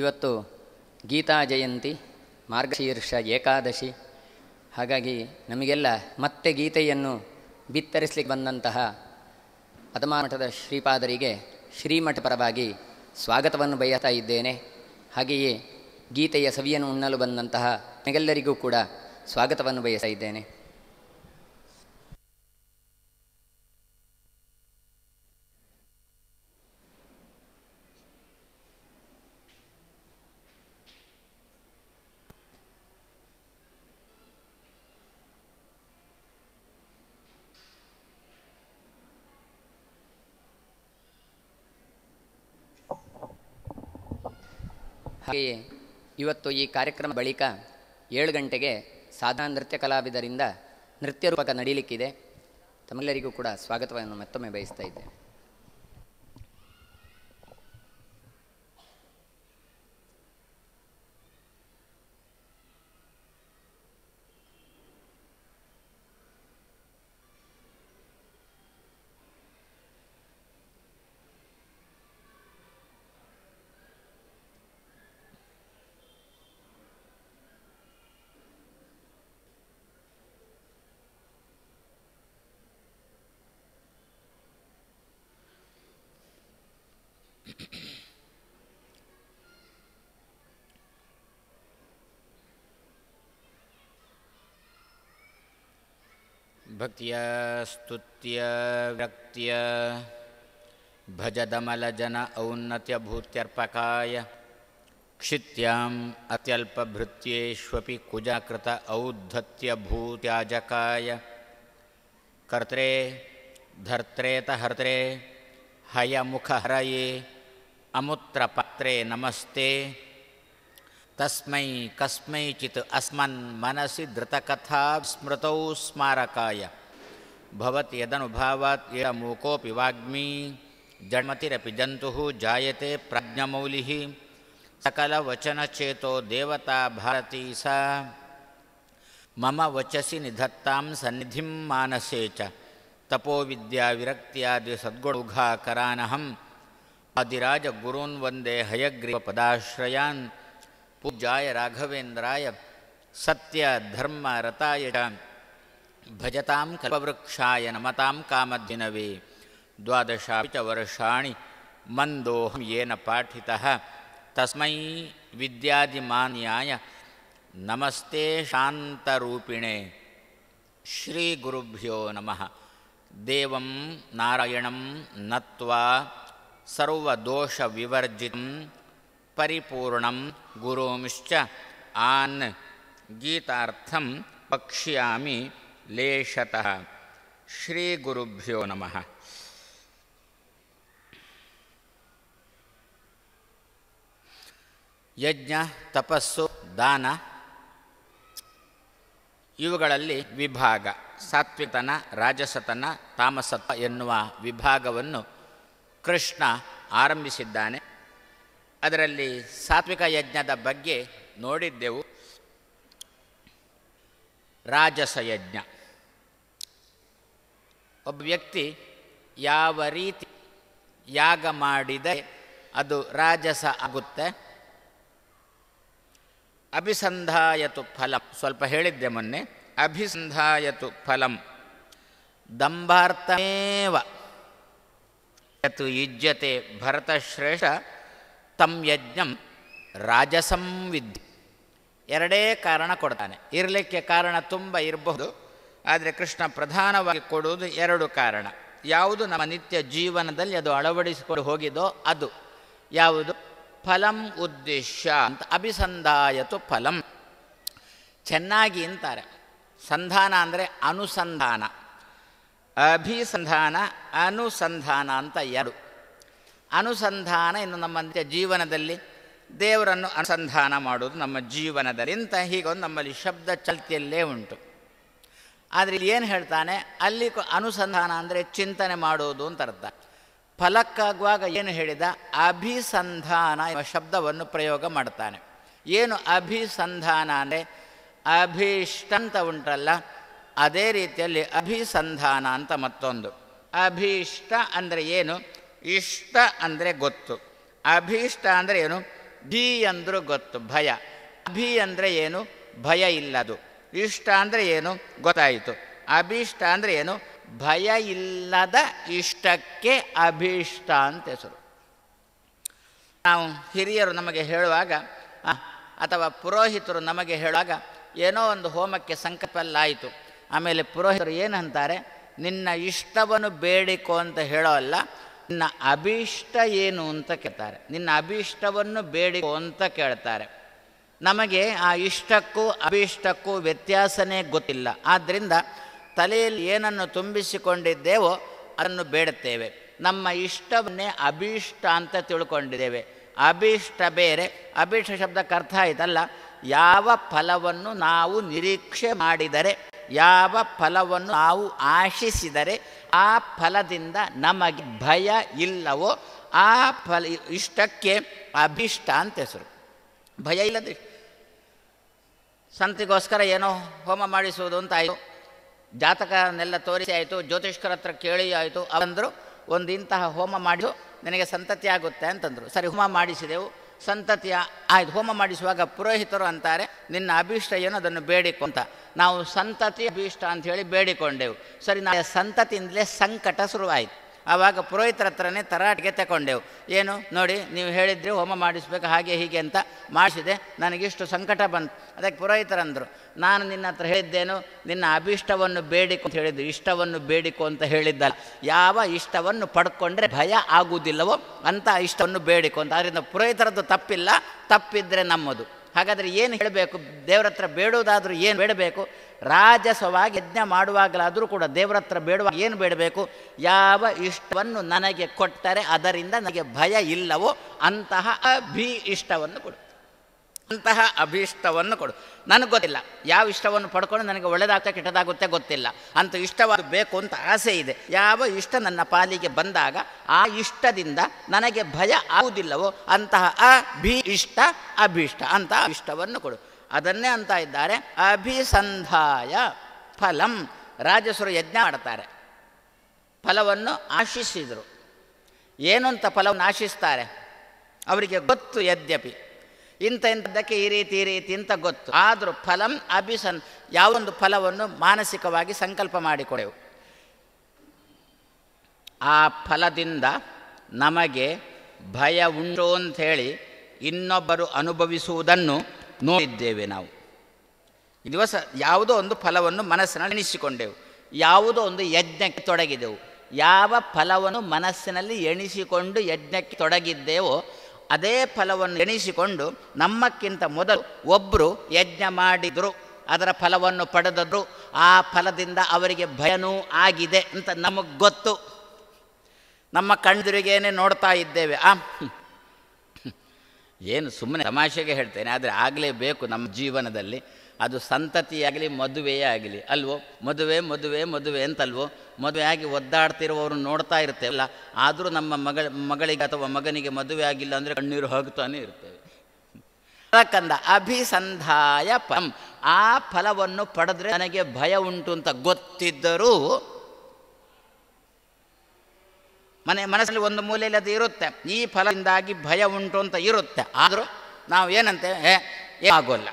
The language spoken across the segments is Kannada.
ಇವತ್ತು ಗೀತಾ ಜಯಂತಿ ಮಾರ್ಗಶೀರ್ಷ ಏಕಾದಶಿ ಹಾಗಾಗಿ ನಮಗೆಲ್ಲ ಮತ್ತೆ ಗೀತೆಯನ್ನು ಬಿತ್ತರಿಸಲಿಕ್ಕೆ ಬಂದಂತಹ ಅದಮಾಮಠದ ಶ್ರೀಪಾದರಿಗೆ ಶ್ರೀಮಠ ಪರವಾಗಿ ಸ್ವಾಗತವನ್ನು ಬಯಸ್ತಾ ಇದ್ದೇನೆ ಹಾಗೆಯೇ ಗೀತೆಯ ಸವಿಯನ್ನು ಉಣ್ಣಲು ಬಂದಂತಹ ನೆಗೆಲ್ಲರಿಗೂ ಕೂಡ ಸ್ವಾಗತವನ್ನು ಬಯಸ್ತಾ ಇದ್ದೇನೆ ಹಾಗೆಯೇ ಇವತ್ತು ಈ ಕಾರ್ಯಕ್ರಮ ಬಳಿಕ ಏಳು ಗಂಟೆಗೆ ಸಾಧಾ ನೃತ್ಯ ಕಲಾವಿದರಿಂದ ನೃತ್ಯ ರೂಪಕ ನಡೀಲಿಕ್ಕಿದೆ ತಮಿಳರಿಗೂ ಕೂಡ ಸ್ವಾಗತವನ್ನು ಮತ್ತೊಮ್ಮೆ ಬಯಸ್ತಾ ಇದ್ದೇನೆ भक्त्या स्तुत्य व्यक्त्य भजदमलजन औन्नत्यभूत्यर्पकाय क्षित्याम् अत्यल्पभृत्येष्वपि कुजाकृत औद्धत्यभूत्याजकाय कर्त्रे धर्त्रेतहर्त्रे हयमुखहरये अमुत्र पत्रे नमस्ते तस्म कस्मचि अस्मन् मनसि धृतकथा स्मृत स्मारकाय भवत् वाग्मी जायते प्रज्ञमौलि सकलवचनचेतो देवता भारती सा मम वचसी निधत्ता सन्निधिं मानसे च तपोविद्याविरक्त्यादिसद्गुणुघाकरानहं अधिराजगुरून् वन्दे हयग्रीवपदाश्रयान् पूजाय राघवेन्द्राय सत्यधर्मरताय च भजतां कल्पवृक्षाय नमतां कामधिनवे द्वादशार्षाणि मन्दोहं येन पाठितः तस्मै विद्यादिमान्याय नमस्ते शान्तरूपिणे श्रीगुरुभ्यो नमः देवं नारायणं नत्वा ವಿವರ್ಜಿತ್ ಪರಿಪೂರ್ಣಂ ಗುರುಂಶ್ಚ ಆನ್ ಗೀತಾರ್ಥಂ ಪಕ್ಷ್ಯಾಮಿ ಲೇಷತಃ ಶ್ರೀ ಗುರುಭ್ಯೋ ನಮಃ ಯಜ್ಞ ತಪಸ್ಸು ದಾನ ಇವುಗಳಲ್ಲಿ ವಿಭಾಗ ಸಾತ್ವಿಕತನ ರಾಜಸತನ ತಾಮಸತ್ವ ಎನ್ನುವ ವಿಭಾಗವನ್ನು ಕೃಷ್ಣ ಆರಂಭಿಸಿದ್ದಾನೆ ಅದರಲ್ಲಿ ಸಾತ್ವಿಕ ಯಜ್ಞದ ಬಗ್ಗೆ ನೋಡಿದ್ದೆವು ರಾಜಸ ಯಜ್ಞ ಒಬ್ಬ ವ್ಯಕ್ತಿ ಯಾವ ರೀತಿ ಯಾಗ ಮಾಡಿದರೆ ಅದು ರಾಜಸ ಆಗುತ್ತೆ ಅಭಿಸಂಧಾಯತು ಫಲಂ ಸ್ವಲ್ಪ ಹೇಳಿದ್ದೆ ಮೊನ್ನೆ ಅಭಿಸಂಧಾಯತು ಫಲಂ ದಂಭಾರ್ಥಮೇವ ಯತ್ತು ಯುಜ್ಯತೆ ಭರತಶ್ರೇಷ್ಠ ತಂ ಯಜ್ಞಂ ರಾಜಸಂ ಎರಡೇ ಕಾರಣ ಕೊಡ್ತಾನೆ ಇರಲಿಕ್ಕೆ ಕಾರಣ ತುಂಬ ಇರಬಹುದು ಆದರೆ ಕೃಷ್ಣ ಪ್ರಧಾನವಾಗಿ ಕೊಡುವುದು ಎರಡು ಕಾರಣ ಯಾವುದು ನಮ್ಮ ನಿತ್ಯ ಜೀವನದಲ್ಲಿ ಅದು ಅಳವಡಿಸಿಕೊಂಡು ಹೋಗಿದೋ ಅದು ಯಾವುದು ಫಲಂ ಉದ್ದೇಶ ಅಂತ ಅಭಿಸಂಧಾಯತು ಫಲಂ ಚೆನ್ನಾಗಿ ಅಂತಾರೆ ಸಂಧಾನ ಅಂದರೆ ಅನುಸಂಧಾನ ಅಭಿಸಂಧಾನ ಅನುಸಂಧಾನ ಅಂತ ಎರಡು ಅನುಸಂಧಾನ ಇನ್ನು ನಮ್ಮಂತೆ ಜೀವನದಲ್ಲಿ ದೇವರನ್ನು ಅನುಸಂಧಾನ ಮಾಡೋದು ನಮ್ಮ ಜೀವನದಲ್ಲಿ ಇಂಥ ಹೀಗೊಂದು ನಮ್ಮಲ್ಲಿ ಶಬ್ದ ಚಲ್ತಿಯಲ್ಲೇ ಉಂಟು ಆದರೆ ಏನು ಹೇಳ್ತಾನೆ ಅಲ್ಲಿ ಅನುಸಂಧಾನ ಅಂದರೆ ಚಿಂತನೆ ಮಾಡೋದು ಅಂತ ಅರ್ಥ ಫಲಕ್ಕಾಗುವಾಗ ಏನು ಹೇಳಿದ ಅಭಿಸಂಧಾನ ಎಂಬ ಶಬ್ದವನ್ನು ಪ್ರಯೋಗ ಮಾಡ್ತಾನೆ ಏನು ಅಭಿಸಂಧಾನ ಅಂದರೆ ಅಭೀಷ್ಟ ಉಂಟಲ್ಲ ಅದೇ ರೀತಿಯಲ್ಲಿ ಅಭಿಸಂಧಾನ ಅಂತ ಮತ್ತೊಂದು ಅಭೀಷ್ಟ ಅಂದರೆ ಏನು ಇಷ್ಟ ಅಂದರೆ ಗೊತ್ತು ಅಭೀಷ್ಟ ಅಂದರೆ ಏನು ಭಿ ಅಂದರೂ ಗೊತ್ತು ಭಯ ಅಭಿ ಅಂದರೆ ಏನು ಭಯ ಇಲ್ಲದು ಇಷ್ಟ ಅಂದರೆ ಏನು ಗೊತ್ತಾಯಿತು ಅಭೀಷ್ಟ ಅಂದರೆ ಏನು ಭಯ ಇಲ್ಲದ ಇಷ್ಟಕ್ಕೆ ಅಭೀಷ್ಟ ಅಂತ ಹೆಸರು ನಾವು ಹಿರಿಯರು ನಮಗೆ ಹೇಳುವಾಗ ಅಥವಾ ಪುರೋಹಿತರು ನಮಗೆ ಹೇಳುವಾಗ ಏನೋ ಒಂದು ಹೋಮಕ್ಕೆ ಸಂಕಲ್ಪಲ್ಲಾಯಿತು ಆಮೇಲೆ ಪುರೋಹಿತರು ಏನಂತಾರೆ ನಿನ್ನ ಇಷ್ಟವನ್ನು ಬೇಡಿಕೋ ಅಂತ ಹೇಳೋ ಅಲ್ಲ ನಿನ್ನ ಅಭೀಷ್ಟ ಏನು ಅಂತ ಕೇಳ್ತಾರೆ ನಿನ್ನ ಅಭೀಷ್ಟವನ್ನು ಬೇಡಿಕೋ ಅಂತ ಕೇಳ್ತಾರೆ ನಮಗೆ ಆ ಇಷ್ಟಕ್ಕೂ ಅಭೀಷ್ಟಕ್ಕೂ ವ್ಯತ್ಯಾಸನೇ ಗೊತ್ತಿಲ್ಲ ಆದ್ದರಿಂದ ತಲೆಯಲ್ಲಿ ಏನನ್ನು ತುಂಬಿಸಿಕೊಂಡಿದ್ದೇವೋ ಅದನ್ನು ಬೇಡುತ್ತೇವೆ ನಮ್ಮ ಇಷ್ಟವನ್ನೇ ಅಭೀಷ್ಟ ಅಂತ ತಿಳ್ಕೊಂಡಿದ್ದೇವೆ ಅಭೀಷ್ಟ ಬೇರೆ ಅಭೀಷ್ಟ ಶಬ್ದಕ್ಕೆ ಅರ್ಥ ಆಯಿತಲ್ಲ ಯಾವ ಫಲವನ್ನು ನಾವು ನಿರೀಕ್ಷೆ ಮಾಡಿದರೆ ಯಾವ ಫಲವನ್ನು ನಾವು ಆಶಿಸಿದರೆ ಆ ಫಲದಿಂದ ನಮಗೆ ಭಯ ಇಲ್ಲವೋ ಆ ಫಲ ಇಷ್ಟಕ್ಕೆ ಅಭಿಷ್ಟ ಅಂತ ಹೆಸರು ಭಯ ಇಲ್ಲದೆ ಸಂತಿಗೋಸ್ಕರ ಏನೋ ಹೋಮ ಮಾಡಿಸುವುದು ಅಂತ ಆಯಿತು ಜಾತಕನೆಲ್ಲ ತೋರಿಸಿ ಆಯಿತು ಜ್ಯೋತಿಷ್ಕರ ಹತ್ರ ಕೇಳಿ ಆಯಿತು ಅಂದರು ಒಂದು ಇಂತಹ ಹೋಮ ಮಾಡಿ ನಿನಗೆ ಸಂತತಿ ಆಗುತ್ತೆ ಅಂತಂದರು ಸರಿ ಹೋಮ ಮಾಡಿಸಿದೆವು ಸಂತತಿಯ ಆಯ್ತು ಹೋಮ ಮಾಡಿಸುವಾಗ ಪುರೋಹಿತರು ಅಂತಾರೆ ನಿನ್ನ ಅಭಿಷ್ಟ ಏನು ಅದನ್ನು ಬೇಡಿಕೊಂತ ನಾವು ಸಂತತಿ ಅಂತ ಅಂಥೇಳಿ ಬೇಡಿಕೊಂಡೆವು ಸರಿ ನಾ ಸಂತತಿಯಿಂದಲೇ ಸಂಕಟ ಶುರುವಾಯಿತು ಆವಾಗ ಪುರೋಹಿತರ ಹತ್ರನೇ ತರಾಟೆಗೆ ತಗೊಂಡೆವು ಏನು ನೋಡಿ ನೀವು ಹೇಳಿದರೆ ಹೋಮ ಮಾಡಿಸ್ಬೇಕು ಹಾಗೆ ಹೀಗೆ ಅಂತ ಮಾಡಿಸಿದೆ ನನಗಿಷ್ಟು ಸಂಕಟ ಬಂತು ಅದಕ್ಕೆ ಪುರೋಹಿತರಂದರು ನಾನು ನಿನ್ನ ಹತ್ರ ಹೇಳಿದ್ದೇನು ನಿನ್ನ ಅಭಿಷ್ಟವನ್ನು ಬೇಡಿಕೊ ಅಂತ ಹೇಳಿದ್ದು ಇಷ್ಟವನ್ನು ಬೇಡಿಕೋ ಅಂತ ಹೇಳಿದ್ದಲ್ಲ ಯಾವ ಇಷ್ಟವನ್ನು ಪಡ್ಕೊಂಡ್ರೆ ಭಯ ಆಗುವುದಿಲ್ಲವೋ ಅಂತ ಇಷ್ಟವನ್ನು ಬೇಡಿಕೋ ಅಂತ ಆದ್ದರಿಂದ ಪುರೋಹಿತರದ್ದು ತಪ್ಪಿಲ್ಲ ತಪ್ಪಿದ್ರೆ ನಮ್ಮದು ಹಾಗಾದರೆ ಏನು ಹೇಳಬೇಕು ದೇವರ ಹತ್ರ ಬೇಡುವುದಾದರೂ ಏನು ಬೇಡಬೇಕು ರಾಜಸವಾಗಿ ಯಜ್ಞ ಮಾಡುವಾಗಲಾದರೂ ಕೂಡ ದೇವರ ಹತ್ರ ಬೇಡುವಾಗ ಏನು ಬೇಡಬೇಕು ಯಾವ ಇಷ್ಟವನ್ನು ನನಗೆ ಕೊಟ್ಟರೆ ಅದರಿಂದ ನನಗೆ ಭಯ ಇಲ್ಲವೋ ಅಂತಹ ಅಭಿ ಇಷ್ಟವನ್ನು ಕೊಡು ಅಂತಹ ಅಭೀಷ್ಟವನ್ನು ಕೊಡು ನನಗೆ ಗೊತ್ತಿಲ್ಲ ಯಾವ ಇಷ್ಟವನ್ನು ಪಡ್ಕೊಂಡು ನನಗೆ ಒಳ್ಳೆದಾಗುತ್ತೆ ಕೆಟ್ಟದಾಗುತ್ತೆ ಗೊತ್ತಿಲ್ಲ ಅಂತ ಇಷ್ಟವಾದ ಬೇಕು ಅಂತ ಆಸೆ ಇದೆ ಯಾವ ಇಷ್ಟ ನನ್ನ ಪಾಲಿಗೆ ಬಂದಾಗ ಆ ಇಷ್ಟದಿಂದ ನನಗೆ ಭಯ ಆಗುವುದಿಲ್ಲವೋ ಅಂತಹ ಅಭಿ ಇಷ್ಟ ಅಭೀಷ್ಟ ಅಂತಹ ಇಷ್ಟವನ್ನು ಕೊಡು ಅದನ್ನೇ ಅಂತ ಇದ್ದಾರೆ ಅಭಿಸಂಧಾಯ ಫಲಂ ರಾಜಸರು ಯಜ್ಞ ಮಾಡ್ತಾರೆ ಫಲವನ್ನು ಆಶಿಸಿದರು ಅಂತ ಫಲವನ್ನು ಆಶಿಸ್ತಾರೆ ಅವರಿಗೆ ಗೊತ್ತು ಯದ್ಯಪಿ ಇಂಥ ಇಂಥದ್ದಕ್ಕೆ ಈ ರೀತಿ ಈ ರೀತಿ ಅಂತ ಗೊತ್ತು ಆದರೂ ಫಲಂ ಅಭಿಸನ್ ಯಾವೊಂದು ಫಲವನ್ನು ಮಾನಸಿಕವಾಗಿ ಸಂಕಲ್ಪ ಮಾಡಿಕೊಡೆವು ಆ ಫಲದಿಂದ ನಮಗೆ ಭಯ ಉಂಟು ಅಂಥೇಳಿ ಇನ್ನೊಬ್ಬರು ಅನುಭವಿಸುವುದನ್ನು ನೋಡಿದ್ದೇವೆ ನಾವು ದಿವಸ ಯಾವುದೋ ಒಂದು ಫಲವನ್ನು ಮನಸ್ಸಿನಲ್ಲಿ ಎಣಿಸಿಕೊಂಡೆವು ಯಾವುದೋ ಒಂದು ಯಜ್ಞಕ್ಕೆ ತೊಡಗಿದೆವು ಯಾವ ಫಲವನ್ನು ಮನಸ್ಸಿನಲ್ಲಿ ಎಣಿಸಿಕೊಂಡು ಯಜ್ಞಕ್ಕೆ ತೊಡಗಿದ್ದೇವೋ ಅದೇ ಫಲವನ್ನು ಎಣಿಸಿಕೊಂಡು ನಮ್ಮಕ್ಕಿಂತ ಮೊದಲು ಒಬ್ಬರು ಯಜ್ಞ ಮಾಡಿದರು ಅದರ ಫಲವನ್ನು ಪಡೆದರು ಆ ಫಲದಿಂದ ಅವರಿಗೆ ಭಯನೂ ಆಗಿದೆ ಅಂತ ನಮಗೆ ಗೊತ್ತು ನಮ್ಮ ಕಣ್ಣಿರಿಗೇನೆ ನೋಡ್ತಾ ಇದ್ದೇವೆ ಆ ಏನು ಸುಮ್ಮನೆ ತಮಾಷೆಗೆ ಹೇಳ್ತೇನೆ ಆದರೆ ಆಗಲೇಬೇಕು ನಮ್ಮ ಜೀವನದಲ್ಲಿ ಅದು ಸಂತತಿಯಾಗಲಿ ಮದುವೆಯೇ ಆಗಲಿ ಅಲ್ವೋ ಮದುವೆ ಮದುವೆ ಮದುವೆ ಅಂತಲ್ವೋ ಮದುವೆಯಾಗಿ ಒದ್ದಾಡ್ತಿರುವವರು ನೋಡ್ತಾ ಇರ್ತೇವಲ್ಲ ಆದರೂ ನಮ್ಮ ಮಗಳ ಮಗಳಿಗೆ ಅಥವಾ ಮಗನಿಗೆ ಮದುವೆ ಆಗಿಲ್ಲ ಅಂದರೆ ಕಣ್ಣೀರು ಹೋಗ್ತಾನೆ ಇರ್ತೇವೆ ಯಾಕಂದ ಅಭಿಸಂಧಾಯ ಪಂ ಆ ಫಲವನ್ನು ಪಡೆದ್ರೆ ನನಗೆ ಭಯ ಉಂಟು ಅಂತ ಗೊತ್ತಿದ್ದರೂ ಮನೆ ಮನಸ್ಸಲ್ಲಿ ಒಂದು ಮೂಲೆಯಲ್ಲಿ ಅದು ಇರುತ್ತೆ ಈ ಫಲದಿಂದಾಗಿ ಭಯ ಉಂಟು ಅಂತ ಇರುತ್ತೆ ಆದರೂ ನಾವು ಏನಂತೆ ಏ ಆಗೋಲ್ಲ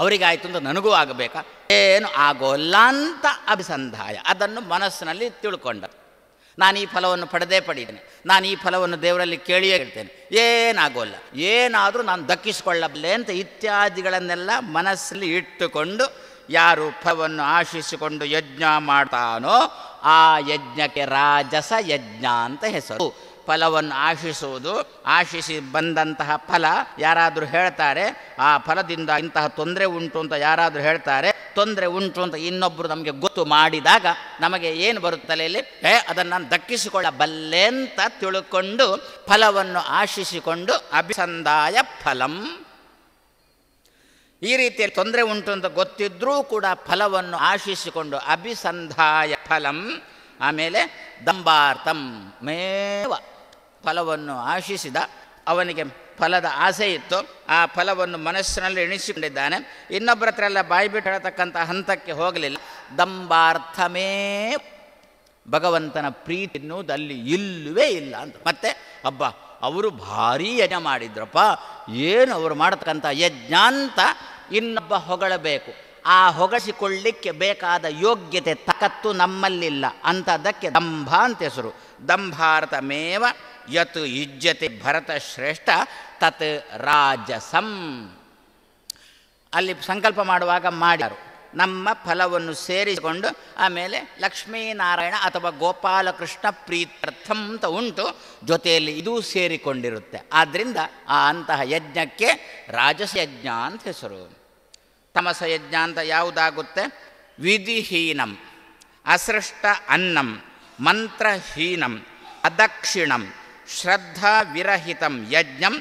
ಅವರಿಗಾಯಿತು ಅಂತ ನನಗೂ ಆಗಬೇಕಾ ಏನು ಆಗೋಲ್ಲ ಅಂತ ಅಭಿಸಂಧಾಯ ಅದನ್ನು ಮನಸ್ಸಿನಲ್ಲಿ ತಿಳ್ಕೊಂಡ ನಾನು ಈ ಫಲವನ್ನು ಪಡೆದೇ ಪಡೀತೇನೆ ನಾನು ಈ ಫಲವನ್ನು ದೇವರಲ್ಲಿ ಕೇಳಿಯೇ ಇರ್ತೇನೆ ಏನಾಗೋಲ್ಲ ಏನಾದರೂ ನಾನು ದಕ್ಕಿಸಿಕೊಳ್ಳಬಲ್ಲೆ ಅಂತ ಇತ್ಯಾದಿಗಳನ್ನೆಲ್ಲ ಮನಸ್ಸಲ್ಲಿ ಇಟ್ಟುಕೊಂಡು ಯಾರು ಫಲವನ್ನು ಆಶಿಸಿಕೊಂಡು ಯಜ್ಞ ಮಾಡ್ತಾನೋ ಆ ಯಜ್ಞಕ್ಕೆ ರಾಜಸ ಯಜ್ಞ ಅಂತ ಹೆಸರು ಫಲವನ್ನು ಆಶಿಸುವುದು ಆಶಿಸಿ ಬಂದಂತಹ ಫಲ ಯಾರಾದರೂ ಹೇಳ್ತಾರೆ ಆ ಫಲದಿಂದ ಇಂತಹ ತೊಂದರೆ ಉಂಟು ಅಂತ ಯಾರಾದರೂ ಹೇಳ್ತಾರೆ ತೊಂದರೆ ಉಂಟು ಅಂತ ಇನ್ನೊಬ್ಬರು ನಮಗೆ ಗೊತ್ತು ಮಾಡಿದಾಗ ನಮಗೆ ಏನು ಬರುತ್ತಲೇ ಇಲ್ಲಿ ಏ ಅದನ್ನು ನಾನು ದಕ್ಕಿಸಿಕೊಳ್ಳಬಲ್ಲೆ ಅಂತ ತಿಳ್ಕೊಂಡು ಫಲವನ್ನು ಆಶಿಸಿಕೊಂಡು ಅಭಿಸಂದಾಯ ಫಲಂ ಈ ರೀತಿಯಲ್ಲಿ ತೊಂದರೆ ಉಂಟು ಅಂತ ಗೊತ್ತಿದ್ರೂ ಕೂಡ ಫಲವನ್ನು ಆಶಿಸಿಕೊಂಡು ಅಭಿಸಂದಾಯ ಫಲಂ ಆಮೇಲೆ ದಂಬಾರ್ಥಂ ಮೇವ ಫಲವನ್ನು ಆಶಿಸಿದ ಅವನಿಗೆ ಫಲದ ಆಸೆ ಇತ್ತು ಆ ಫಲವನ್ನು ಮನಸ್ಸಿನಲ್ಲಿ ಎಣಿಸಿಕೊಂಡಿದ್ದಾನೆ ಇನ್ನೊಬ್ಬರ ಹತ್ರ ಎಲ್ಲ ಬಾಯ್ಬಿಟ್ಟು ಹೇಳತಕ್ಕಂಥ ಹಂತಕ್ಕೆ ಹೋಗಲಿಲ್ಲ ದಂಬಾರ್ಥಮೇ ಭಗವಂತನ ಪ್ರೀತಿ ಎನ್ನುವುದು ಇಲ್ಲವೇ ಇಲ್ಲ ಅಂತ ಮತ್ತೆ ಅಬ್ಬ ಅವರು ಭಾರೀ ಯಜ್ಞ ಮಾಡಿದ್ರಪ್ಪ ಏನು ಅವರು ಮಾಡತಕ್ಕಂಥ ಯಜ್ಞ ಅಂತ ಇನ್ನೊಬ್ಬ ಹೊಗಳಬೇಕು ಆ ಹೊಗಳಿಸಿಕೊಳ್ಳಿಕ್ಕೆ ಬೇಕಾದ ಯೋಗ್ಯತೆ ತಕತ್ತು ನಮ್ಮಲ್ಲಿಲ್ಲ ಅಂಥದ್ದಕ್ಕೆ ದಂಭ ಅಂತ ಹೆಸರು ದಂಭಾರ್ಥಮೇವ ಯತ್ ಯುಜ್ಯತೆ ಭರತ ಶ್ರೇಷ್ಠ ತತ್ ರಾಜಸಂ ಅಲ್ಲಿ ಸಂಕಲ್ಪ ಮಾಡುವಾಗ ಮಾಡಿದರು ನಮ್ಮ ಫಲವನ್ನು ಸೇರಿಸಿಕೊಂಡು ಆಮೇಲೆ ಲಕ್ಷ್ಮೀನಾರಾಯಣ ಅಥವಾ ಗೋಪಾಲಕೃಷ್ಣ ಪ್ರೀತ್ಯರ್ಥಂ ಅಂತ ಉಂಟು ಜೊತೆಯಲ್ಲಿ ಇದೂ ಸೇರಿಕೊಂಡಿರುತ್ತೆ ಆದ್ದರಿಂದ ಆ ಅಂತಹ ಯಜ್ಞಕ್ಕೆ ರಾಜಸ ಯಜ್ಞ ಅಂತ ಹೆಸರು ತಮಸ ಯಜ್ಞ ಅಂತ ಯಾವುದಾಗುತ್ತೆ ವಿಧಿಹೀನಂ ಅಸೃಷ್ಟ ಅನ್ನಂ ಮಂತ್ರಹೀನಂ ಅದಕ್ಷಿಣಂ ಶ್ರದ್ಧಾ ಶ್ರದ್ಧಾವಿರಹಿತಂ ಯಜ್ಞಂ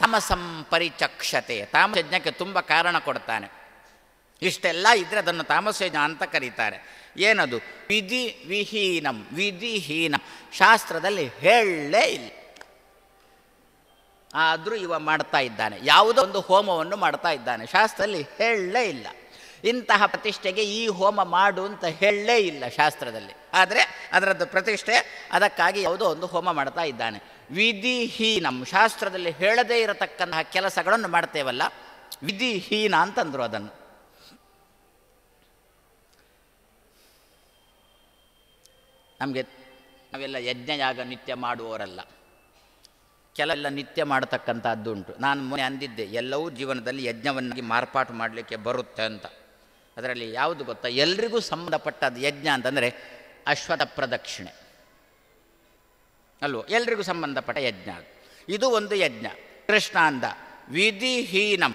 ತಮಸಂ ಪರಿಚಕ್ಷತೆ ತಾಮಸ ಯಜ್ಞಕ್ಕೆ ತುಂಬ ಕಾರಣ ಕೊಡ್ತಾನೆ ಇಷ್ಟೆಲ್ಲ ಇದ್ದರೆ ಅದನ್ನು ತಾಮಸ ಅಂತ ಕರೀತಾರೆ ಏನದು ವಿಧಿ ವಿಹೀನಂ ವಿಧಿಹೀನ ಶಾಸ್ತ್ರದಲ್ಲಿ ಹೇಳಲೇ ಇಲ್ಲ ಆದರೂ ಇವ ಮಾಡ್ತಾ ಇದ್ದಾನೆ ಯಾವುದೋ ಒಂದು ಹೋಮವನ್ನು ಮಾಡ್ತಾ ಇದ್ದಾನೆ ಶಾಸ್ತ್ರದಲ್ಲಿ ಹೇಳಲೇ ಇಲ್ಲ ಇಂತಹ ಪ್ರತಿಷ್ಠೆಗೆ ಈ ಹೋಮ ಮಾಡು ಅಂತ ಹೇಳಲೇ ಇಲ್ಲ ಶಾಸ್ತ್ರದಲ್ಲಿ ಆದರೆ ಅದರದ್ದು ಪ್ರತಿಷ್ಠೆ ಅದಕ್ಕಾಗಿ ಯಾವುದೋ ಒಂದು ಹೋಮ ಮಾಡ್ತಾ ಇದ್ದಾನೆ ವಿಧಿಹೀನಂ ಶಾಸ್ತ್ರದಲ್ಲಿ ಹೇಳದೇ ಇರತಕ್ಕಂತಹ ಕೆಲಸಗಳನ್ನು ಮಾಡ್ತೇವಲ್ಲ ವಿಧಿಹೀನ ಅಂತಂದರು ಅದನ್ನು ನಮಗೆ ನಾವೆಲ್ಲ ಯಾಗ ನಿತ್ಯ ಮಾಡುವವರಲ್ಲ ಕೆಲವೆಲ್ಲ ನಿತ್ಯ ಮಾಡತಕ್ಕಂಥದ್ದುಂಟು ನಾನು ಮೊನ್ನೆ ಅಂದಿದ್ದೆ ಎಲ್ಲವೂ ಜೀವನದಲ್ಲಿ ಯಜ್ಞವನ್ನಾಗಿ ಮಾರ್ಪಾಟು ಮಾಡಲಿಕ್ಕೆ ಬರುತ್ತೆ ಅಂತ ಅದರಲ್ಲಿ ಯಾವುದು ಗೊತ್ತಾ ಎಲ್ರಿಗೂ ಸಂಬಂಧಪಟ್ಟದ ಯಜ್ಞ ಅಂತಂದರೆ ಅಶ್ವಥ ಪ್ರದಕ್ಷಿಣೆ ಅಲ್ವೋ ಎಲ್ರಿಗೂ ಸಂಬಂಧಪಟ್ಟ ಯಜ್ಞ ಇದು ಒಂದು ಯಜ್ಞ ಅಂದ ವಿಧಿಹೀನಂ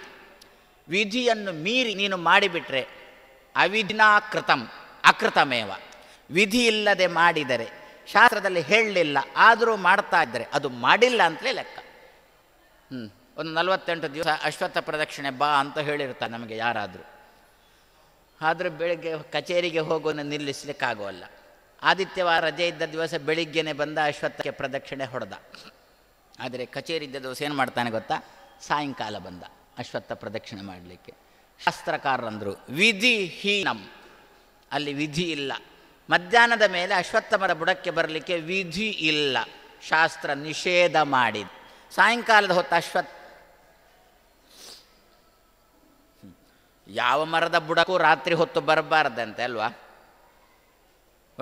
ವಿಧಿಯನ್ನು ಮೀರಿ ನೀನು ಮಾಡಿಬಿಟ್ರೆ ಅವಿಧಿನಾಕೃತಂ ಅಕೃತಮೇವ ವಿಧಿ ಇಲ್ಲದೆ ಮಾಡಿದರೆ ಶಾಸ್ತ್ರದಲ್ಲಿ ಹೇಳಲಿಲ್ಲ ಆದರೂ ಮಾಡ್ತಾ ಇದ್ದರೆ ಅದು ಮಾಡಿಲ್ಲ ಅಂತಲೇ ಲೆಕ್ಕ ಹ್ಞೂ ಒಂದು ನಲವತ್ತೆಂಟು ದಿವಸ ಅಶ್ವತ್ಥ ಪ್ರದಕ್ಷಿಣೆ ಬಾ ಅಂತ ಹೇಳಿರ್ತಾರೆ ನಮಗೆ ಯಾರಾದರೂ ಆದರೆ ಬೆಳಗ್ಗೆ ಕಚೇರಿಗೆ ಹೋಗೋನ ನಿಲ್ಲಿಸ್ಲಿಕ್ಕಾಗೋಲ್ಲ ಆದಿತ್ಯವಾರ ರಜೆ ಇದ್ದ ದಿವಸ ಬೆಳಿಗ್ಗೆನೆ ಬಂದ ಅಶ್ವತ್ಥಕ್ಕೆ ಪ್ರದಕ್ಷಿಣೆ ಹೊಡೆದ ಆದರೆ ಕಚೇರಿ ಇದ್ದ ದಿವಸ ಏನು ಮಾಡ್ತಾನೆ ಗೊತ್ತಾ ಸಾಯಂಕಾಲ ಬಂದ ಅಶ್ವತ್ಥ ಪ್ರದಕ್ಷಿಣೆ ಮಾಡಲಿಕ್ಕೆ ಶಾಸ್ತ್ರಕಾರರಂದರು ವಿಧಿ ಹೀನಂ ಅಲ್ಲಿ ವಿಧಿ ಇಲ್ಲ ಮಧ್ಯಾಹ್ನದ ಮೇಲೆ ಅಶ್ವತ್ಥಮರ ಬುಡಕ್ಕೆ ಬರಲಿಕ್ಕೆ ವಿಧಿ ಇಲ್ಲ ಶಾಸ್ತ್ರ ನಿಷೇಧ ಮಾಡಿದ ಸಾಯಂಕಾಲದ ಹೊತ್ತು ಅಶ್ವತ್ಥ ಯಾವ ಮರದ ಬುಡಕ್ಕೂ ರಾತ್ರಿ ಹೊತ್ತು ಬರಬಾರ್ದಂತೆ ಅಲ್ವಾ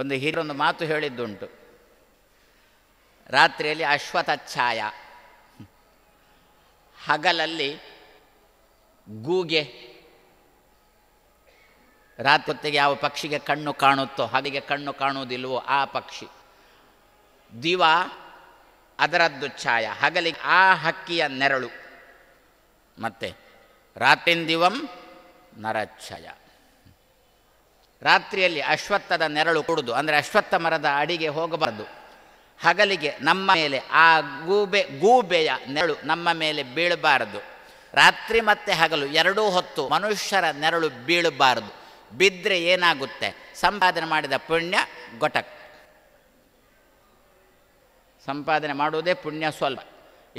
ಒಂದು ಹೀರೊಂದು ಮಾತು ಹೇಳಿದ್ದುಂಟು ರಾತ್ರಿಯಲ್ಲಿ ಅಶ್ವಥ ಛಾಯ ಹಗಲಲ್ಲಿ ಗೂಗೆ ರಾತ್ರಿ ಹೊತ್ತಿಗೆ ಯಾವ ಪಕ್ಷಿಗೆ ಕಣ್ಣು ಕಾಣುತ್ತೋ ಹಾಗೆ ಕಣ್ಣು ಕಾಣುವುದಿಲ್ವೋ ಆ ಪಕ್ಷಿ ದಿವ ಅದರದ್ದು ಛಾಯ ಹಗಲಿಗೆ ಆ ಹಕ್ಕಿಯ ನೆರಳು ಮತ್ತೆ ರಾತ್ರಿನ್ ದಿವಂ ನರಚ್ಛಯ ರಾತ್ರಿಯಲ್ಲಿ ಅಶ್ವತ್ಥದ ನೆರಳು ಕುಡಿದು ಅಂದರೆ ಅಶ್ವತ್ಥ ಮರದ ಅಡಿಗೆ ಹೋಗಬಾರದು ಹಗಲಿಗೆ ನಮ್ಮ ಮೇಲೆ ಆ ಗೂಬೆ ಗೂಬೆಯ ನೆರಳು ನಮ್ಮ ಮೇಲೆ ಬೀಳಬಾರದು ರಾತ್ರಿ ಮತ್ತೆ ಹಗಲು ಎರಡೂ ಹೊತ್ತು ಮನುಷ್ಯರ ನೆರಳು ಬೀಳಬಾರದು ಬಿದ್ದರೆ ಏನಾಗುತ್ತೆ ಸಂಪಾದನೆ ಮಾಡಿದ ಪುಣ್ಯ ಗೊಟಕ್ ಸಂಪಾದನೆ ಮಾಡುವುದೇ ಪುಣ್ಯ ಸ್ವಲ್ಪ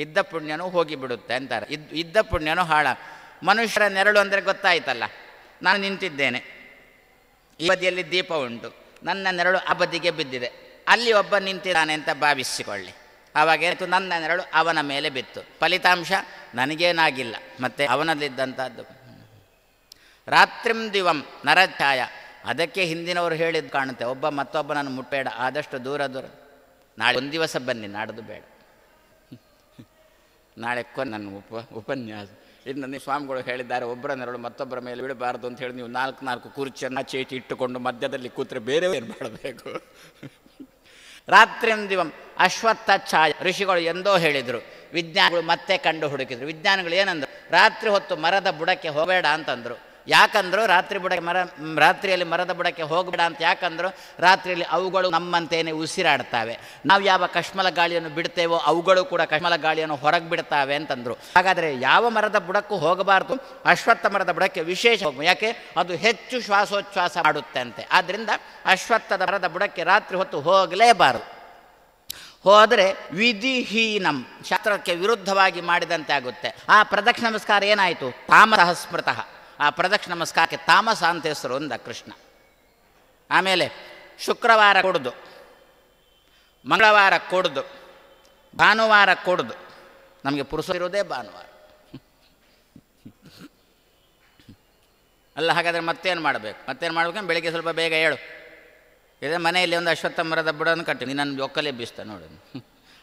ಇದ್ದ ಪುಣ್ಯನೂ ಹೋಗಿಬಿಡುತ್ತೆ ಅಂತಾರೆ ಇದ್ದ ಪುಣ್ಯನೂ ಹಾಳ ಮನುಷ್ಯರ ನೆರಳು ಅಂದರೆ ಗೊತ್ತಾಯ್ತಲ್ಲ ನಾನು ನಿಂತಿದ್ದೇನೆ ಈ ಬದಿಯಲ್ಲಿ ದೀಪ ಉಂಟು ನನ್ನ ನೆರಳು ಆ ಬದಿಗೆ ಬಿದ್ದಿದೆ ಅಲ್ಲಿ ಒಬ್ಬ ನಿಂತಿದ್ದಾನೆ ಅಂತ ಭಾವಿಸಿಕೊಳ್ಳಿ ಏನಾಯಿತು ನನ್ನ ನೆರಳು ಅವನ ಮೇಲೆ ಬಿತ್ತು ಫಲಿತಾಂಶ ನನಗೇನಾಗಿಲ್ಲ ಮತ್ತು ಅವನಲ್ಲಿದ್ದಂಥದ್ದು ರಾತ್ರಿಂ ದಿವಂ ನರಛಾಯ ಅದಕ್ಕೆ ಹಿಂದಿನವರು ಹೇಳಿದ್ದು ಕಾಣುತ್ತೆ ಒಬ್ಬ ಮತ್ತೊಬ್ಬ ನಾನು ಮುಟ್ಟಬೇಡ ಆದಷ್ಟು ದೂರ ದೂರ ನಾಳೆ ಒಂದು ದಿವಸ ಬನ್ನಿ ನಾಡದು ಬೇಡ ನಾಳೆ ಕೊ ನನ್ನ ಉಪ ಉಪನ್ಯಾಸ ಇನ್ನು ನೀವು ಸ್ವಾಮಿಗಳು ಹೇಳಿದ್ದಾರೆ ಒಬ್ಬರ ನೆರಳು ಮತ್ತೊಬ್ಬರ ಮೇಲೆ ಬಿಡಬಾರ್ದು ಅಂತ ಹೇಳಿ ನೀವು ನಾಲ್ಕು ನಾಲ್ಕು ಕುರ್ಚಿಯನ್ನು ಚೇಟಿ ಇಟ್ಟುಕೊಂಡು ಮಧ್ಯದಲ್ಲಿ ಕೂತ್ರೆ ಬೇರೆ ಏನು ಮಾಡಬೇಕು ದಿವಂ ಅಶ್ವತ್ಥ ಛಾಯ ಋಷಿಗಳು ಎಂದೋ ಹೇಳಿದರು ವಿಜ್ಞಾನಿಗಳು ಮತ್ತೆ ಕಂಡು ಹುಡುಕಿದ್ರು ವಿಜ್ಞಾನಿಗಳು ಏನಂದರು ರಾತ್ರಿ ಹೊತ್ತು ಮರದ ಬುಡಕ್ಕೆ ಹೋಗಬೇಡ ಅಂತಂದರು ಯಾಕಂದ್ರು ರಾತ್ರಿ ಬುಡಕ್ಕೆ ಮರ ರಾತ್ರಿಯಲ್ಲಿ ಮರದ ಬುಡಕ್ಕೆ ಹೋಗಬೇಡ ಅಂತ ಯಾಕಂದ್ರು ರಾತ್ರಿಯಲ್ಲಿ ಅವುಗಳು ನಮ್ಮಂತೆಯೇ ಉಸಿರಾಡ್ತಾವೆ ನಾವು ಯಾವ ಕಶ್ಮಲ ಗಾಳಿಯನ್ನು ಬಿಡ್ತೇವೋ ಅವುಗಳು ಕೂಡ ಕಶ್ಮಲ ಗಾಳಿಯನ್ನು ಹೊರಗೆ ಬಿಡ್ತಾವೆ ಅಂತಂದರು ಹಾಗಾದರೆ ಯಾವ ಮರದ ಬುಡಕ್ಕೂ ಹೋಗಬಾರ್ದು ಅಶ್ವತ್ಥ ಮರದ ಬುಡಕ್ಕೆ ವಿಶೇಷ ಯಾಕೆ ಅದು ಹೆಚ್ಚು ಶ್ವಾಸೋಚ್ಛ್ವಾಸ ಮಾಡುತ್ತೆ ಅಂತೆ ಆದ್ದರಿಂದ ಅಶ್ವತ್ಥದ ಮರದ ಬುಡಕ್ಕೆ ರಾತ್ರಿ ಹೊತ್ತು ಹೋಗಲೇಬಾರದು ಹೋದರೆ ವಿಧಿಹೀನಂ ಶಾಸ್ತ್ರಕ್ಕೆ ವಿರುದ್ಧವಾಗಿ ಮಾಡಿದಂತೆ ಆಗುತ್ತೆ ಆ ಪ್ರದಕ್ಷಿಣ ನಮಸ್ಕಾರ ಏನಾಯಿತು ತಾಮರಹ ಸ್ಮೃತಃ ಆ ಪ್ರದಕ್ಷ ನಮಸ್ಕಾರಕ್ಕೆ ತಾಮಸ ಅಂತ ಹೆಸರು ಅಂದ ಕೃಷ್ಣ ಆಮೇಲೆ ಶುಕ್ರವಾರ ಕೊಡ್ದು ಮಂಗಳವಾರ ಕೊಡ್ದು ಭಾನುವಾರ ಕೊಡ್ದು ನಮಗೆ ಪುರುಷ ಇರೋದೇ ಭಾನುವಾರ ಅಲ್ಲ ಹಾಗಾದರೆ ಮತ್ತೇನು ಮಾಡಬೇಕು ಮತ್ತೇನು ಮಾಡ್ಬೇಕು ಬೆಳಿಗ್ಗೆ ಸ್ವಲ್ಪ ಬೇಗ ಹೇಳು ಇದೇ ಮನೆಯಲ್ಲಿ ಒಂದು ಅಶ್ವತ್ಥ ಮರದ ಬುಡನ್ನು ಕಟ್ಟಿನಿ ನನ್ನ ಒಕ್ಕಲೆ ಬೀಸ್ತಾ ನೋಡಿ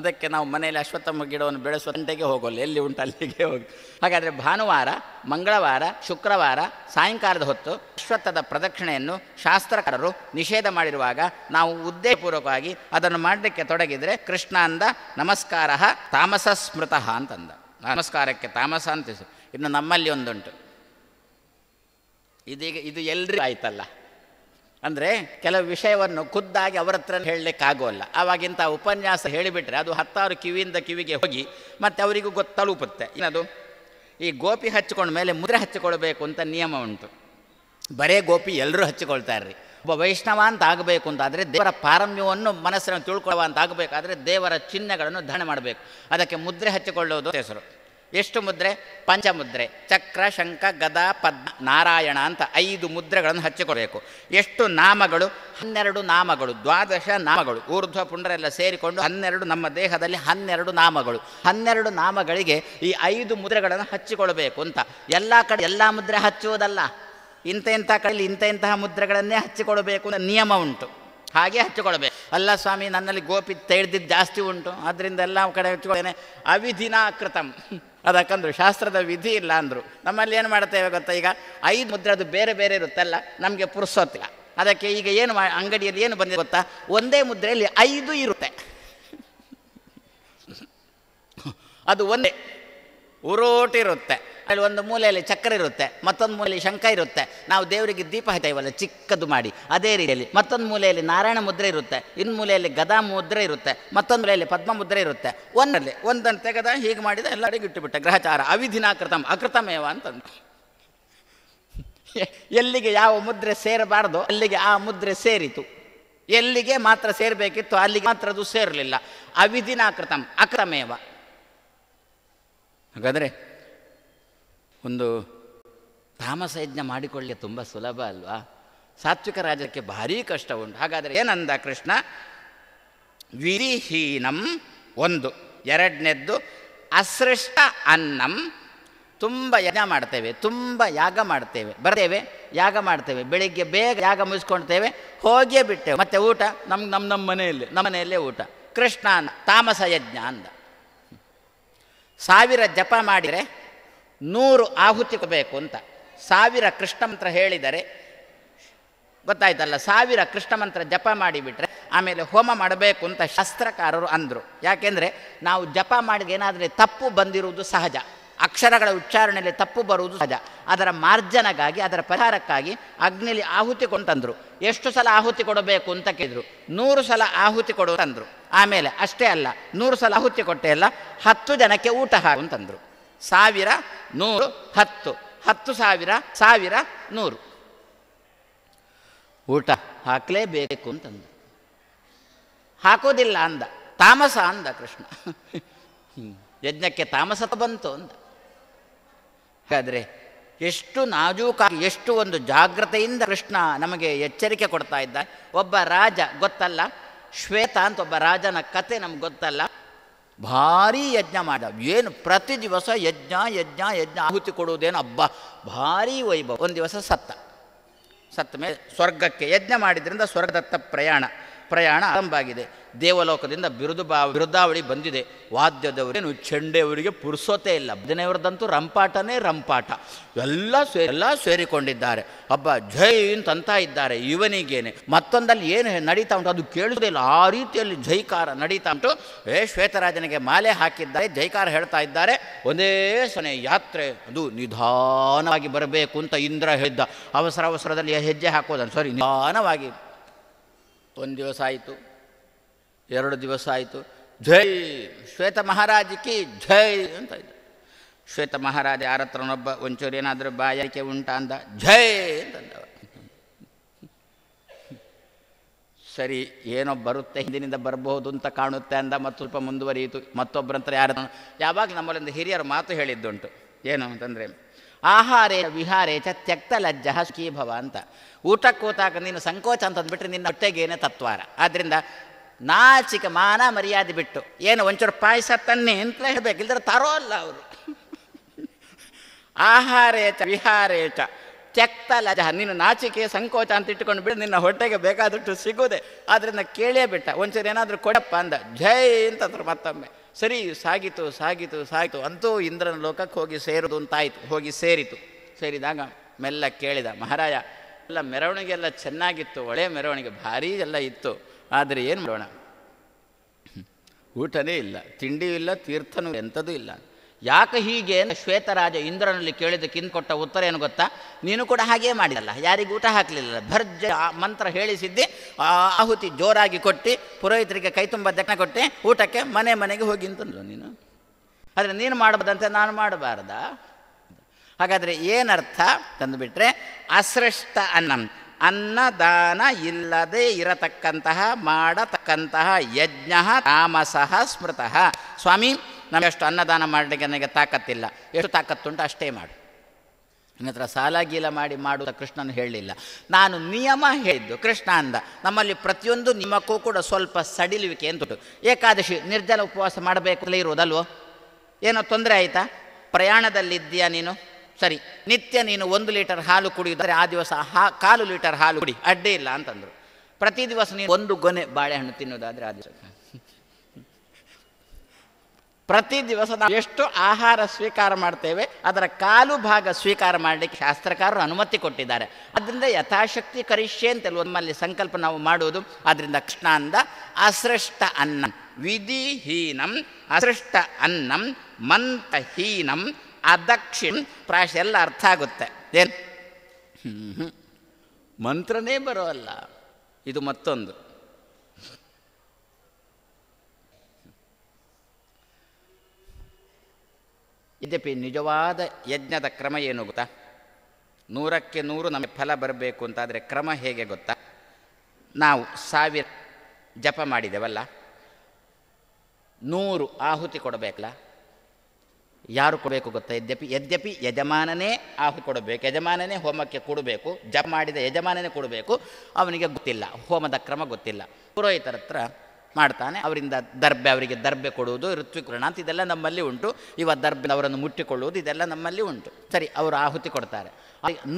ಅದಕ್ಕೆ ನಾವು ಮನೆಯಲ್ಲಿ ಅಶ್ವತ್ಥಮ ಗಿಡವನ್ನು ಬೆಳೆಸುವ ಗಂಟೆಗೆ ಹೋಗೋಲ್ಲ ಎಲ್ಲಿ ಉಂಟು ಅಲ್ಲಿಗೆ ಹೋಗಿ ಹಾಗಾದರೆ ಭಾನುವಾರ ಮಂಗಳವಾರ ಶುಕ್ರವಾರ ಸಾಯಂಕಾಲದ ಹೊತ್ತು ಅಶ್ವತ್ಥದ ಪ್ರದಕ್ಷಿಣೆಯನ್ನು ಶಾಸ್ತ್ರಕಾರರು ನಿಷೇಧ ಮಾಡಿರುವಾಗ ನಾವು ಉದ್ದೇಶಪೂರ್ವಕವಾಗಿ ಅದನ್ನು ಮಾಡಲಿಕ್ಕೆ ತೊಡಗಿದರೆ ಕೃಷ್ಣ ಅಂದ ನಮಸ್ಕಾರ ತಾಮಸ ಸ್ಮೃತಃ ಅಂತಂದ ನಮಸ್ಕಾರಕ್ಕೆ ತಾಮಸ ಅಂತ ಇನ್ನು ನಮ್ಮಲ್ಲಿ ಒಂದುಂಟು ಇದೀಗ ಇದು ಎಲ್ರಿಗೂ ಆಯ್ತಲ್ಲ ಅಂದರೆ ಕೆಲವು ವಿಷಯವನ್ನು ಖುದ್ದಾಗಿ ಅವರ ಹತ್ರ ಹೇಳಲಿಕ್ಕಾಗೋಲ್ಲ ಆವಾಗಿಂಥ ಉಪನ್ಯಾಸ ಹೇಳಿಬಿಟ್ರೆ ಅದು ಹತ್ತಾರು ಕಿವಿಯಿಂದ ಕಿವಿಗೆ ಹೋಗಿ ಮತ್ತು ಅವರಿಗೂ ಗೊತ್ತು ತಲುಪುತ್ತೆ ಏನದು ಈ ಗೋಪಿ ಹಚ್ಚಿಕೊಂಡ ಮೇಲೆ ಮುದ್ರೆ ಹಚ್ಚಿಕೊಳ್ಬೇಕು ಅಂತ ನಿಯಮ ಉಂಟು ಬರೇ ಗೋಪಿ ಎಲ್ಲರೂ ಹಚ್ಚಿಕೊಳ್ತಾರೆ ರೀ ಒಬ್ಬ ವೈಷ್ಣವ ಅಂತ ಆಗಬೇಕು ಅಂತಾದರೆ ದೇವರ ಪಾರಮ್ಯವನ್ನು ಮನಸ್ಸನ್ನು ತಿಳ್ಕೊಳ್ಳುವ ಅಂತ ಆಗಬೇಕಾದ್ರೆ ದೇವರ ಚಿಹ್ನೆಗಳನ್ನು ಧಾರಣೆ ಮಾಡಬೇಕು ಅದಕ್ಕೆ ಮುದ್ರೆ ಹಚ್ಚಿಕೊಳ್ಳೋದು ಹೆಸರು ಎಷ್ಟು ಮುದ್ರೆ ಪಂಚಮುದ್ರೆ ಚಕ್ರ ಶಂಖ ಗದಾ ಪದ್ಮ ನಾರಾಯಣ ಅಂತ ಐದು ಮುದ್ರೆಗಳನ್ನು ಹಚ್ಚಿಕೊಡಬೇಕು ಎಷ್ಟು ನಾಮಗಳು ಹನ್ನೆರಡು ನಾಮಗಳು ದ್ವಾದಶ ನಾಮಗಳು ಊರ್ಧ್ವ ಪುಂಡರೆಲ್ಲ ಸೇರಿಕೊಂಡು ಹನ್ನೆರಡು ನಮ್ಮ ದೇಹದಲ್ಲಿ ಹನ್ನೆರಡು ನಾಮಗಳು ಹನ್ನೆರಡು ನಾಮಗಳಿಗೆ ಈ ಐದು ಮುದ್ರೆಗಳನ್ನು ಹಚ್ಚಿಕೊಳ್ಬೇಕು ಅಂತ ಎಲ್ಲ ಕಡೆ ಎಲ್ಲ ಮುದ್ರೆ ಹಚ್ಚುವುದಲ್ಲ ಇಂಥ ಇಂಥ ಕಡೆಯಲ್ಲಿ ಇಂಥ ಇಂತಹ ಮುದ್ರೆಗಳನ್ನೇ ಹಚ್ಚಿಕೊಳ್ಬೇಕು ಅಂತ ನಿಯಮ ಉಂಟು ಹಾಗೆ ಹಚ್ಚಿಕೊಳ್ಬೇಕು ಅಲ್ಲ ಸ್ವಾಮಿ ನನ್ನಲ್ಲಿ ಗೋಪಿ ತೆಗೆದಿದ್ದು ಜಾಸ್ತಿ ಉಂಟು ಆದ್ದರಿಂದ ಎಲ್ಲ ಕಡೆ ಹಚ್ಚಿಕೊಳ್ತೇನೆ ಅವಿದಿನಾಕೃತಂ ಅದಕ್ಕಂದ್ರು ಶಾಸ್ತ್ರದ ವಿಧಿ ಇಲ್ಲ ಅಂದರು ನಮ್ಮಲ್ಲಿ ಏನು ಮಾಡ್ತೇವೆ ಗೊತ್ತಾ ಈಗ ಐದು ಮುದ್ರೆ ಅದು ಬೇರೆ ಬೇರೆ ಇರುತ್ತಲ್ಲ ನಮಗೆ ಪುರುಸೋತಿಲ್ಲ ಅದಕ್ಕೆ ಈಗ ಏನು ಅಂಗಡಿಯಲ್ಲಿ ಏನು ಬಂದಿದೆ ಗೊತ್ತಾ ಒಂದೇ ಮುದ್ರೆಯಲ್ಲಿ ಐದು ಇರುತ್ತೆ ಅದು ಒಂದೇ ಉರೋಟಿರುತ್ತೆ ಅಲ್ಲಿ ಒಂದು ಮೂಲೆಯಲ್ಲಿ ಚಕ್ರ ಇರುತ್ತೆ ಮತ್ತೊಂದು ಮೂಲೆಯಲ್ಲಿ ಶಂಕ ಇರುತ್ತೆ ನಾವು ದೇವರಿಗೆ ದೀಪ ಹಾಯ್ತಾಯಿವಲ್ಲ ಚಿಕ್ಕದು ಮಾಡಿ ಅದೇ ರೀತಿಯಲ್ಲಿ ಮತ್ತೊಂದು ಮೂಲೆಯಲ್ಲಿ ನಾರಾಯಣ ಮುದ್ರೆ ಇರುತ್ತೆ ಇನ್ನು ಮೂಲೆಯಲ್ಲಿ ಗದಾ ಮುದ್ರೆ ಇರುತ್ತೆ ಮತ್ತೊಂದು ಮೂಲೆಯಲ್ಲಿ ಪದ್ಮ ಮುದ್ರೆ ಇರುತ್ತೆ ಒಂದರಲ್ಲಿ ಒಂದನ್ನು ತೆಗೆದ ಹೀಗೆ ಮಾಡಿದ ಎಲ್ಲರಿಗೂ ಇಟ್ಟುಬಿಟ್ಟೆ ಗ್ರಹಚಾರ ಅವಿಧಿನಾಕೃತಂ ಅಕೃತಮೇವ ಅಂತಂದು ಎಲ್ಲಿಗೆ ಯಾವ ಮುದ್ರೆ ಸೇರಬಾರ್ದು ಅಲ್ಲಿಗೆ ಆ ಮುದ್ರೆ ಸೇರಿತು ಎಲ್ಲಿಗೆ ಮಾತ್ರ ಸೇರಬೇಕಿತ್ತು ಅಲ್ಲಿಗೆ ಮಾತ್ರ ಅದು ಸೇರಲಿಲ್ಲ ಅವಿಧಿನಾಕೃತಂ ಅಕ್ರಮೇವ ಹಾಗಾದರೆ ಒಂದು ತಾಮಸ ಯಜ್ಞ ಮಾಡಿಕೊಳ್ಳಿ ತುಂಬ ಸುಲಭ ಅಲ್ವಾ ಸಾತ್ವಿಕ ರಾಜಕ್ಕೆ ಭಾರೀ ಕಷ್ಟ ಉಂಟು ಹಾಗಾದರೆ ಏನಂದ ಕೃಷ್ಣ ವಿರಿಹೀನಂ ಒಂದು ಎರಡನೇದ್ದು ಅಸೃಷ್ಟ ಅನ್ನಂ ತುಂಬ ಯಜ್ಞ ಮಾಡ್ತೇವೆ ತುಂಬ ಯಾಗ ಮಾಡ್ತೇವೆ ಬರ್ತೇವೆ ಯಾಗ ಮಾಡ್ತೇವೆ ಬೆಳಿಗ್ಗೆ ಬೇಗ ಯಾಗ ಮುಗಿಸ್ಕೊಳ್ತೇವೆ ಹೋಗಿಯೇ ಬಿಟ್ಟೆವು ಮತ್ತೆ ಊಟ ನಮ್ಗೆ ನಮ್ಮ ನಮ್ಮ ಮನೆಯಲ್ಲಿ ನಮ್ಮ ಮನೆಯಲ್ಲೇ ಊಟ ಕೃಷ್ಣ ಅನ್ನ ತಾಮಸ ಯಜ್ಞ ಅಂದ ಸಾವಿರ ಜಪ ಮಾಡಿದರೆ ನೂರು ಆಹುತಿ ಕೊಡಬೇಕು ಅಂತ ಸಾವಿರ ಕೃಷ್ಣಮಂತ್ರ ಹೇಳಿದರೆ ಗೊತ್ತಾಯ್ತಲ್ಲ ಸಾವಿರ ಕೃಷ್ಣಮಂತ್ರ ಜಪ ಮಾಡಿಬಿಟ್ರೆ ಆಮೇಲೆ ಹೋಮ ಮಾಡಬೇಕು ಅಂತ ಶಾಸ್ತ್ರಕಾರರು ಅಂದರು ಯಾಕೆಂದರೆ ನಾವು ಜಪ ಮಾಡಿದ ಏನಾದರೆ ತಪ್ಪು ಬಂದಿರುವುದು ಸಹಜ ಅಕ್ಷರಗಳ ಉಚ್ಚಾರಣೆಯಲ್ಲಿ ತಪ್ಪು ಬರುವುದು ಸಹಜ ಅದರ ಮಾರ್ಜನಗಾಗಿ ಅದರ ಪರಿಹಾರಕ್ಕಾಗಿ ಅಗ್ನಿಲಿ ಆಹುತಿ ಕೊಂತಂದರು ಎಷ್ಟು ಸಲ ಆಹುತಿ ಕೊಡಬೇಕು ಅಂತ ಕೇಳಿದ್ರು ನೂರು ಸಲ ಆಹುತಿ ಕೊಡು ತಂದರು ಆಮೇಲೆ ಅಷ್ಟೇ ಅಲ್ಲ ನೂರು ಸಲ ಆಹುತಿ ಕೊಟ್ಟೆ ಅಲ್ಲ ಹತ್ತು ಜನಕ್ಕೆ ಊಟ ಹಾಕು ಅಂತಂದರು ಸಾವಿರ ನೂರು ಹತ್ತು ಹತ್ತು ಸಾವಿರ ಸಾವಿರ ನೂರು ಊಟ ಹಾಕಲೇಬೇಕು ಅಂತಂದರು ಹಾಕೋದಿಲ್ಲ ಅಂದ ತಾಮಸ ಅಂದ ಕೃಷ್ಣ ಯಜ್ಞಕ್ಕೆ ತಾಮಸ ಬಂತು ಅಂದ ಹಾಗಾದರೆ ಎಷ್ಟು ನಾಜೂಕಾಗಿ ಎಷ್ಟು ಒಂದು ಜಾಗ್ರತೆಯಿಂದ ಕೃಷ್ಣ ನಮಗೆ ಎಚ್ಚರಿಕೆ ಕೊಡ್ತಾ ಇದ್ದ ಒಬ್ಬ ರಾಜ ಗೊತ್ತಲ್ಲ ಶ್ವೇತ ಅಂತ ಒಬ್ಬ ರಾಜನ ಕತೆ ನಮ್ಗೆ ಗೊತ್ತಲ್ಲ ಭಾರೀ ಯಜ್ಞ ಮಾಡ ಏನು ಪ್ರತಿ ದಿವಸ ಯಜ್ಞ ಯಜ್ಞ ಯಜ್ಞ ಆಹುತಿ ಕೊಡುವುದೇನು ಹಬ್ಬ ಭಾರೀ ವೈಭವ ಒಂದು ದಿವಸ ಸತ್ತ ಸತ್ತ ಮೇಲೆ ಸ್ವರ್ಗಕ್ಕೆ ಯಜ್ಞ ಮಾಡಿದ್ರಿಂದ ಸ್ವರ್ಗದತ್ತ ಪ್ರಯಾಣ ಪ್ರಯಾಣ ಆರಂಭ ಆಗಿದೆ ದೇವಲೋಕದಿಂದ ಬಿರುದು ಬಾ ಬಿರುದಾವಳಿ ಬಂದಿದೆ ವಾದ್ಯದವರೇನು ಚೆಂಡೆಯವರಿಗೆ ಪುರುಸೋತೇ ಇಲ್ಲ ಬದನೆಯವರದಂತೂ ರಂಪಾಟನೇ ರಂಪಾಟ ಎಲ್ಲ ಸೇರಿ ಎಲ್ಲ ಸೇರಿಕೊಂಡಿದ್ದಾರೆ ಹಬ್ಬ ಜೈ ಅಂತ ಇದ್ದಾರೆ ಇವನಿಗೇನೆ ಮತ್ತೊಂದಲ್ಲಿ ಏನು ನಡೀತಾ ಉಂಟು ಅದು ಕೇಳಿಸೋದಿಲ್ಲ ಆ ರೀತಿಯಲ್ಲಿ ಜೈಕಾರ ನಡೀತಾ ಉಂಟು ಏ ಶ್ವೇತರಾಜನಿಗೆ ಮಾಲೆ ಹಾಕಿದ್ದಾರೆ ಜೈಕಾರ ಹೇಳ್ತಾ ಇದ್ದಾರೆ ಒಂದೇ ಸೊನೆ ಯಾತ್ರೆ ಅದು ನಿಧಾನವಾಗಿ ಬರಬೇಕು ಅಂತ ಇಂದ್ರ ಹೇಳಿದ್ದ ಅವಸರ ಅವಸರದಲ್ಲಿ ಹೆಜ್ಜೆ ಹಾಕೋದನ್ನು ಸಾರಿ ನಿಧಾನವಾಗಿ ಒಂದು ದಿವಸ ಆಯಿತು ಎರಡು ದಿವಸ ಆಯಿತು ಜೈ ಶ್ವೇತ ಮಹಾರಾಜಕ್ಕೆ ಜೈ ಅಂತ ಇದ್ದ ಶ್ವೇತ ಮಹಾರಾಜ ಯಾರ ಹತ್ರನೊಬ್ಬ ಒಂಚೂರು ಏನಾದರೂ ಬಾಯಕೆ ಉಂಟ ಅಂದ ಜೈ ಅಂತಂದ ಸರಿ ಏನೋ ಬರುತ್ತೆ ಹಿಂದಿನಿಂದ ಬರಬಹುದು ಅಂತ ಕಾಣುತ್ತೆ ಅಂದ ಮತ್ತು ಸ್ವಲ್ಪ ಮುಂದುವರಿಯಿತು ಮತ್ತೊಬ್ಬರಂತರ ಯಾರ ಯಾವಾಗ ನಮ್ಮಲ್ಲಿಂದ ಹಿರಿಯರು ಮಾತು ಹೇಳಿದ್ದುಂಟು ಏನು ಅಂತಂದರೆ ಆಹಾರೇ ವಿಹಾರೇ ಚ ತ್ಯಕ್ತ ಲಜ್ಜ ಭವ ಅಂತ ಊಟಕ್ಕೂತಾಗ ನೀನು ಸಂಕೋಚ ಅಂತಂದ್ಬಿಟ್ರೆ ನಿನ್ನ ಹೊಟ್ಟೆಗೇನೆ ತತ್ವಾರ ಆದ್ದರಿಂದ ನಾಚಿಕೆ ಮಾನ ಮರ್ಯಾದೆ ಬಿಟ್ಟು ಏನು ಒಂಚೂರು ಪಾಯಸ ತನ್ನಿ ಅಂತ ಹೇಳಬೇಕು ಇಲ್ದ್ರೆ ತರೋ ಅಲ್ಲ ಅವರು ಆಹಾರೇಚ ವಿಹಾರೇಚ ಚಕ್ತ ಲಜ ನಿನ್ನ ನಾಚಿಕೆ ಸಂಕೋಚ ಅಂತ ಇಟ್ಟುಕೊಂಡು ಬಿಡು ನಿನ್ನ ಹೊಟ್ಟೆಗೆ ಬೇಕಾದಷ್ಟು ಸಿಗೋದೆ ಆದ್ರಿಂದ ಕೇಳೇ ಬಿಟ್ಟ ಒಂಚೂರು ಏನಾದರೂ ಕೊಡಪ್ಪ ಅಂದ ಜೈ ಅಂತಂದ್ರು ಮತ್ತೊಮ್ಮೆ ಸರಿ ಸಾಗಿತು ಸಾಗಿತು ಸಾಯಿತು ಅಂತೂ ಇಂದ್ರನ ಲೋಕಕ್ಕೆ ಹೋಗಿ ಸೇರೋದು ಅಂತಾಯ್ತು ಹೋಗಿ ಸೇರಿತು ಸೇರಿದಾಗ ಮೆಲ್ಲ ಕೇಳಿದ ಮಹಾರಾಯ ಎಲ್ಲ ಮೆರವಣಿಗೆ ಎಲ್ಲ ಚೆನ್ನಾಗಿತ್ತು ಒಳ್ಳೆ ಮೆರವಣಿಗೆ ಭಾರೀ ಎಲ್ಲ ಇತ್ತು ಆದರೆ ಏನು ಮಾಡೋಣ ಊಟನೇ ಇಲ್ಲ ತಿಂಡಿಯೂ ಇಲ್ಲ ತೀರ್ಥನೂ ಎಂಥದೂ ಇಲ್ಲ ಯಾಕೆ ಹೀಗೆ ಶ್ವೇತರಾಜ ಇಂದ್ರನಲ್ಲಿ ಕೇಳಿದ ಕಿಂದ ಕೊಟ್ಟ ಉತ್ತರ ಏನು ಗೊತ್ತಾ ನೀನು ಕೂಡ ಹಾಗೇ ಮಾಡಿದಲ್ಲ ಯಾರಿಗೂ ಊಟ ಹಾಕಲಿಲ್ಲ ಭರ್ಜ ಮಂತ್ರ ಹೇಳಿಸಿದ್ದೆ ಆಹುತಿ ಜೋರಾಗಿ ಕೊಟ್ಟು ಪುರೋಹಿತರಿಗೆ ಕೈ ತುಂಬ ದಕ್ಷಿಣ ಕೊಟ್ಟು ಊಟಕ್ಕೆ ಮನೆ ಮನೆಗೆ ಹೋಗಿ ಅಂತಂದ್ರು ನೀನು ಆದರೆ ನೀನು ಮಾಡಬಾರ್ದಂತೆ ನಾನು ಮಾಡಬಾರ್ದ ಹಾಗಾದರೆ ಏನರ್ಥ ತಂದುಬಿಟ್ರೆ ಅಸೃಷ್ಟ ಅನ್ನ ಅನ್ನದಾನ ಇಲ್ಲದೆ ಇರತಕ್ಕಂತಹ ಮಾಡತಕ್ಕಂತಹ ಯಜ್ಞ ತಾಮಸಃ ಸ್ಮೃತಃ ಸ್ವಾಮಿ ನಮಗೆಷ್ಟು ಅನ್ನದಾನ ಮಾಡಲಿಕ್ಕೆ ನನಗೆ ತಾಕತ್ತಿಲ್ಲ ಎಷ್ಟು ತಾಕತ್ತುಂಟು ಅಷ್ಟೇ ಮಾಡು ನನ್ನ ಹತ್ರ ಸಾಲ ಗೀಲ ಮಾಡಿ ಮಾಡುವ ಕೃಷ್ಣನು ಹೇಳಲಿಲ್ಲ ನಾನು ನಿಯಮ ಹೇಳಿದ್ದು ಕೃಷ್ಣ ಅಂದ ನಮ್ಮಲ್ಲಿ ಪ್ರತಿಯೊಂದು ನಿಯಮಕ್ಕೂ ಕೂಡ ಸ್ವಲ್ಪ ಸಡಿಲುವಿಕೆ ಅಂತು ಏಕಾದಶಿ ನಿರ್ಜಲ ಉಪವಾಸ ಮಾಡಬೇಕು ಇರುವುದಲ್ವೋ ಏನೋ ತೊಂದರೆ ಆಯಿತಾ ಪ್ರಯಾಣದಲ್ಲಿದ್ದೀಯಾ ನೀನು ಸರಿ ನಿತ್ಯ ನೀನು ಒಂದು ಲೀಟರ್ ಹಾಲು ಕುಡಿಯುತ್ತಾರೆ ಆ ದಿವಸ ಹಾ ಕಾಲು ಲೀಟರ್ ಹಾಲು ಕುಡಿ ಅಡ್ಡೇ ಇಲ್ಲ ಅಂತಂದರು ಪ್ರತಿ ದಿವಸ ನೀನು ಒಂದು ಗೊನೆ ಬಾಳೆಹಣ್ಣು ತಿನ್ನೋದಾದರೆ ಆ ದಿವಸ ಪ್ರತಿ ದಿವಸ ನಾವು ಎಷ್ಟು ಆಹಾರ ಸ್ವೀಕಾರ ಮಾಡ್ತೇವೆ ಅದರ ಕಾಲು ಭಾಗ ಸ್ವೀಕಾರ ಮಾಡಲಿಕ್ಕೆ ಶಾಸ್ತ್ರಕಾರರು ಅನುಮತಿ ಕೊಟ್ಟಿದ್ದಾರೆ ಅದರಿಂದ ಯಥಾಶಕ್ತಿ ಕರಿಷ್ಯೆ ಅಂತ ನಮ್ಮಲ್ಲಿ ಸಂಕಲ್ಪ ನಾವು ಮಾಡುವುದು ಆದ್ದರಿಂದ ಕೃಷ್ಣಾಂದ ಅಸೃಷ್ಟ ಅನ್ನಂ ವಿಧಿಹೀನಂ ಅಸೃಷ್ಟ ಅನ್ನಂ ಮಂತ್ರಹೀನಂ ಅದಕ್ಷಿಣ್ ಪ್ರಾಶ ಎಲ್ಲ ಅರ್ಥ ಆಗುತ್ತೆ ಏನು ಹ್ಞೂ ಮಂತ್ರನೇ ಬರೋಲ್ಲ ಇದು ಮತ್ತೊಂದು ಯದ್ಯಪಿ ನಿಜವಾದ ಯಜ್ಞದ ಕ್ರಮ ಏನು ಗೊತ್ತಾ ನೂರಕ್ಕೆ ನೂರು ನಮಗೆ ಫಲ ಬರಬೇಕು ಅಂತಾದರೆ ಕ್ರಮ ಹೇಗೆ ಗೊತ್ತಾ ನಾವು ಸಾವಿರ ಜಪ ಮಾಡಿದೆವಲ್ಲ ನೂರು ಆಹುತಿ ಕೊಡಬೇಕಲ್ಲ ಯಾರು ಕೊಡಬೇಕು ಗೊತ್ತಾ ಯದ್ಯಪಿ ಯದ್ಯಪಿ ಯಜಮಾನನೇ ಆಹುತಿ ಕೊಡಬೇಕು ಯಜಮಾನನೇ ಹೋಮಕ್ಕೆ ಕೊಡಬೇಕು ಜಪ ಮಾಡಿದ ಯಜಮಾನನೇ ಕೊಡಬೇಕು ಅವನಿಗೆ ಗೊತ್ತಿಲ್ಲ ಹೋಮದ ಕ್ರಮ ಗೊತ್ತಿಲ್ಲ ಪುರೋಹಿತರ ಹತ್ರ ಮಾಡ್ತಾನೆ ಅವರಿಂದ ದರ್ಬೆ ಅವರಿಗೆ ದರ್ಬೆ ಕೊಡುವುದು ಋತ್ವಿಕರಣ ಅಂತ ಇದೆಲ್ಲ ನಮ್ಮಲ್ಲಿ ಉಂಟು ಇವ ದರ್ಬೆ ಅವರನ್ನು ಮುಟ್ಟಿಕೊಳ್ಳುವುದು ಇದೆಲ್ಲ ನಮ್ಮಲ್ಲಿ ಉಂಟು ಸರಿ ಅವರು ಆಹುತಿ ಕೊಡ್ತಾರೆ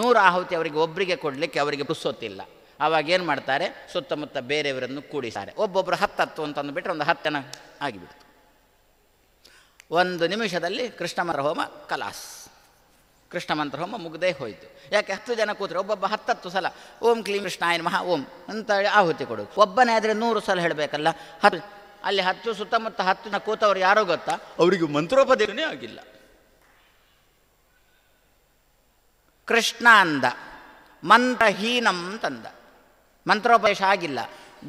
ನೂರು ಆಹುತಿ ಅವರಿಗೆ ಒಬ್ಬರಿಗೆ ಕೊಡಲಿಕ್ಕೆ ಅವರಿಗೆ ಪುಸ್ಸೊತ್ತಿಲ್ಲ ಆವಾಗ ಏನು ಮಾಡ್ತಾರೆ ಸುತ್ತಮುತ್ತ ಬೇರೆಯವರನ್ನು ಕೂಡಿಸ್ತಾರೆ ಒಬ್ಬೊಬ್ಬರು ಹತ್ತು ಹತ್ತು ಅಂತಂದುಬಿಟ್ರೆ ಒಂದು ಹತ್ತು ಜನ ಆಗಿಬಿಡ್ತು ಒಂದು ನಿಮಿಷದಲ್ಲಿ ಕೃಷ್ಣ ಮಂತ್ರ ಹೋಮ ಕಲಾಸ್ ಕೃಷ್ಣ ಮಂತ್ರ ಹೋಮ ಮುಗ್ದೇ ಹೋಯಿತು ಯಾಕೆ ಹತ್ತು ಜನ ಕೂತ್ರೆ ಒಬ್ಬೊಬ್ಬ ಹತ್ತತ್ತು ಸಲ ಓಂ ಕ್ಲೀಂ ಕೃಷ್ಣಾಯ ಮಹಾ ಓಂ ಅಂತ ಹೇಳಿ ಆಹುತಿ ಕೊಡೋದು ಒಬ್ಬನೇ ಆದರೆ ನೂರು ಸಲ ಹೇಳಬೇಕಲ್ಲ ಹತ್ತು ಅಲ್ಲಿ ಹತ್ತು ಸುತ್ತಮುತ್ತ ಹತ್ತು ಜನ ಕೂತವ್ರು ಯಾರೋ ಗೊತ್ತಾ ಅವರಿಗೆ ಮಂತ್ರೋಪದೇಶನೇ ಆಗಿಲ್ಲ ಕೃಷ್ಣ ಅಂದ ಮಂತ್ರಹೀನಂ ತಂದ ಮಂತ್ರೋಪದೇಶ ಆಗಿಲ್ಲ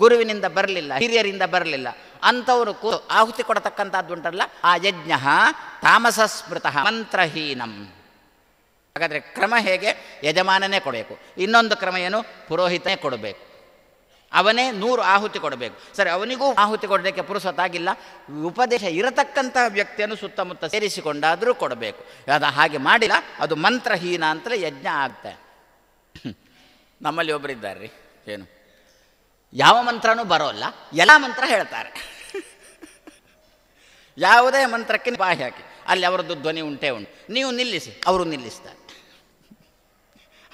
ಗುರುವಿನಿಂದ ಬರಲಿಲ್ಲ ಹಿರಿಯರಿಂದ ಬರಲಿಲ್ಲ ಅಂಥವರು ಕೂ ಆಹುತಿ ಕೊಡತಕ್ಕಂಥದ್ದು ಉಂಟಲ್ಲ ಆ ಯಜ್ಞ ತಾಮಸ ಸ್ಮೃತ ಮಂತ್ರಹೀನಂ ಹಾಗಾದರೆ ಕ್ರಮ ಹೇಗೆ ಯಜಮಾನನೇ ಕೊಡಬೇಕು ಇನ್ನೊಂದು ಕ್ರಮ ಏನು ಪುರೋಹಿತನೇ ಕೊಡಬೇಕು ಅವನೇ ನೂರು ಆಹುತಿ ಕೊಡಬೇಕು ಸರಿ ಅವನಿಗೂ ಆಹುತಿ ಕೊಡಲಿಕ್ಕೆ ಪುರುಸತ್ತಾಗಿಲ್ಲ ಉಪದೇಶ ಇರತಕ್ಕಂತಹ ವ್ಯಕ್ತಿಯನ್ನು ಸುತ್ತಮುತ್ತ ಸೇರಿಸಿಕೊಂಡಾದರೂ ಕೊಡಬೇಕು ಅದು ಹಾಗೆ ಮಾಡಿಲ್ಲ ಅದು ಮಂತ್ರಹೀನ ಅಂತ ಯಜ್ಞ ಆಗ್ತೆ ನಮ್ಮಲ್ಲಿ ಒಬ್ಬರಿದ್ದಾರೆ ರೀ ಏನು ಯಾವ ಮಂತ್ರನೂ ಬರೋಲ್ಲ ಎಲ್ಲ ಮಂತ್ರ ಹೇಳ್ತಾರೆ ಯಾವುದೇ ಮಂತ್ರಕ್ಕೆ ಬಾಯಿ ಹಾಕಿ ಅಲ್ಲಿ ಅವರದ್ದು ಧ್ವನಿ ಉಂಟೇ ಉಂಟು ನೀವು ನಿಲ್ಲಿಸಿ ಅವರು ನಿಲ್ಲಿಸ್ತಾರೆ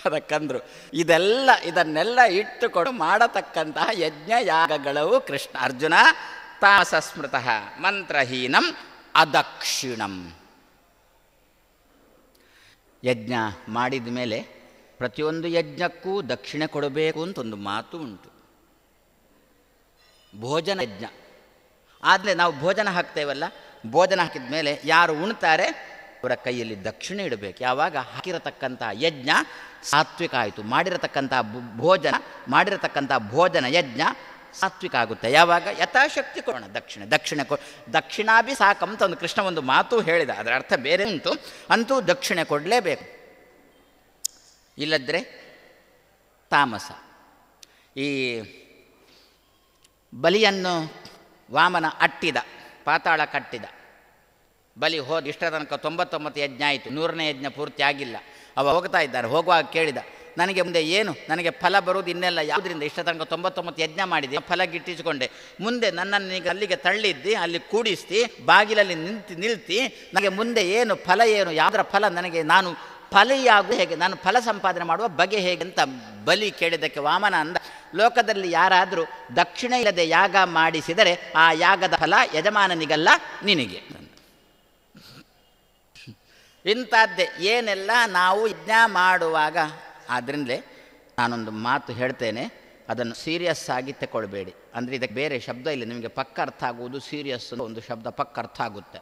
ಅದಕ್ಕಂದ್ರು ಇದೆಲ್ಲ ಇದನ್ನೆಲ್ಲ ಇಟ್ಟುಕೊಂಡು ಮಾಡತಕ್ಕಂತಹ ಯಜ್ಞ ಯಾಗಗಳು ಕೃಷ್ಣ ಅರ್ಜುನ ತಾಸಸ್ಮೃತಃ ಮಂತ್ರಹೀನಂ ಅದಕ್ಷಿಣಂ ಯಜ್ಞ ಮಾಡಿದ ಮೇಲೆ ಪ್ರತಿಯೊಂದು ಯಜ್ಞಕ್ಕೂ ದಕ್ಷಿಣೆ ಕೊಡಬೇಕು ಅಂತ ಒಂದು ಮಾತು ಉಂಟು ಭೋಜನ ಯಜ್ಞ ಆದರೆ ನಾವು ಭೋಜನ ಹಾಕ್ತೇವಲ್ಲ ಭೋಜನ ಹಾಕಿದ ಮೇಲೆ ಯಾರು ಉಣ್ತಾರೆ ಅವರ ಕೈಯಲ್ಲಿ ದಕ್ಷಿಣೆ ಇಡಬೇಕು ಯಾವಾಗ ಹಾಕಿರತಕ್ಕಂಥ ಯಜ್ಞ ಸಾತ್ವಿಕ ಆಯಿತು ಮಾಡಿರತಕ್ಕಂಥ ಭೋಜನ ಮಾಡಿರತಕ್ಕಂಥ ಭೋಜನ ಯಜ್ಞ ಸಾತ್ವಿಕ ಆಗುತ್ತೆ ಯಾವಾಗ ಯಥಾಶಕ್ತಿ ಕೊಡೋಣ ದಕ್ಷಿಣ ದಕ್ಷಿಣ ಕೊ ದಕ್ಷಿಣಾಭಿ ಸಾಕಂತ ಒಂದು ಕೃಷ್ಣ ಒಂದು ಮಾತು ಹೇಳಿದ ಅದರ ಅರ್ಥ ಬೇರೆ ಉಂಟು ಅಂತೂ ದಕ್ಷಿಣೆ ಕೊಡಲೇಬೇಕು ಇಲ್ಲದ್ರೆ ತಾಮಸ ಈ ಬಲಿಯನ್ನು ವಾಮನ ಅಟ್ಟಿದ ಪಾತಾಳ ಕಟ್ಟಿದ ಬಲಿ ಹೋದ ಇಷ್ಟರ ತನಕ ತೊಂಬತ್ತೊಂಬತ್ತು ಯಜ್ಞ ಆಯಿತು ನೂರನೇ ಯಜ್ಞ ಪೂರ್ತಿ ಆಗಿಲ್ಲ ಅವ ಹೋಗ್ತಾ ಇದ್ದಾರೆ ಹೋಗುವಾಗ ಕೇಳಿದ ನನಗೆ ಮುಂದೆ ಏನು ನನಗೆ ಫಲ ಬರುವುದು ಇನ್ನೆಲ್ಲ ಯಾವುದರಿಂದ ಇಷ್ಟ ತನಕ ತೊಂಬತ್ತೊಂಬತ್ತು ಯಜ್ಞ ಮಾಡಿದೆ ಫಲ ಗಿಟ್ಟಿಸಿಕೊಂಡೆ ಮುಂದೆ ನನ್ನನ್ನು ಅಲ್ಲಿಗೆ ತಳ್ಳಿದ್ದಿ ಅಲ್ಲಿ ಕೂಡಿಸ್ತಿ ಬಾಗಿಲಲ್ಲಿ ನಿಂತು ನಿಲ್ತಿ ನನಗೆ ಮುಂದೆ ಏನು ಫಲ ಏನು ಯಾವುದರ ಫಲ ನನಗೆ ನಾನು ಫಲಿಯಾಗುವುದು ಹೇಗೆ ನಾನು ಫಲ ಸಂಪಾದನೆ ಮಾಡುವ ಬಗೆ ಹೇಗೆ ಅಂತ ಬಲಿ ಕೇಳಿದ್ದಕ್ಕೆ ವಾಮನ ಅಂದ ಲೋಕದಲ್ಲಿ ಯಾರಾದರೂ ದಕ್ಷಿಣ ಇಲ್ಲದೆ ಯಾಗ ಮಾಡಿಸಿದರೆ ಆ ಯಾಗದ ಫಲ ಯಜಮಾನನಿಗಲ್ಲ ನಿನಗೆ ಇಂಥದ್ದೇ ಏನೆಲ್ಲ ನಾವು ಯಜ್ಞ ಮಾಡುವಾಗ ಆದ್ದರಿಂದಲೇ ನಾನೊಂದು ಮಾತು ಹೇಳ್ತೇನೆ ಅದನ್ನು ಸೀರಿಯಸ್ ಆಗಿ ತಗೊಳ್ಬೇಡಿ ಅಂದರೆ ಇದಕ್ಕೆ ಬೇರೆ ಶಬ್ದ ಇಲ್ಲ ನಿಮಗೆ ಪಕ್ಕ ಅರ್ಥ ಆಗುವುದು ಸೀರಿಯಸ್ ಒಂದು ಶಬ್ದ ಪಕ್ಕ ಅರ್ಥ ಆಗುತ್ತೆ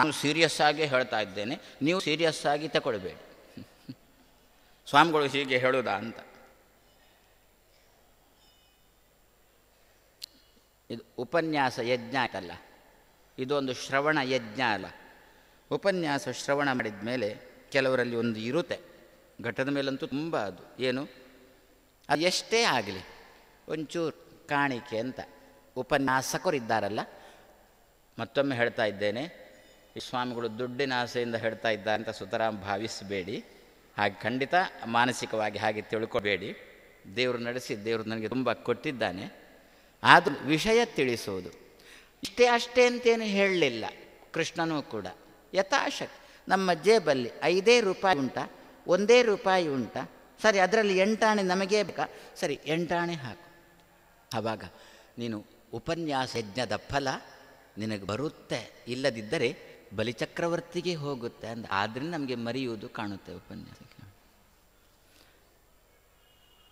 ನಾನು ಸೀರಿಯಸ್ ಆಗಿ ಹೇಳ್ತಾ ಇದ್ದೇನೆ ನೀವು ಸೀರಿಯಸ್ ಆಗಿ ತಗೊಳ್ಬೇಡಿ ಸ್ವಾಮಿಗಳು ಹೀಗೆ ಹೇಳುದಾ ಅಂತ ಇದು ಉಪನ್ಯಾಸ ಯಜ್ಞ ಆಯ್ತಲ್ಲ ಇದೊಂದು ಶ್ರವಣ ಯಜ್ಞ ಅಲ್ಲ ಉಪನ್ಯಾಸ ಶ್ರವಣ ಮಾಡಿದ ಮೇಲೆ ಕೆಲವರಲ್ಲಿ ಒಂದು ಇರುತ್ತೆ ಘಟದ ಮೇಲಂತೂ ತುಂಬ ಅದು ಏನು ಅದು ಎಷ್ಟೇ ಆಗಲಿ ಒಂಚೂರು ಕಾಣಿಕೆ ಅಂತ ಇದ್ದಾರಲ್ಲ ಮತ್ತೊಮ್ಮೆ ಹೇಳ್ತಾ ಇದ್ದೇನೆ ಈ ಸ್ವಾಮಿಗಳು ದುಡ್ಡಿನ ಆಸೆಯಿಂದ ಹೇಳ್ತಾ ಇದ್ದಾರೆ ಅಂತ ಸುತರಾಮ್ ಭಾವಿಸಬೇಡಿ ಹಾಗೆ ಖಂಡಿತ ಮಾನಸಿಕವಾಗಿ ಹಾಗೆ ತಿಳ್ಕೊಬೇಡಿ ದೇವರು ನಡೆಸಿ ದೇವರು ನನಗೆ ತುಂಬ ಕೊಟ್ಟಿದ್ದಾನೆ ಆದರೂ ವಿಷಯ ತಿಳಿಸೋದು ಇಷ್ಟೇ ಅಷ್ಟೇ ಅಂತೇನು ಹೇಳಲಿಲ್ಲ ಕೃಷ್ಣನೂ ಕೂಡ ಯಥಾಶಕ್ತಿ ನಮ್ಮ ಜೇಬಲ್ಲಿ ಐದೇ ರೂಪಾಯಿ ಉಂಟ ಒಂದೇ ರೂಪಾಯಿ ಉಂಟ ಸರಿ ಅದರಲ್ಲಿ ಎಂಟಾಣೆ ನಮಗೇ ಬೇಕಾ ಸರಿ ಎಂಟಾಣೆ ಹಾಕು ಆವಾಗ ನೀನು ಉಪನ್ಯಾಸ ಯಜ್ಞದ ಫಲ ನಿನಗೆ ಬರುತ್ತೆ ಇಲ್ಲದಿದ್ದರೆ ಬಲಿಚಕ್ರವರ್ತಿಗೆ ಹೋಗುತ್ತೆ ಅಂದ ಆದ್ರಿಂದ ನಮಗೆ ಮರೆಯುವುದು ಕಾಣುತ್ತೆ ಉಪನ್ಯಾಸ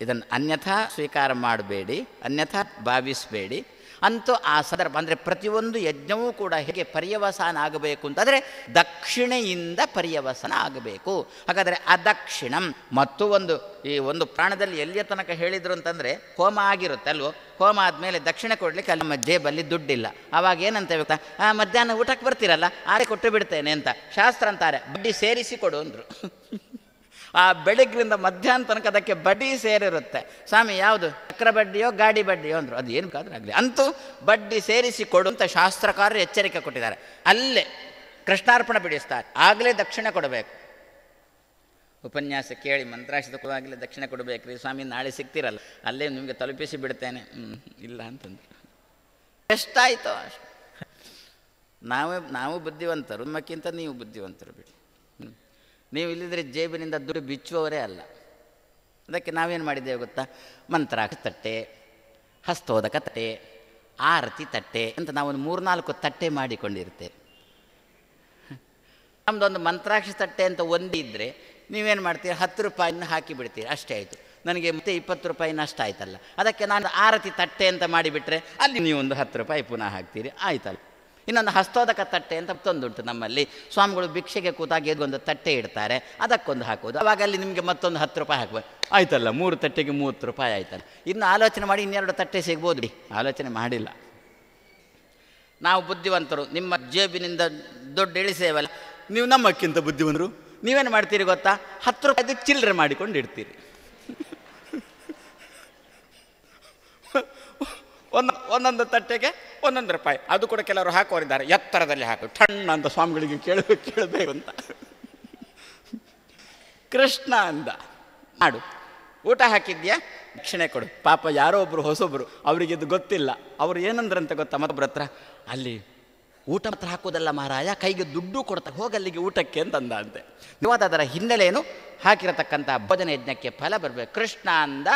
ಇದನ್ನು ಅನ್ಯಥಾ ಸ್ವೀಕಾರ ಮಾಡಬೇಡಿ ಅನ್ಯಥಾ ಭಾವಿಸಬೇಡಿ ಅಂತೂ ಆ ಸಂದರ್ಭ ಅಂದರೆ ಪ್ರತಿಯೊಂದು ಯಜ್ಞವೂ ಕೂಡ ಹೇಗೆ ಪರ್ಯವಸಾನ ಆಗಬೇಕು ಅಂತಂದರೆ ದಕ್ಷಿಣೆಯಿಂದ ಪರ್ಯವಸನ ಆಗಬೇಕು ಹಾಗಾದರೆ ಅದಕ್ಷಿಣಂ ಮತ್ತು ಒಂದು ಈ ಒಂದು ಪ್ರಾಣದಲ್ಲಿ ಎಲ್ಲಿಯ ತನಕ ಹೇಳಿದರು ಅಂತಂದರೆ ಹೋಮ ಆಗಿರುತ್ತೆ ಅಲ್ವೋ ಹೋಮ ಆದಮೇಲೆ ದಕ್ಷಿಣ ಕೊಡಲಿಕ್ಕೆ ಅಲ್ಲಿ ನಮ್ಮ ಜೇಬಲ್ಲಿ ದುಡ್ಡಿಲ್ಲ ಆವಾಗ ಏನಂತ ಹೇಳ್ತಾ ಆ ಮಧ್ಯಾಹ್ನ ಊಟಕ್ಕೆ ಬರ್ತೀರಲ್ಲ ಆರೆ ಕೊಟ್ಟು ಬಿಡ್ತೇನೆ ಅಂತ ಶಾಸ್ತ್ರ ಅಂತಾರೆ ಬಡ್ಡಿ ಸೇರಿಸಿ ಕೊಡು ಅಂದರು ಆ ಬೆಳಗ್ಗಿಂದ ಮಧ್ಯಾಹ್ನ ತನಕ ಅದಕ್ಕೆ ಬಡ್ಡಿ ಸೇರಿರುತ್ತೆ ಸ್ವಾಮಿ ಯಾವುದು ಚಕ್ರ ಬಡ್ಡಿಯೋ ಗಾಡಿ ಬಡ್ಡಿಯೋ ಅಂದರು ಅದು ಏನಕ್ಕಾದರೂ ಆಗಲಿ ಅಂತೂ ಬಡ್ಡಿ ಸೇರಿಸಿ ಕೊಡುವಂಥ ಶಾಸ್ತ್ರಕಾರರು ಎಚ್ಚರಿಕೆ ಕೊಟ್ಟಿದ್ದಾರೆ ಅಲ್ಲೇ ಕೃಷ್ಣಾರ್ಪಣ ಬಿಡಿಸ್ತಾರೆ ಆಗಲೇ ದಕ್ಷಿಣ ಕೊಡಬೇಕು ಉಪನ್ಯಾಸ ಕೇಳಿ ಮಂತ್ರಾಕ್ಷದ ಆಗಲೇ ದಕ್ಷಿಣ ಕೊಡಬೇಕ್ರಿ ಸ್ವಾಮಿ ನಾಳೆ ಸಿಗ್ತಿರಲ್ಲ ಅಲ್ಲೇ ನಿಮಗೆ ತಲುಪಿಸಿ ಬಿಡ್ತೇನೆ ಇಲ್ಲ ಅಂತಂದ್ರೆ ಎಷ್ಟಾಯಿತು ಅಷ್ಟು ನಾವೇ ನಾವು ಬುದ್ಧಿವಂತರು ನಮ್ಮಕ್ಕಿಂತ ನೀವು ಬುದ್ಧಿವಂತರು ಬಿಡಿ ನೀವು ಇಲ್ಲಿದ್ರೆ ಜೇಬಿನಿಂದ ದುಡ್ಡು ಬಿಚ್ಚುವವರೇ ಅಲ್ಲ ಅದಕ್ಕೆ ನಾವೇನು ಮಾಡಿದ್ದೇವೆ ಗೊತ್ತಾ ಮಂತ್ರಾಕ್ಷ ತಟ್ಟೆ ಹಸ್ತೋದಕ ತಟ್ಟೆ ಆರತಿ ತಟ್ಟೆ ಅಂತ ನಾವೊಂದು ಮೂರ್ನಾಲ್ಕು ತಟ್ಟೆ ಮಾಡಿಕೊಂಡಿರ್ತೇವೆ ನಮ್ಮದೊಂದು ಮಂತ್ರಾಕ್ಷ ತಟ್ಟೆ ಅಂತ ಒಂದಿದ್ದರೆ ನೀವೇನು ಮಾಡ್ತೀರಿ ಹತ್ತು ರೂಪಾಯಿನ ಹಾಕಿ ಅಷ್ಟೇ ಆಯಿತು ನನಗೆ ಮತ್ತೆ ಇಪ್ಪತ್ತು ರೂಪಾಯಿ ನಷ್ಟ ಆಯ್ತಲ್ಲ ಅದಕ್ಕೆ ನಾನು ಆರತಿ ತಟ್ಟೆ ಅಂತ ಮಾಡಿಬಿಟ್ರೆ ಅಲ್ಲಿ ನೀವೊಂದು ಹತ್ತು ರೂಪಾಯಿ ಪುನಃ ಹಾಕ್ತೀರಿ ಆಯ್ತಲ್ಲ ಇನ್ನೊಂದು ಹಸ್ತೋದಕ ತಟ್ಟೆ ಅಂತ ತಂದುಂಟು ನಮ್ಮಲ್ಲಿ ಸ್ವಾಮಿಗಳು ಭಿಕ್ಷೆಗೆ ಕೂತಾಗಿ ಒಂದು ತಟ್ಟೆ ಇಡ್ತಾರೆ ಅದಕ್ಕೊಂದು ಹಾಕೋದು ಅವಾಗ ಅಲ್ಲಿ ನಿಮಗೆ ಮತ್ತೊಂದು ಹತ್ತು ರೂಪಾಯಿ ಹಾಕ್ಬೋದು ಆಯ್ತಲ್ಲ ಮೂರು ತಟ್ಟೆಗೆ ಮೂವತ್ತು ರೂಪಾಯಿ ಆಯ್ತಲ್ಲ ಇನ್ನು ಆಲೋಚನೆ ಮಾಡಿ ಇನ್ನೆರಡು ತಟ್ಟೆ ಸಿಗ್ಬೋದು ರೀ ಆಲೋಚನೆ ಮಾಡಿಲ್ಲ ನಾವು ಬುದ್ಧಿವಂತರು ನಿಮ್ಮ ಜೇಬಿನಿಂದ ದೊಡ್ಡ ಇಳಿಸೇವಲ್ಲ ನೀವು ನಮ್ಮಕ್ಕಿಂತ ಬುದ್ಧಿವಂತರು ನೀವೇನು ಮಾಡ್ತೀರಿ ಗೊತ್ತಾ ಹತ್ತು ರೂಪಾಯಿದು ಚಿಲ್ಲರೆ ಮಾಡಿಕೊಂಡು ಇಡ್ತೀರಿ ಒಂದು ಒಂದೊಂದು ತಟ್ಟೆಗೆ ಒಂದೊಂದು ರೂಪಾಯಿ ಅದು ಕೂಡ ಕೆಲವರು ಹಾಕೋರಿದ್ದಾರೆ ಎತ್ತರದಲ್ಲಿ ಹಾಕು ಠಣ್ಣ ಅಂತ ಸ್ವಾಮಿಗಳಿಗೆ ಕೇಳಬೇಕು ಕೇಳಬೇಕು ಅಂತ ಕೃಷ್ಣ ಅಂದ ಮಾಡು ಊಟ ಹಾಕಿದ್ಯಾ ಕ್ಷಣೆ ಕೊಡು ಪಾಪ ಯಾರೋ ಒಬ್ಬರು ಹೊಸೊಬ್ಬರು ಅವರಿಗಿದು ಗೊತ್ತಿಲ್ಲ ಅವರು ಏನಂದ್ರಂತ ಗೊತ್ತಾ ಮತ್ತೊಬ್ಬರ ಹತ್ರ ಅಲ್ಲಿ ಊಟ ಮಾತ್ರ ಹಾಕೋದಲ್ಲ ಮಹಾರಾಜ ಕೈಗೆ ದುಡ್ಡು ಕೊಡ್ತಾ ಹೋಗಲ್ಲಿಗೆ ಊಟಕ್ಕೆ ಅಂತಂದ ಅಂತೆ ಅದರ ಹಿನ್ನೆಲೆಯನ್ನು ಹಾಕಿರತಕ್ಕಂಥ ಭೋಜನ ಯಜ್ಞಕ್ಕೆ ಫಲ ಬರಬೇಕು ಕೃಷ್ಣ ಅಂದ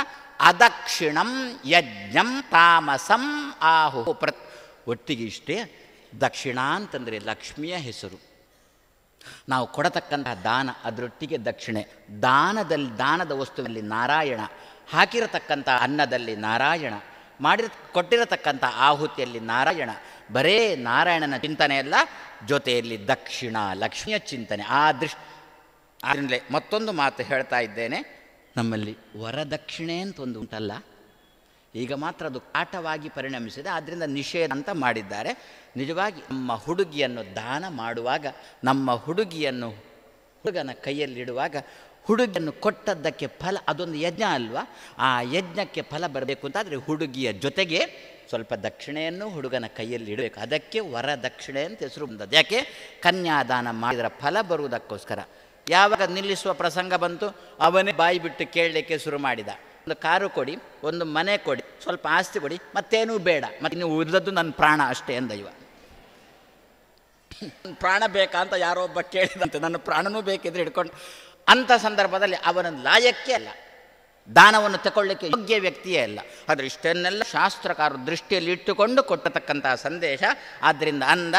ಅದಕ್ಷಿಣಂ ಯಜ್ಞಂ ತಾಮಸಂ ಆಹು ಪ್ರತ್ ಒಟ್ಟಿಗೆ ಇಷ್ಟೇ ದಕ್ಷಿಣ ಅಂತಂದರೆ ಲಕ್ಷ್ಮಿಯ ಹೆಸರು ನಾವು ಕೊಡತಕ್ಕಂತಹ ದಾನ ಅದರೊಟ್ಟಿಗೆ ದಕ್ಷಿಣೆ ದಾನದಲ್ಲಿ ದಾನದ ವಸ್ತುವಿನಲ್ಲಿ ನಾರಾಯಣ ಹಾಕಿರತಕ್ಕಂಥ ಅನ್ನದಲ್ಲಿ ನಾರಾಯಣ ಮಾಡಿರ ಕೊಟ್ಟಿರತಕ್ಕಂಥ ಆಹುತಿಯಲ್ಲಿ ನಾರಾಯಣ ಬರೇ ನಾರಾಯಣನ ಚಿಂತನೆಯಲ್ಲ ಜೊತೆಯಲ್ಲಿ ದಕ್ಷಿಣ ಲಕ್ಷ್ಮಿಯ ಚಿಂತನೆ ಆ ದೃಶ್ ಆದ್ರಿಂದಲೇ ಮತ್ತೊಂದು ಮಾತು ಹೇಳ್ತಾ ಇದ್ದೇನೆ ನಮ್ಮಲ್ಲಿ ವರದಕ್ಷಿಣೆ ಅಂತ ಒಂದು ಉಂಟಲ್ಲ ಈಗ ಮಾತ್ರ ಅದು ಕಾಟವಾಗಿ ಪರಿಣಮಿಸಿದೆ ಆದ್ದರಿಂದ ನಿಷೇಧ ಅಂತ ಮಾಡಿದ್ದಾರೆ ನಿಜವಾಗಿ ನಮ್ಮ ಹುಡುಗಿಯನ್ನು ದಾನ ಮಾಡುವಾಗ ನಮ್ಮ ಹುಡುಗಿಯನ್ನು ಹುಡುಗನ ಕೈಯಲ್ಲಿಡುವಾಗ ಹುಡುಗಿಯನ್ನು ಕೊಟ್ಟದ್ದಕ್ಕೆ ಫಲ ಅದೊಂದು ಯಜ್ಞ ಅಲ್ವಾ ಆ ಯಜ್ಞಕ್ಕೆ ಫಲ ಬರಬೇಕು ಅಂತಾದರೆ ಹುಡುಗಿಯ ಜೊತೆಗೆ ಸ್ವಲ್ಪ ದಕ್ಷಿಣೆಯನ್ನು ಹುಡುಗನ ಕೈಯಲ್ಲಿ ಇಡಬೇಕು ಅದಕ್ಕೆ ವರ ದಕ್ಷಿಣೆ ಅಂತ ಹೆಸರು ಬಂದದ್ದು ಯಾಕೆ ಕನ್ಯಾದಾನ ಮಾಡಿದರ ಫಲ ಬರುವುದಕ್ಕೋಸ್ಕರ ಯಾವಾಗ ನಿಲ್ಲಿಸುವ ಪ್ರಸಂಗ ಬಂತು ಅವನೇ ಬಾಯಿ ಬಿಟ್ಟು ಕೇಳಲಿಕ್ಕೆ ಶುರು ಮಾಡಿದ ಒಂದು ಕಾರು ಕೊಡಿ ಒಂದು ಮನೆ ಕೊಡಿ ಸ್ವಲ್ಪ ಆಸ್ತಿ ಕೊಡಿ ಮತ್ತೇನೂ ಬೇಡ ಮತ್ತು ನೀವು ಉಳಿದದ್ದು ನನ್ನ ಪ್ರಾಣ ಅಷ್ಟೇ ಅಂದ ಇವ ಪ್ರಾಣ ಬೇಕಾ ಅಂತ ಯಾರೋ ಒಬ್ಬ ಕೇಳಿದಂತೆ ನನ್ನ ಪ್ರಾಣನೂ ಬೇಕಿದ್ರೆ ಹಿಡ್ಕೊಂಡು ಅಂಥ ಸಂದರ್ಭದಲ್ಲಿ ಅವನ ಲಾಯಕ್ಕೆ ಅಲ್ಲ ದಾನವನ್ನು ತಗೊಳ್ಳಿಕ್ಕೆ ಯೋಗ್ಯ ವ್ಯಕ್ತಿಯೇ ಅಲ್ಲ ಆದರೆ ಇಷ್ಟನ್ನೆಲ್ಲ ಶಾಸ್ತ್ರಕಾರರು ದೃಷ್ಟಿಯಲ್ಲಿ ಇಟ್ಟುಕೊಂಡು ಕೊಟ್ಟತಕ್ಕಂತಹ ಸಂದೇಶ ಆದ್ದರಿಂದ ಅಂದ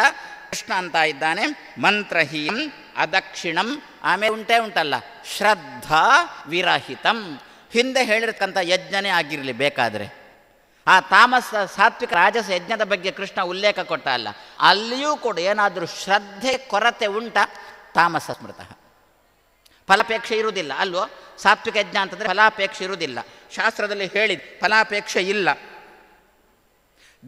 ಕೃಷ್ಣ ಅಂತ ಇದ್ದಾನೆ ಮಂತ್ರಹೀಂ ಅದಕ್ಷಿಣಂ ಆಮೇಲೆ ಉಂಟೇ ಉಂಟಲ್ಲ ಶ್ರದ್ಧಾ ವಿರಹಿತಂ ಹಿಂದೆ ಹೇಳಿರ್ತಕ್ಕಂಥ ಯಜ್ಞನೇ ಆಗಿರಲಿ ಬೇಕಾದರೆ ಆ ತಾಮಸ ಸಾತ್ವಿಕ ರಾಜಸ ಯಜ್ಞದ ಬಗ್ಗೆ ಕೃಷ್ಣ ಉಲ್ಲೇಖ ಕೊಟ್ಟ ಅಲ್ಲ ಅಲ್ಲಿಯೂ ಕೂಡ ಏನಾದರೂ ಶ್ರದ್ಧೆ ಕೊರತೆ ಉಂಟ ತಾಮಸ ಸ್ಮೃತಃ ಫಲಾಪೇಕ್ಷೆ ಇರುವುದಿಲ್ಲ ಅಲ್ವೋ ಸಾತ್ವಿಕ ಯಜ್ಞ ಅಂತಂದರೆ ಫಲಾಪೇಕ್ಷೆ ಇರುವುದಿಲ್ಲ ಶಾಸ್ತ್ರದಲ್ಲಿ ಹೇಳಿದ ಫಲಾಪೇಕ್ಷೆ ಇಲ್ಲ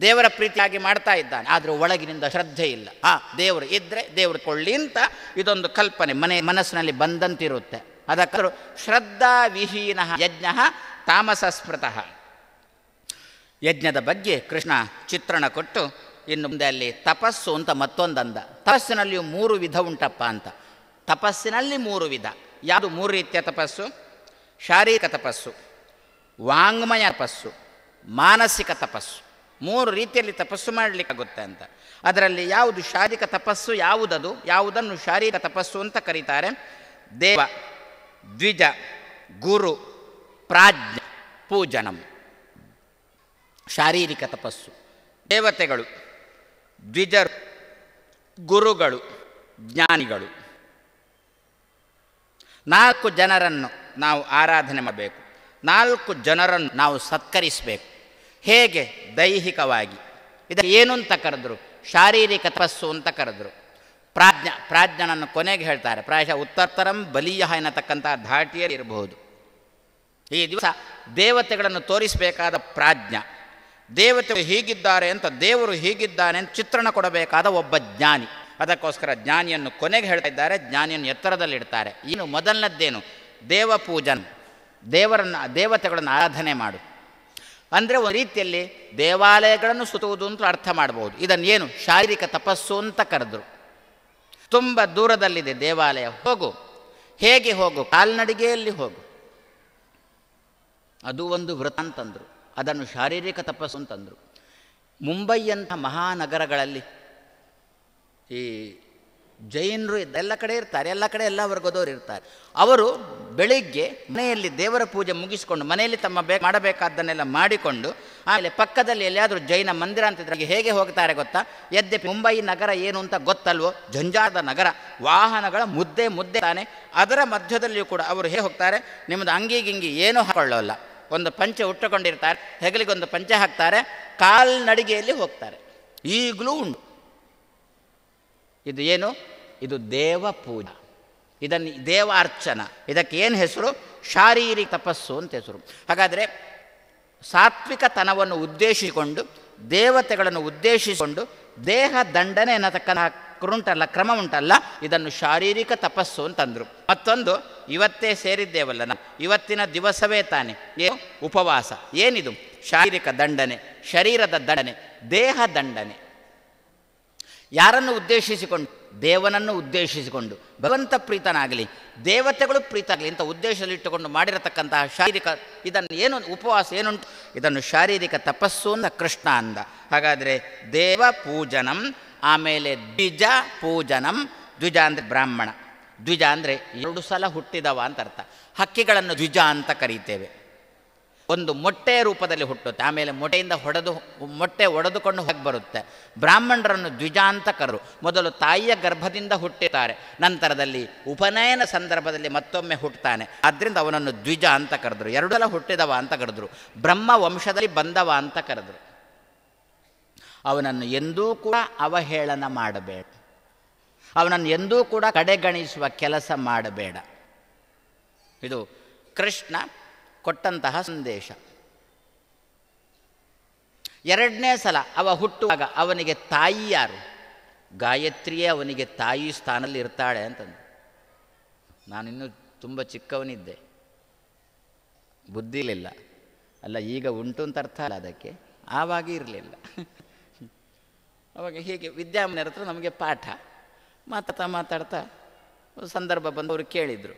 ದೇವರ ಪ್ರೀತಿಯಾಗಿ ಮಾಡ್ತಾ ಇದ್ದಾನೆ ಆದರೆ ಒಳಗಿನಿಂದ ಶ್ರದ್ಧೆ ಇಲ್ಲ ಆ ದೇವರು ಇದ್ದರೆ ದೇವರು ಕೊಳ್ಳಿ ಅಂತ ಇದೊಂದು ಕಲ್ಪನೆ ಮನೆ ಮನಸ್ಸಿನಲ್ಲಿ ಬಂದಂತಿರುತ್ತೆ ಅದಕ್ಕೂ ಶ್ರದ್ಧಾ ವಿಹೀನ ಯಜ್ಞ ತಾಮಸ ಸ್ಮೃತಃ ಯಜ್ಞದ ಬಗ್ಗೆ ಕೃಷ್ಣ ಚಿತ್ರಣ ಕೊಟ್ಟು ಇನ್ನು ಮುಂದೆ ಅಲ್ಲಿ ತಪಸ್ಸು ಅಂತ ಮತ್ತೊಂದಂದ ತಪಸ್ಸಿನಲ್ಲಿಯೂ ಮೂರು ವಿಧ ಉಂಟಪ್ಪ ಅಂತ ತಪಸ್ಸಿನಲ್ಲಿ ಮೂರು ವಿಧ ಯಾವುದು ಮೂರು ರೀತಿಯ ತಪಸ್ಸು ಶಾರೀರಿಕ ತಪಸ್ಸು ವಾಂಗ್ಮಯ ತಪಸ್ಸು ಮಾನಸಿಕ ತಪಸ್ಸು ಮೂರು ರೀತಿಯಲ್ಲಿ ತಪಸ್ಸು ಮಾಡಲಿಕ್ಕಾಗುತ್ತೆ ಅಂತ ಅದರಲ್ಲಿ ಯಾವುದು ಶಾರೀರಿಕ ತಪಸ್ಸು ಯಾವುದದು ಯಾವುದನ್ನು ಶಾರೀರಿಕ ತಪಸ್ಸು ಅಂತ ಕರೀತಾರೆ ದೇವ ದ್ವಿಜ ಗುರು ಪ್ರಾಜ್ಞ ಪೂಜನಂ ಶಾರೀರಿಕ ತಪಸ್ಸು ದೇವತೆಗಳು ದ್ವಿಜರು ಗುರುಗಳು ಜ್ಞಾನಿಗಳು ನಾಲ್ಕು ಜನರನ್ನು ನಾವು ಆರಾಧನೆ ಮಾಡಬೇಕು ನಾಲ್ಕು ಜನರನ್ನು ನಾವು ಸತ್ಕರಿಸಬೇಕು ಹೇಗೆ ದೈಹಿಕವಾಗಿ ಇದಕ್ಕೆ ಏನು ಅಂತ ಕರೆದ್ರು ಶಾರೀರಿಕ ತಪಸ್ಸು ಅಂತ ಕರೆದ್ರು ಪ್ರಾಜ್ಞ ಪ್ರಾಜ್ಞನನ್ನು ಕೊನೆಗೆ ಹೇಳ್ತಾರೆ ಪ್ರಾಯಶಃ ಉತ್ತರ್ತರಂ ಬಲೀಯ ಎನ್ನತಕ್ಕಂಥ ಧಾಟಿಯಲ್ಲಿ ಇರಬಹುದು ಈ ದಿವಸ ದೇವತೆಗಳನ್ನು ತೋರಿಸಬೇಕಾದ ಪ್ರಾಜ್ಞ ದೇವತೆ ಹೀಗಿದ್ದಾರೆ ಅಂತ ದೇವರು ಹೀಗಿದ್ದಾನೆ ಅಂತ ಚಿತ್ರಣ ಕೊಡಬೇಕಾದ ಒಬ್ಬ ಜ್ಞಾನಿ ಅದಕ್ಕೋಸ್ಕರ ಜ್ಞಾನಿಯನ್ನು ಕೊನೆಗೆ ಹೇಳ್ತಾ ಇದ್ದಾರೆ ಜ್ಞಾನಿಯನ್ನು ಎತ್ತರದಲ್ಲಿಡ್ತಾರೆ ಇನ್ನು ಮೊದಲನದ್ದೇನು ದೇವ ಪೂಜನ್ ದೇವರನ್ನು ದೇವತೆಗಳನ್ನು ಆರಾಧನೆ ಮಾಡು ಅಂದರೆ ಒಂದು ರೀತಿಯಲ್ಲಿ ದೇವಾಲಯಗಳನ್ನು ಸುತ್ತುವುದು ಅಂತ ಅರ್ಥ ಮಾಡ್ಬೋದು ಇದನ್ನು ಏನು ಶಾರೀರಿಕ ತಪಸ್ಸು ಅಂತ ಕರೆದ್ರು ತುಂಬ ದೂರದಲ್ಲಿದೆ ದೇವಾಲಯ ಹೋಗು ಹೇಗೆ ಹೋಗು ಕಾಲ್ನಡಿಗೆಯಲ್ಲಿ ಹೋಗು ಅದು ಒಂದು ವೃತ ಅಂತಂದರು ಅದನ್ನು ಶಾರೀರಿಕ ತಪಸ್ಸು ಅಂತಂದರು ಮುಂಬೈಯಂಥ ಮಹಾನಗರಗಳಲ್ಲಿ ಈ ಜೈನರು ಎಲ್ಲ ಕಡೆ ಇರ್ತಾರೆ ಎಲ್ಲ ಕಡೆ ಎಲ್ಲ ವರ್ಗದವರು ಇರ್ತಾರೆ ಅವರು ಬೆಳಿಗ್ಗೆ ಮನೆಯಲ್ಲಿ ದೇವರ ಪೂಜೆ ಮುಗಿಸಿಕೊಂಡು ಮನೆಯಲ್ಲಿ ತಮ್ಮ ಬೇ ಮಾಡಬೇಕಾದ್ದನ್ನೆಲ್ಲ ಮಾಡಿಕೊಂಡು ಆಮೇಲೆ ಪಕ್ಕದಲ್ಲಿ ಎಲ್ಲಿಯಾದರೂ ಜೈನ ಮಂದಿರ ಅಂತ ಅಂತಿದ್ರೆ ಹೇಗೆ ಹೋಗ್ತಾರೆ ಗೊತ್ತಾ ಎದ್ದೆ ಮುಂಬೈ ನಗರ ಏನು ಅಂತ ಗೊತ್ತಲ್ವೋ ಜಂಜಾರದ ನಗರ ವಾಹನಗಳ ಮುದ್ದೆ ಮುದ್ದೆ ತಾನೆ ಅದರ ಮಧ್ಯದಲ್ಲಿಯೂ ಕೂಡ ಅವರು ಹೇಗೆ ಹೋಗ್ತಾರೆ ನಿಮ್ಮದು ಅಂಗಿ ಗಿಂಗಿ ಏನೂ ಹಾಕೊಳ್ಳೋಲ್ಲ ಒಂದು ಪಂಚೆ ಉಟ್ಟುಕೊಂಡಿರ್ತಾರೆ ಹೆಗಲಿಗೊಂದು ಪಂಚೆ ಹಾಕ್ತಾರೆ ಕಾಲ್ನಡಿಗೆಯಲ್ಲಿ ಹೋಗ್ತಾರೆ ಈಗಲೂ ಉಂಟು ಇದು ಏನು ಇದು ದೇವ ಪೂಜ ಇದನ್ನು ಅರ್ಚನ ಇದಕ್ಕೆ ಏನು ಹೆಸರು ಶಾರೀರಿಕ ತಪಸ್ಸು ಅಂತ ಹೆಸರು ಹಾಗಾದರೆ ಸಾತ್ವಿಕತನವನ್ನು ಉದ್ದೇಶಿಸಿಕೊಂಡು ದೇವತೆಗಳನ್ನು ಉದ್ದೇಶಿಸಿಕೊಂಡು ದೇಹ ದಂಡನೆ ಅನ್ನತಕ್ಕಂತಹ ಕೃಂಟಲ್ಲ ಕ್ರಮ ಉಂಟಲ್ಲ ಇದನ್ನು ಶಾರೀರಿಕ ತಪಸ್ಸು ಅಂತಂದರು ಮತ್ತೊಂದು ಇವತ್ತೇ ಸೇರಿದ್ದೇವಲ್ಲ ಇವತ್ತಿನ ದಿವಸವೇ ತಾನೆ ಏ ಉಪವಾಸ ಏನಿದು ಶಾರೀರಿಕ ದಂಡನೆ ಶರೀರದ ದಂಡನೆ ದೇಹ ದಂಡನೆ ಯಾರನ್ನು ಉದ್ದೇಶಿಸಿಕೊಂಡು ದೇವನನ್ನು ಉದ್ದೇಶಿಸಿಕೊಂಡು ಭಗವಂತ ಪ್ರೀತನಾಗಲಿ ದೇವತೆಗಳು ಪ್ರೀತಾಗಲಿ ಇಂಥ ಉದ್ದೇಶದಲ್ಲಿಟ್ಟುಕೊಂಡು ಮಾಡಿರತಕ್ಕಂತಹ ಶಾರೀರಿಕ ಇದನ್ನು ಏನು ಉಪವಾಸ ಏನುಂಟು ಇದನ್ನು ಶಾರೀರಿಕ ತಪಸ್ಸು ಅಂದ ಕೃಷ್ಣ ಅಂದ ಹಾಗಾದರೆ ದೇವ ಪೂಜನಂ ಆಮೇಲೆ ದ್ವಿಜ ಪೂಜನಂ ದ್ವಿಜ ಅಂದರೆ ಬ್ರಾಹ್ಮಣ ದ್ವಿಜ ಅಂದರೆ ಎರಡು ಸಲ ಹುಟ್ಟಿದವ ಅಂತ ಅರ್ಥ ಹಕ್ಕಿಗಳನ್ನು ದ್ವಿಜ ಅಂತ ಕರೀತೇವೆ ಒಂದು ಮೊಟ್ಟೆಯ ರೂಪದಲ್ಲಿ ಹುಟ್ಟುತ್ತೆ ಆಮೇಲೆ ಮೊಟ್ಟೆಯಿಂದ ಹೊಡೆದು ಮೊಟ್ಟೆ ಒಡೆದುಕೊಂಡು ಹೋಗಿ ಬರುತ್ತೆ ಬ್ರಾಹ್ಮಣರನ್ನು ದ್ವಿಜ ಅಂತ ಮೊದಲು ತಾಯಿಯ ಗರ್ಭದಿಂದ ಹುಟ್ಟುತ್ತಾರೆ ನಂತರದಲ್ಲಿ ಉಪನಯನ ಸಂದರ್ಭದಲ್ಲಿ ಮತ್ತೊಮ್ಮೆ ಹುಟ್ಟುತ್ತಾನೆ ಆದ್ದರಿಂದ ಅವನನ್ನು ದ್ವಿಜ ಅಂತ ಕರೆದ್ರು ಎರಡು ಸಲ ಹುಟ್ಟಿದವ ಅಂತ ಕರೆದ್ರು ಬ್ರಹ್ಮ ವಂಶದಲ್ಲಿ ಬಂದವ ಅಂತ ಕರೆದ್ರು ಅವನನ್ನು ಎಂದೂ ಕೂಡ ಅವಹೇಳನ ಮಾಡಬೇಡ ಅವನನ್ನು ಎಂದೂ ಕೂಡ ಕಡೆಗಣಿಸುವ ಕೆಲಸ ಮಾಡಬೇಡ ಇದು ಕೃಷ್ಣ ಕೊಟ್ಟಂತಹ ಸಂದೇಶ ಎರಡನೇ ಸಲ ಅವ ಹುಟ್ಟುವಾಗ ಅವನಿಗೆ ತಾಯಿ ಯಾರು ಗಾಯತ್ರಿಯೇ ಅವನಿಗೆ ತಾಯಿ ಸ್ಥಾನದಲ್ಲಿ ಇರ್ತಾಳೆ ಅಂತಂದು ನಾನಿನ್ನೂ ತುಂಬ ಚಿಕ್ಕವನಿದ್ದೆ ಬುದ್ಧಿಲಿಲ್ಲ ಅಲ್ಲ ಈಗ ಉಂಟು ಅಂತ ಅರ್ಥ ಅಲ್ಲ ಅದಕ್ಕೆ ಆವಾಗ ಇರಲಿಲ್ಲ ಅವಾಗ ಹೀಗೆ ವಿದ್ಯಾಮನೆಯರ ಹತ್ರ ನಮಗೆ ಪಾಠ ಮಾತಾಡ್ತಾ ಮಾತಾಡ್ತಾ ಸಂದರ್ಭ ಬಂದು ಅವರು ಕೇಳಿದರು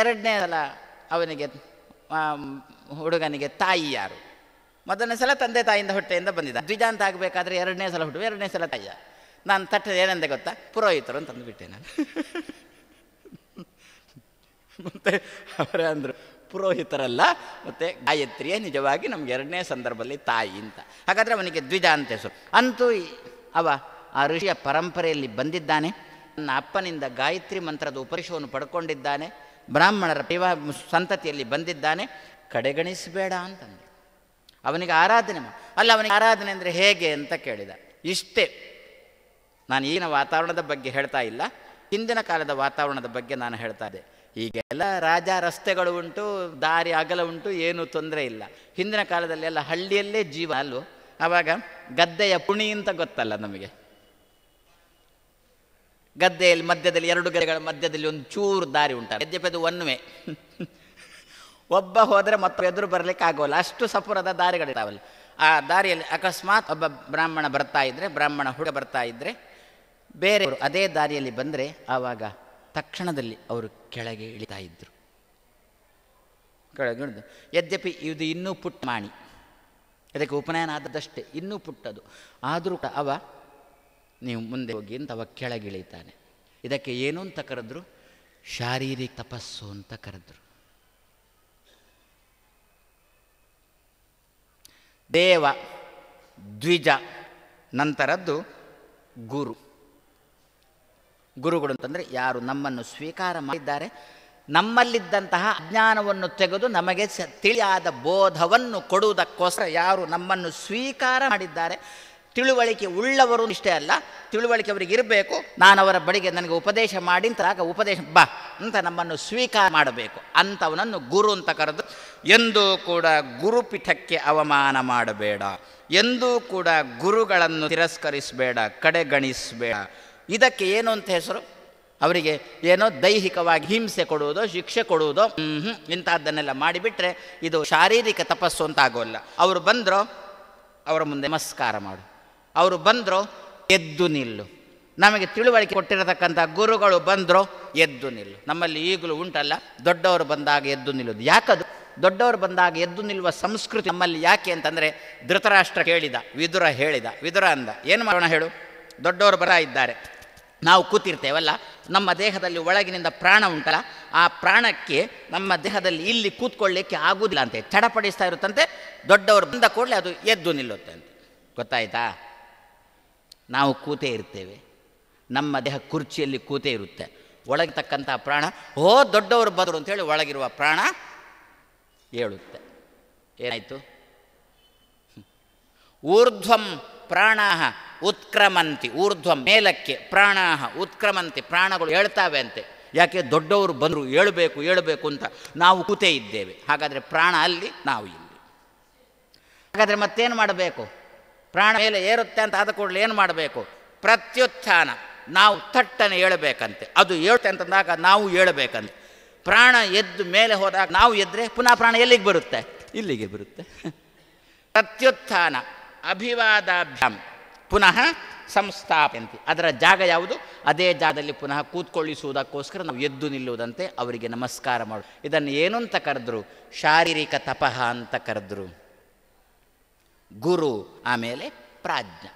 ಎರಡನೇ ಸಲ ಅವನಿಗೆ ಹುಡುಗನಿಗೆ ತಾಯಿ ಯಾರು ಮೊದಲನೇ ಸಲ ತಂದೆ ತಾಯಿಯಿಂದ ಹೊಟ್ಟೆಯಿಂದ ಬಂದಿದ್ದ ದ್ವಿಜ ಅಂತ ಆಗಬೇಕಾದ್ರೆ ಎರಡನೇ ಸಲ ಹುಟ್ಟು ಎರಡನೇ ಸಲ ತಾಯಿಯ ನಾನು ತಟ್ಟದ ಏನಂದೆ ಗೊತ್ತಾ ಪುರೋಹಿತರು ಅಂತ ಅಂದುಬಿಟ್ಟೆ ನಾನು ಮತ್ತೆ ಅವರೇ ಅಂದರು ಪುರೋಹಿತರಲ್ಲ ಮತ್ತೆ ಗಾಯತ್ರಿಯೇ ನಿಜವಾಗಿ ನಮ್ಗೆ ಎರಡನೇ ಸಂದರ್ಭದಲ್ಲಿ ತಾಯಿ ಅಂತ ಹಾಗಾದರೆ ಅವನಿಗೆ ದ್ವಿಜ ಅಂತ ಹೆಸರು ಅಂತೂ ಅವ ಆ ಋಷಿಯ ಪರಂಪರೆಯಲ್ಲಿ ಬಂದಿದ್ದಾನೆ ನನ್ನ ಅಪ್ಪನಿಂದ ಗಾಯತ್ರಿ ಮಂತ್ರದ ಉಪರಿಷವನ್ನು ಪಡ್ಕೊಂಡಿದ್ದಾನೆ ಬ್ರಾಹ್ಮಣರ ವಿವಾಹ ಸಂತತಿಯಲ್ಲಿ ಬಂದಿದ್ದಾನೆ ಕಡೆಗಣಿಸಬೇಡ ಅಂತಂದರು ಅವನಿಗೆ ಆರಾಧನೆ ಅಲ್ಲ ಅವನಿಗೆ ಆರಾಧನೆ ಅಂದರೆ ಹೇಗೆ ಅಂತ ಕೇಳಿದ ಇಷ್ಟೇ ನಾನು ಈಗಿನ ವಾತಾವರಣದ ಬಗ್ಗೆ ಹೇಳ್ತಾ ಇಲ್ಲ ಹಿಂದಿನ ಕಾಲದ ವಾತಾವರಣದ ಬಗ್ಗೆ ನಾನು ಹೇಳ್ತಾ ಇದ್ದೆ ಈಗೆಲ್ಲ ರಾಜ ರಸ್ತೆಗಳು ಉಂಟು ದಾರಿ ಅಗಲ ಉಂಟು ಏನೂ ತೊಂದರೆ ಇಲ್ಲ ಹಿಂದಿನ ಕಾಲದಲ್ಲಿ ಎಲ್ಲ ಹಳ್ಳಿಯಲ್ಲೇ ಜೀವ ಅಲ್ಲು ಆವಾಗ ಗದ್ದೆಯ ಪುಣಿ ಅಂತ ಗೊತ್ತಲ್ಲ ನಮಗೆ ಗದ್ದೆಯಲ್ಲಿ ಮಧ್ಯದಲ್ಲಿ ಎರಡು ಗದ್ದೆಗಳ ಮಧ್ಯದಲ್ಲಿ ಒಂದು ಚೂರು ದಾರಿ ಉಂಟು ಯದ್ಯಪದು ಒನ್ ಒಬ್ಬ ಹೋದರೆ ಮತ್ತೆ ಎದುರು ಬರಲಿಕ್ಕೆ ಆಗೋಲ್ಲ ಅಷ್ಟು ಸಪುರದ ದಾರಿಗಳಿದ್ದಾವಲ್ಲ ಆ ದಾರಿಯಲ್ಲಿ ಅಕಸ್ಮಾತ್ ಒಬ್ಬ ಬ್ರಾಹ್ಮಣ ಬರ್ತಾ ಇದ್ದರೆ ಬ್ರಾಹ್ಮಣ ಹುಡುಗ ಬರ್ತಾ ಇದ್ದರೆ ಬೇರೆಯವರು ಅದೇ ದಾರಿಯಲ್ಲಿ ಬಂದರೆ ಆವಾಗ ತಕ್ಷಣದಲ್ಲಿ ಅವರು ಕೆಳಗೆ ಇಳಿತಾ ಇದ್ದರು ಕೆಳಗೆ ಯದ್ಯಪಿ ಇದು ಇನ್ನೂ ಪುಟ್ಟ ಮಾಣಿ ಅದಕ್ಕೆ ಉಪನಯನ ಆದದಷ್ಟೇ ಇನ್ನೂ ಪುಟ್ಟದು ಆದರೂ ಅವ ನೀವು ಮುಂದೆ ಹೋಗಿ ಅಂತ ಅವ ಕೆಳಗಿಳಿತಾನೆ ಇದಕ್ಕೆ ಏನು ಅಂತ ಕರೆದ್ರು ಶಾರೀರಿಕ ತಪಸ್ಸು ಅಂತ ಕರೆದ್ರು ದೇವ ದ್ವಿಜ ನಂತರದ್ದು ಗುರು ಗುರುಗಳು ಅಂತಂದರೆ ಯಾರು ನಮ್ಮನ್ನು ಸ್ವೀಕಾರ ಮಾಡಿದ್ದಾರೆ ನಮ್ಮಲ್ಲಿದ್ದಂತಹ ಅಜ್ಞಾನವನ್ನು ತೆಗೆದು ನಮಗೆ ತಿಳಿಯಾದ ಬೋಧವನ್ನು ಕೊಡುವುದಕ್ಕೋಸ್ಕರ ಯಾರು ನಮ್ಮನ್ನು ಸ್ವೀಕಾರ ಮಾಡಿದ್ದಾರೆ ತಿಳುವಳಿಕೆ ಉಳ್ಳವರು ಇಷ್ಟೇ ಅಲ್ಲ ತಿಳುವಳಿಕೆ ಅವರಿಗೆ ಇರಬೇಕು ನಾನು ಅವರ ಬಳಿಗೆ ನನಗೆ ಉಪದೇಶ ಮಾಡಿ ಆಗ ಉಪದೇಶ ಬಾ ಅಂತ ನಮ್ಮನ್ನು ಸ್ವೀಕಾರ ಮಾಡಬೇಕು ಅಂಥವನನ್ನು ಗುರು ಅಂತ ಕರೆದು ಎಂದೂ ಕೂಡ ಗುರುಪೀಠಕ್ಕೆ ಅವಮಾನ ಮಾಡಬೇಡ ಎಂದೂ ಕೂಡ ಗುರುಗಳನ್ನು ತಿರಸ್ಕರಿಸಬೇಡ ಕಡೆಗಣಿಸಬೇಡ ಇದಕ್ಕೆ ಏನು ಅಂತ ಹೆಸರು ಅವರಿಗೆ ಏನೋ ದೈಹಿಕವಾಗಿ ಹಿಂಸೆ ಕೊಡುವುದೋ ಶಿಕ್ಷೆ ಕೊಡುವುದೋ ಹ್ಞೂ ಇಂಥದ್ದನ್ನೆಲ್ಲ ಮಾಡಿಬಿಟ್ರೆ ಇದು ಶಾರೀರಿಕ ತಪಸ್ಸು ಅಂತ ಆಗೋಲ್ಲ ಅವರು ಬಂದರು ಅವರ ಮುಂದೆ ನಮಸ್ಕಾರ ಮಾಡು ಅವರು ಬಂದರು ಎದ್ದು ನಿಲ್ಲು ನಮಗೆ ತಿಳುವಳಿಕೆ ಕೊಟ್ಟಿರತಕ್ಕಂಥ ಗುರುಗಳು ಬಂದರು ಎದ್ದು ನಿಲ್ಲು ನಮ್ಮಲ್ಲಿ ಈಗಲೂ ಉಂಟಲ್ಲ ದೊಡ್ಡವರು ಬಂದಾಗ ಎದ್ದು ನಿಲ್ಲೋದು ಯಾಕದು ದೊಡ್ಡವರು ಬಂದಾಗ ಎದ್ದು ನಿಲ್ಲುವ ಸಂಸ್ಕೃತಿ ನಮ್ಮಲ್ಲಿ ಯಾಕೆ ಅಂತಂದರೆ ಧೃತರಾಷ್ಟ್ರ ಕೇಳಿದ ವಿದುರ ಹೇಳಿದ ವಿದುರ ಅಂದ ಏನು ಮಾಡೋಣ ಹೇಳು ದೊಡ್ಡವರು ಬರ ಇದ್ದಾರೆ ನಾವು ಕೂತಿರ್ತೇವಲ್ಲ ನಮ್ಮ ದೇಹದಲ್ಲಿ ಒಳಗಿನಿಂದ ಪ್ರಾಣ ಉಂಟಲ್ಲ ಆ ಪ್ರಾಣಕ್ಕೆ ನಮ್ಮ ದೇಹದಲ್ಲಿ ಇಲ್ಲಿ ಕೂತ್ಕೊಳ್ಳಿಕ್ಕೆ ಆಗುವುದಿಲ್ಲ ಅಂತೆ ಚಡಪಡಿಸ್ತಾ ಇರುತ್ತಂತೆ ದೊಡ್ಡವರು ಬಂದ ಕೂಡಲೇ ಅದು ಎದ್ದು ನಿಲ್ಲುತ್ತೆ ಅಂತ ಗೊತ್ತಾಯ್ತಾ ನಾವು ಕೂತೇ ಇರ್ತೇವೆ ನಮ್ಮ ದೇಹ ಕುರ್ಚಿಯಲ್ಲಿ ಕೂತೇ ಇರುತ್ತೆ ಒಳಗೆ ಪ್ರಾಣ ಓ ದೊಡ್ಡವರು ಬದರು ಅಂತೇಳಿ ಒಳಗಿರುವ ಪ್ರಾಣ ಹೇಳುತ್ತೆ ಏನಾಯಿತು ಊರ್ಧ್ವಂ ಪ್ರಾಣ ಉತ್ಕ್ರಮಂತಿ ಊರ್ಧ್ವಂ ಮೇಲಕ್ಕೆ ಪ್ರಾಣ ಉತ್ಕ್ರಮಂತಿ ಪ್ರಾಣಗಳು ಹೇಳ್ತಾವೆ ಅಂತೆ ಯಾಕೆ ದೊಡ್ಡವರು ಬಂದರು ಏಳಬೇಕು ಹೇಳಬೇಕು ಅಂತ ನಾವು ಕೂತೇ ಇದ್ದೇವೆ ಹಾಗಾದರೆ ಪ್ರಾಣ ಅಲ್ಲಿ ನಾವು ಇಲ್ಲಿ ಹಾಗಾದರೆ ಮತ್ತೇನು ಮಾಡಬೇಕು ಪ್ರಾಣ ಮೇಲೆ ಏರುತ್ತೆ ಅಂತ ಆದ ಕೂಡಲೇ ಏನು ಮಾಡಬೇಕು ಪ್ರತ್ಯುತ್ಥಾನ ನಾವು ತಟ್ಟನೆ ಏಳಬೇಕಂತೆ ಅದು ಏಳುತ್ತೆ ಅಂತಂದಾಗ ನಾವು ಏಳಬೇಕಂತೆ ಪ್ರಾಣ ಎದ್ದು ಮೇಲೆ ಹೋದಾಗ ನಾವು ಎದ್ದರೆ ಪುನಃ ಪ್ರಾಣ ಎಲ್ಲಿಗೆ ಬರುತ್ತೆ ಇಲ್ಲಿಗೆ ಬರುತ್ತೆ ಪ್ರತ್ಯುತ್ಥಾನ ಅಭಿವಾದಾಭ್ಯಾಮ್ ಪುನಃ ಸಂಸ್ಥಾಪಂತಿ ಅದರ ಜಾಗ ಯಾವುದು ಅದೇ ಜಾಗದಲ್ಲಿ ಪುನಃ ಕೂತ್ಕೊಳ್ಳಿಸುವುದಕ್ಕೋಸ್ಕರ ನಾವು ಎದ್ದು ನಿಲ್ಲುವುದಂತೆ ಅವರಿಗೆ ನಮಸ್ಕಾರ ಮಾಡು ಇದನ್ನು ಏನು ಅಂತ ಕರೆದ್ರು ಶಾರೀರಿಕ ತಪಃ ಅಂತ ಕರೆದ್ರು ಗುರು ಆಮೇಲೆ ಪ್ರಾಜ್ಞ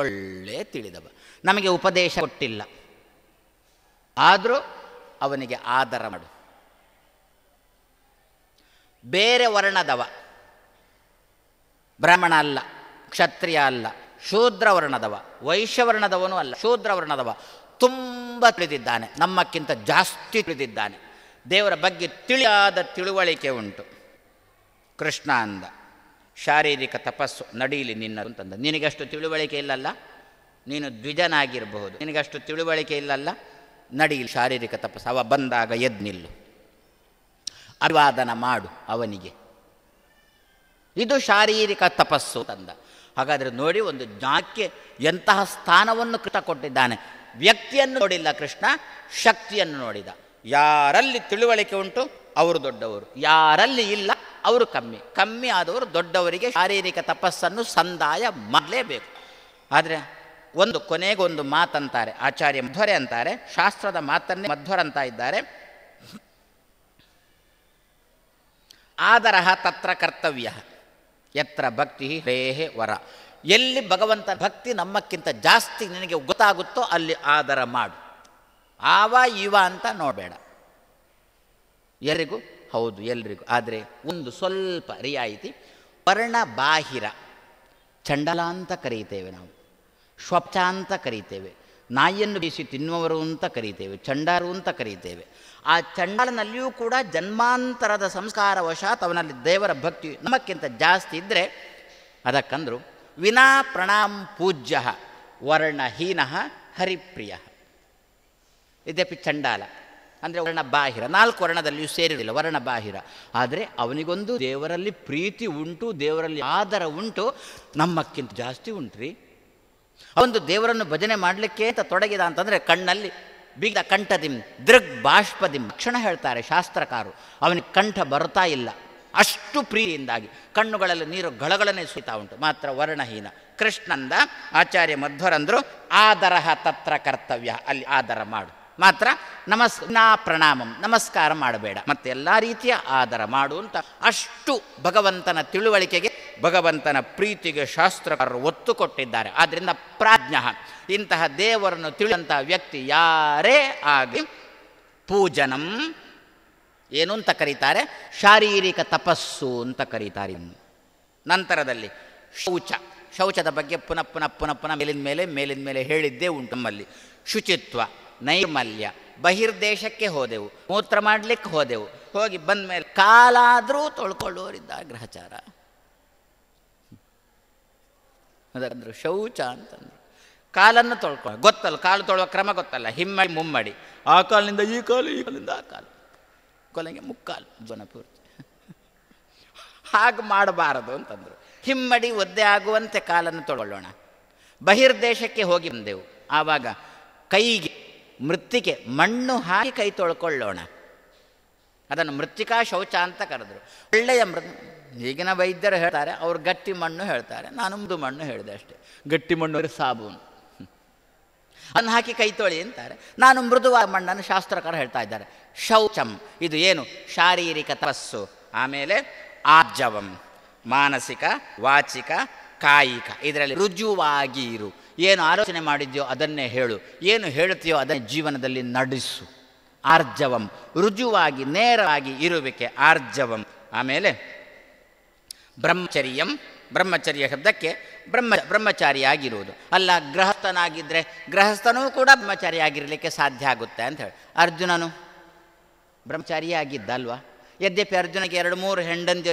ಒಳ್ಳೆ ತಿಳಿದವ ನಮಗೆ ಉಪದೇಶ ಕೊಟ್ಟಿಲ್ಲ ಆದರೂ ಅವನಿಗೆ ಆದರ ಮಾಡು ಬೇರೆ ವರ್ಣದವ ಬ್ರಾಹ್ಮಣ ಅಲ್ಲ ಕ್ಷತ್ರಿಯ ಅಲ್ಲ ಶೂದ್ರ ವರ್ಣದವ ಅಲ್ಲ ಶೂದ್ರ ವರ್ಣದವ ತುಂಬ ತಿಳಿದಿದ್ದಾನೆ ನಮ್ಮಕ್ಕಿಂತ ಜಾಸ್ತಿ ತಿಳಿದಿದ್ದಾನೆ ದೇವರ ಬಗ್ಗೆ ತಿಳಿಯಾದ ತಿಳುವಳಿಕೆ ಉಂಟು ಕೃಷ್ಣ ಅಂದ ಶಾರೀರಿಕ ತಪಸ್ಸು ನಡೀಲಿ ನಿನ್ನ ಅಂತಂದ ನಿನಗಷ್ಟು ತಿಳುವಳಿಕೆ ಇಲ್ಲಲ್ಲ ನೀನು ದ್ವಿಜನಾಗಿರಬಹುದು ನಿನಗಷ್ಟು ತಿಳುವಳಿಕೆ ಇಲ್ಲಲ್ಲ ನಡೀಲಿ ಶಾರೀರಿಕ ತಪಸ್ಸು ಅವ ಬಂದಾಗ ಎದ್ ನಿಲ್ಲು ಅಭಿವಾದನ ಮಾಡು ಅವನಿಗೆ ಇದು ಶಾರೀರಿಕ ತಪಸ್ಸು ತಂದ ಹಾಗಾದರೆ ನೋಡಿ ಒಂದು ಜ್ಞಾಕ್ಕೆ ಎಂತಹ ಸ್ಥಾನವನ್ನು ಕೃತ ಕೊಟ್ಟಿದ್ದಾನೆ ವ್ಯಕ್ತಿಯನ್ನು ನೋಡಿಲ್ಲ ಕೃಷ್ಣ ಶಕ್ತಿಯನ್ನು ನೋಡಿದ ಯಾರಲ್ಲಿ ತಿಳುವಳಿಕೆ ಉಂಟು ಅವರು ದೊಡ್ಡವರು ಯಾರಲ್ಲಿ ಇಲ್ಲ ಅವರು ಕಮ್ಮಿ ಕಮ್ಮಿ ಆದವರು ದೊಡ್ಡವರಿಗೆ ಶಾರೀರಿಕ ತಪಸ್ಸನ್ನು ಸಂದಾಯ ಮಾಡಲೇಬೇಕು ಆದರೆ ಒಂದು ಕೊನೆಗೊಂದು ಮಾತಂತಾರೆ ಆಚಾರ್ಯ ಮಧ್ವರೆ ಅಂತಾರೆ ಶಾಸ್ತ್ರದ ಮಾತನ್ನೇ ಮಧ್ವರಂತ ಇದ್ದಾರೆ ಆದರ ತತ್ರ ಕರ್ತವ್ಯ ಎತ್ರ ಭಕ್ತಿ ರೇಹೆ ವರ ಎಲ್ಲಿ ಭಗವಂತ ಭಕ್ತಿ ನಮ್ಮಕ್ಕಿಂತ ಜಾಸ್ತಿ ನಿನಗೆ ಗೊತ್ತಾಗುತ್ತೋ ಅಲ್ಲಿ ಆದರ ಮಾಡು ಆವ ಇವ ಅಂತ ನೋಡಬೇಡ ಎರಿಗೂ ಹೌದು ಎಲ್ರಿಗೂ ಆದರೆ ಒಂದು ಸ್ವಲ್ಪ ರಿಯಾಯಿತಿ ವರ್ಣ ಬಾಹಿರ ಚಂಡಲ ಅಂತ ಕರೀತೇವೆ ನಾವು ಸ್ವಚ್ಛ ಅಂತ ಕರೀತೇವೆ ನಾಯಿಯನ್ನು ಬೀಸಿ ತಿನ್ನುವವರು ಅಂತ ಕರೀತೇವೆ ಚಂಡಾರು ಅಂತ ಕರೀತೇವೆ ಆ ಚಂಡಾಲನಲ್ಲಿಯೂ ಕೂಡ ಜನ್ಮಾಂತರದ ಸಂಸ್ಕಾರವಶಾತ್ ಅವನಲ್ಲಿ ದೇವರ ಭಕ್ತಿ ನಮಕ್ಕಿಂತ ಜಾಸ್ತಿ ಇದ್ದರೆ ಅದಕ್ಕಂದ್ರು ವಿನಾ ಪ್ರಣಾಮ್ ಪೂಜ್ಯ ವರ್ಣಹೀನ ಹರಿಪ್ರಿಯ ಇದಪ್ಪಿ ಚಂಡಾಲ ಅಂದರೆ ವರ್ಣ ಬಾಹಿರ ನಾಲ್ಕು ವರ್ಣದಲ್ಲಿಯೂ ಸೇರಿರಲಿಲ್ಲ ವರ್ಣ ಬಾಹಿರ ಆದರೆ ಅವನಿಗೊಂದು ದೇವರಲ್ಲಿ ಪ್ರೀತಿ ಉಂಟು ದೇವರಲ್ಲಿ ಆದರ ಉಂಟು ನಮ್ಮಕ್ಕಿಂತ ಜಾಸ್ತಿ ಉಂಟ್ರಿ ಅವನು ದೇವರನ್ನು ಭಜನೆ ಮಾಡಲಿಕ್ಕೆ ಅಂತ ತೊಡಗಿದ ಅಂತಂದರೆ ಕಣ್ಣಲ್ಲಿ ಬೀಗಿದ ಕಂಠದಿಂ ದೃಗ್ ಬಾಷ್ಪದಿಂ ಕ್ಷಣ ಹೇಳ್ತಾರೆ ಶಾಸ್ತ್ರಕಾರರು ಅವನಿಗೆ ಕಂಠ ಬರ್ತಾ ಇಲ್ಲ ಅಷ್ಟು ಪ್ರೀತಿಯಿಂದಾಗಿ ಕಣ್ಣುಗಳಲ್ಲಿ ನೀರು ಗಳಗಳನ್ನೇ ಸುತ್ತಾ ಉಂಟು ಮಾತ್ರ ವರ್ಣಹೀನ ಕೃಷ್ಣಂದ ಆಚಾರ್ಯ ಮಧ್ವರಂದರು ಆದರ ತತ್ರ ಕರ್ತವ್ಯ ಅಲ್ಲಿ ಆದರ ಮಾಡು ಮಾತ್ರ ನಮಸ್ ನಾ ಪ್ರಣಾಮಂ ನಮಸ್ಕಾರ ಮಾಡಬೇಡ ಮತ್ತೆ ಎಲ್ಲ ರೀತಿಯ ಆದರ ಮಾಡು ಅಂತ ಅಷ್ಟು ಭಗವಂತನ ತಿಳುವಳಿಕೆಗೆ ಭಗವಂತನ ಪ್ರೀತಿಗೆ ಶಾಸ್ತ್ರಕಾರರು ಒತ್ತು ಕೊಟ್ಟಿದ್ದಾರೆ ಆದ್ದರಿಂದ ಪ್ರಾಜ್ಞ ಇಂತಹ ದೇವರನ್ನು ತಿಳಿದಂತಹ ವ್ಯಕ್ತಿ ಯಾರೇ ಆಗಿ ಪೂಜನಂ ಏನು ಅಂತ ಕರೀತಾರೆ ಶಾರೀರಿಕ ತಪಸ್ಸು ಅಂತ ಕರೀತಾರೆ ನಂತರದಲ್ಲಿ ಶೌಚ ಶೌಚದ ಬಗ್ಗೆ ಪುನಃ ಪುನಃ ಪುನಃ ಪುನಃ ಮೇಲಿನ ಮೇಲೆ ಮೇಲಿನ ಮೇಲೆ ಹೇಳಿದ್ದೇ ಉಂಟು ನಮ್ಮಲ್ಲಿ ಶುಚಿತ್ವ ನೈರ್ಮಲ್ಯ ಬಹಿರ್ದೇಶಕ್ಕೆ ಹೋದೆವು ಮೂತ್ರ ಮಾಡಲಿಕ್ಕೆ ಹೋದೆವು ಹೋಗಿ ಬಂದ ಮೇಲೆ ಕಾಲಾದರೂ ತೊಳ್ಕೊಳ್ಳೋರಿದ್ದ ಗ್ರಹಚಾರ ಅದರಂದ್ರು ಶೌಚ ಅಂತಂದ್ರು ಕಾಲನ್ನು ತೊಳ್ಕೊಳ್ಳೋ ಗೊತ್ತಲ್ಲ ಕಾಲು ತೊಳುವ ಕ್ರಮ ಗೊತ್ತಲ್ಲ ಹಿಮ್ಮಡಿ ಮುಮ್ಮಡಿ ಆ ಕಾಲಿನಿಂದ ಈ ಕಾಲು ಈ ಕಾಲಿಂದ ಆ ಕಾಲು ಕೊಲೆಗೆ ಮುಕ್ಕಾಲು ಜನಪೂರ್ತಿ ಹಾಗೆ ಮಾಡಬಾರದು ಅಂತಂದರು ಹಿಮ್ಮಡಿ ಒದ್ದೆ ಆಗುವಂತೆ ಕಾಲನ್ನು ತೊಳೋಣ ಬಹಿರ್ದೇಶಕ್ಕೆ ಹೋಗಿ ಬಂದೆವು ಆವಾಗ ಕೈಗೆ ಮೃತ್ತಿಕೆ ಮಣ್ಣು ಹಾಕಿ ಕೈ ತೊಳ್ಕೊಳ್ಳೋಣ ಅದನ್ನು ಮೃತ್ತಿಕಾ ಶೌಚ ಅಂತ ಕರೆದರು ಒಳ್ಳೆಯ ಮೃದು ಈಗಿನ ವೈದ್ಯರು ಹೇಳ್ತಾರೆ ಅವ್ರು ಗಟ್ಟಿ ಮಣ್ಣು ಹೇಳ್ತಾರೆ ನಾನು ಮೃದು ಮಣ್ಣು ಹೇಳಿದೆ ಅಷ್ಟೇ ಗಟ್ಟಿ ಮಣ್ಣು ಸಾಬೂನು ಅದನ್ನು ಹಾಕಿ ಕೈ ತೊಳಿ ಅಂತಾರೆ ನಾನು ಮೃದುವಾದ ಮಣ್ಣನ್ನು ಶಾಸ್ತ್ರಕಾರ ಹೇಳ್ತಾ ಇದ್ದಾರೆ ಶೌಚಂ ಇದು ಏನು ಶಾರೀರಿಕ ತಪಸ್ಸು ಆಮೇಲೆ ಆರ್ಜವಂ ಮಾನಸಿಕ ವಾಚಿಕ ಕಾಯಿಕ ಇದರಲ್ಲಿ ರುಜುವಾಗಿರು ಏನು ಆಲೋಚನೆ ಮಾಡಿದ್ಯೋ ಅದನ್ನೇ ಹೇಳು ಏನು ಹೇಳುತ್ತೀಯೋ ಅದನ್ನು ಜೀವನದಲ್ಲಿ ನಡೆಸು ಆರ್ಜವಂ ರುಜುವಾಗಿ ನೇರವಾಗಿ ಇರುವಿಕೆ ಆರ್ಜವಂ ಆಮೇಲೆ ಬ್ರಹ್ಮಚರ್ಯಂ ಬ್ರಹ್ಮಚರ್ಯ ಶಬ್ದಕ್ಕೆ ಬ್ರಹ್ಮ ಬ್ರಹ್ಮಚಾರಿಯಾಗಿರುವುದು ಅಲ್ಲ ಗೃಹಸ್ಥನಾಗಿದ್ದರೆ ಗೃಹಸ್ಥನೂ ಕೂಡ ಬ್ರಹ್ಮಚಾರಿಯಾಗಿರಲಿಕ್ಕೆ ಸಾಧ್ಯ ಆಗುತ್ತೆ ಅಂತ ಹೇಳಿ ಅರ್ಜುನನು ಬ್ರಹ್ಮಚಾರಿಯೇ ಯದ್ಯಪಿ ಅರ್ಜುನಿಗೆ ಎರಡು ಮೂರು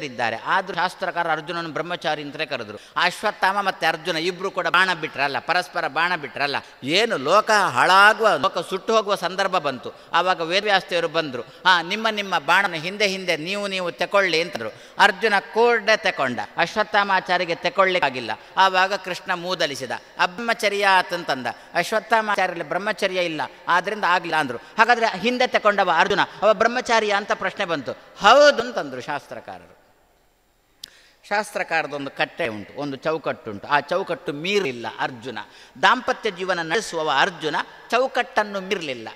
ಇದ್ದಾರೆ ಆದರೂ ಶಾಸ್ತ್ರಕಾರ ಅರ್ಜುನನನ್ನು ಬ್ರಹ್ಮಚಾರಿ ಅಂತಲೇ ಕರೆದರು ಅಶ್ವತ್ಥಾಮ ಮತ್ತು ಅರ್ಜುನ ಇಬ್ಬರು ಕೂಡ ಬಾಣ ಬಿಟ್ರಲ್ಲ ಪರಸ್ಪರ ಬಾಣ ಬಿಟ್ರಲ್ಲ ಏನು ಲೋಕ ಹಾಳಾಗುವ ಲೋಕ ಸುಟ್ಟು ಹೋಗುವ ಸಂದರ್ಭ ಬಂತು ಆವಾಗ ವೇದವ್ಯಾಸ್ತೆಯವರು ಬಂದರು ಹಾ ನಿಮ್ಮ ನಿಮ್ಮ ಬಾಣನ ಹಿಂದೆ ಹಿಂದೆ ನೀವು ನೀವು ತಕೊಳ್ಳಿ ಅಂತಂದರು ಅರ್ಜುನ ಕೂಡ ತೆಕೊಂಡ ಅಶ್ವತ್ಥಾಮಾಚಾರಿಗೆ ತಕೊಳ್ಳಿಕ್ಕಾಗಿಲ್ಲ ಆವಾಗ ಕೃಷ್ಣ ಮೂದಲಿಸಿದ ಅಬ್ರಹ್ಮಚರ್ಯ ಆತಂತಂದ ಅಶ್ವತ್ಥಾಮಾಚಾರ್ಯಲ್ಲಿ ಬ್ರಹ್ಮಚರ್ಯ ಇಲ್ಲ ಆದ್ರಿಂದ ಆಗಲಿಲ್ಲ ಅಂದರು ಹಾಗಾದರೆ ಹಿಂದೆ ತಕೊಂಡವ ಅರ್ಜುನ ಅವ ಬ್ರಹ್ಮಚಾರ್ಯ ಅಂತ ಪ್ರಶ್ನೆ ಬಂತು ಹೌದು ಅಂತಂದರು ಶಾಸ್ತ್ರಕಾರರು ಶಾಸ್ತ್ರಕಾರದೊಂದು ಕಟ್ಟೆ ಉಂಟು ಒಂದು ಚೌಕಟ್ಟುಂಟು ಆ ಚೌಕಟ್ಟು ಮೀರಲಿಲ್ಲ ಅರ್ಜುನ ದಾಂಪತ್ಯ ಜೀವನ ನಡೆಸುವವ ಅರ್ಜುನ ಚೌಕಟ್ಟನ್ನು ಮೀರಲಿಲ್ಲ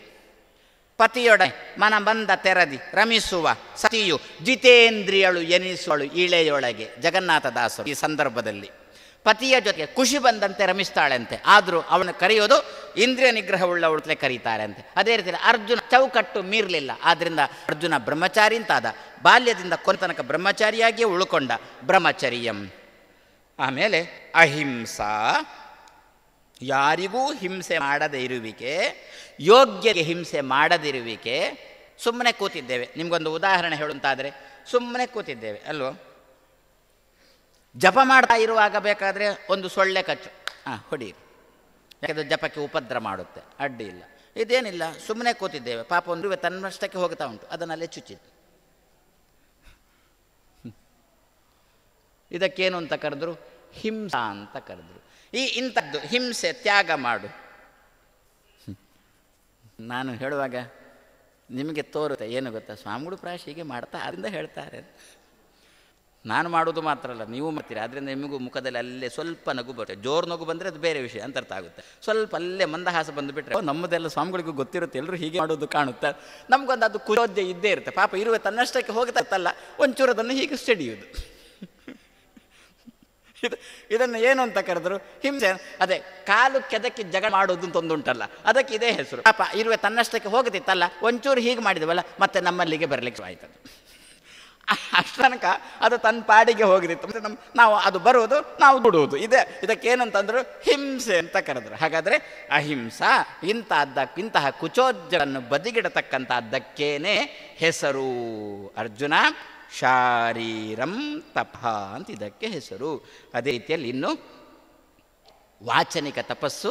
ಪತಿಯೊಡೆ ಮನ ಬಂದ ತೆರದಿ ರಮಿಸುವ ಸತಿಯು ಜಿತೇಂದ್ರಿಯಳು ಎನಿಸುವಳು ಇಳೆಯೊಳಗೆ ಜಗನ್ನಾಥದಾಸರು ಈ ಸಂದರ್ಭದಲ್ಲಿ ಪತಿಯ ಜೊತೆಗೆ ಖುಷಿ ಬಂದಂತೆ ರಮಿಸ್ತಾಳಂತೆ ಆದರೂ ಅವನು ಕರೆಯೋದು ಇಂದ್ರಿಯ ಕರೀತಾರೆ ಅಂತೆ ಅದೇ ರೀತಿ ಅರ್ಜುನ ಚೌಕಟ್ಟು ಮೀರಲಿಲ್ಲ ಆದ್ದರಿಂದ ಅರ್ಜುನ ಬ್ರಹ್ಮಚಾರಿ ಅಂತಾದ ಬಾಲ್ಯದಿಂದ ಕೊನೆತನಕ ಬ್ರಹ್ಮಚಾರಿಯಾಗಿಯೇ ಉಳ್ಕೊಂಡ ಬ್ರಹ್ಮಚರ್ಯಂ ಆಮೇಲೆ ಅಹಿಂಸಾ ಯಾರಿಗೂ ಹಿಂಸೆ ಮಾಡದೇ ಇರುವಿಕೆ ಯೋಗ್ಯಗೆ ಹಿಂಸೆ ಮಾಡದಿರುವಿಕೆ ಸುಮ್ಮನೆ ಕೂತಿದ್ದೇವೆ ನಿಮಗೊಂದು ಉದಾಹರಣೆ ಹೇಳುವಂತಾದರೆ ಸುಮ್ಮನೆ ಕೂತಿದ್ದೇವೆ ಅಲ್ವೋ ಜಪ ಮಾಡ್ತಾ ಇರುವಾಗ ಬೇಕಾದರೆ ಒಂದು ಸೊಳ್ಳೆ ಖರ್ಚು ಹಾಂ ಹೊಡೀರಿ ಯಾಕೆಂದರೆ ಜಪಕ್ಕೆ ಉಪದ್ರ ಮಾಡುತ್ತೆ ಅಡ್ಡಿ ಇಲ್ಲ ಇದೇನಿಲ್ಲ ಸುಮ್ಮನೆ ಕೂತಿದ್ದೇವೆ ಪಾಪ ಒಂದು ತನ್ನಷ್ಟಕ್ಕೆ ಹೋಗ್ತಾ ಉಂಟು ಅದನ್ನಲ್ಲೇ ಚುಚ್ಚಿತ್ತು ಇದಕ್ಕೇನು ಅಂತ ಕರೆದ್ರು ಹಿಂಸಾ ಅಂತ ಕರೆದ್ರು ಈ ಇಂಥದ್ದು ಹಿಂಸೆ ತ್ಯಾಗ ಮಾಡು ನಾನು ಹೇಳುವಾಗ ನಿಮಗೆ ತೋರುತ್ತೆ ಏನು ಗೊತ್ತಾ ಸ್ವಾಮಿಗಳು ಪ್ರಾಶ್ ಹೀಗೆ ಮಾಡ್ತಾ ಅದರಿಂದ ಹೇಳ್ತಾರೆ ನಾನು ಮಾಡೋದು ಮಾತ್ರ ಅಲ್ಲ ನೀವು ಮಾಡ್ತೀರಿ ಆದ್ದರಿಂದ ನಿಮಗೂ ಮುಖದಲ್ಲಿ ಅಲ್ಲೇ ಸ್ವಲ್ಪ ನಗು ಬರುತ್ತೆ ಜೋರು ನಗು ಬಂದರೆ ಅದು ಬೇರೆ ವಿಷಯ ಅಂತ ಅರ್ಥ ಆಗುತ್ತೆ ಸ್ವಲ್ಪ ಅಲ್ಲೇ ಮಂದಹಾಸ ಬಂದುಬಿಟ್ರೆ ನಮ್ಮದೆಲ್ಲ ಸ್ವಾಮಿಗಳಿಗೂ ಗೊತ್ತಿರುತ್ತೆ ಎಲ್ಲರೂ ಹೀಗೆ ಮಾಡೋದು ಕಾಣುತ್ತೆ ನಮಗೊಂದು ಅದು ಕುರೋದ್ಯ ಇದ್ದೇ ಇರುತ್ತೆ ಪಾಪ ಇರುವೆ ತನ್ನಷ್ಟಕ್ಕೆ ಹೋಗ್ತಾ ಒಂಚೂರು ಅದನ್ನು ಹೀಗೆ ಸೆಡಿಯೋದು ಇದು ಇದನ್ನು ಏನು ಅಂತ ಕರೆದ್ರು ಹಿಂಸೆ ಅದೇ ಕಾಲು ಕೆದಕ್ಕೆ ಜಗಳ ಮಾಡೋದು ಅಂತ ಒಂದುಂಟಲ್ಲ ಅದಕ್ಕೆ ಇದೇ ಹೆಸರು ಪಾಪ ಇರುವೆ ತನ್ನಷ್ಟಕ್ಕೆ ಹೋಗುತ್ತಿತ್ತಲ್ಲ ಒಂಚೂರು ಹೀಗೆ ಮಾಡಿದವಲ್ಲ ಮತ್ತೆ ನಮ್ಮಲ್ಲಿಗೆ ಬರಲಿಕ್ಕೆ ಆಯ್ತದು ಅಷ್ಟು ತನಕ ಅದು ತನ್ನ ಪಾಡಿಗೆ ಹೋಗಿರುತ್ತೆ ನಮ್ಮ ನಾವು ಅದು ಬರುವುದು ನಾವು ದುಡುವುದು ಇದೆ ಇದಕ್ಕೇನಂತಂದ್ರು ಹಿಂಸೆ ಅಂತ ಕರೆದ್ರು ಹಾಗಾದರೆ ಅಹಿಂಸಾ ಇಂತಹದ್ದ ಇಂತಹ ಕುಚೋಜ್ಜರನ್ನು ಬದಿಗಿಡತಕ್ಕಂಥದ್ದಕ್ಕೇನೆ ಹೆಸರು ಅರ್ಜುನ ಶಾರೀರಂ ತಪ ಅಂತ ಇದಕ್ಕೆ ಹೆಸರು ಅದೇ ರೀತಿಯಲ್ಲಿ ಇನ್ನು ವಾಚನಿಕ ತಪಸ್ಸು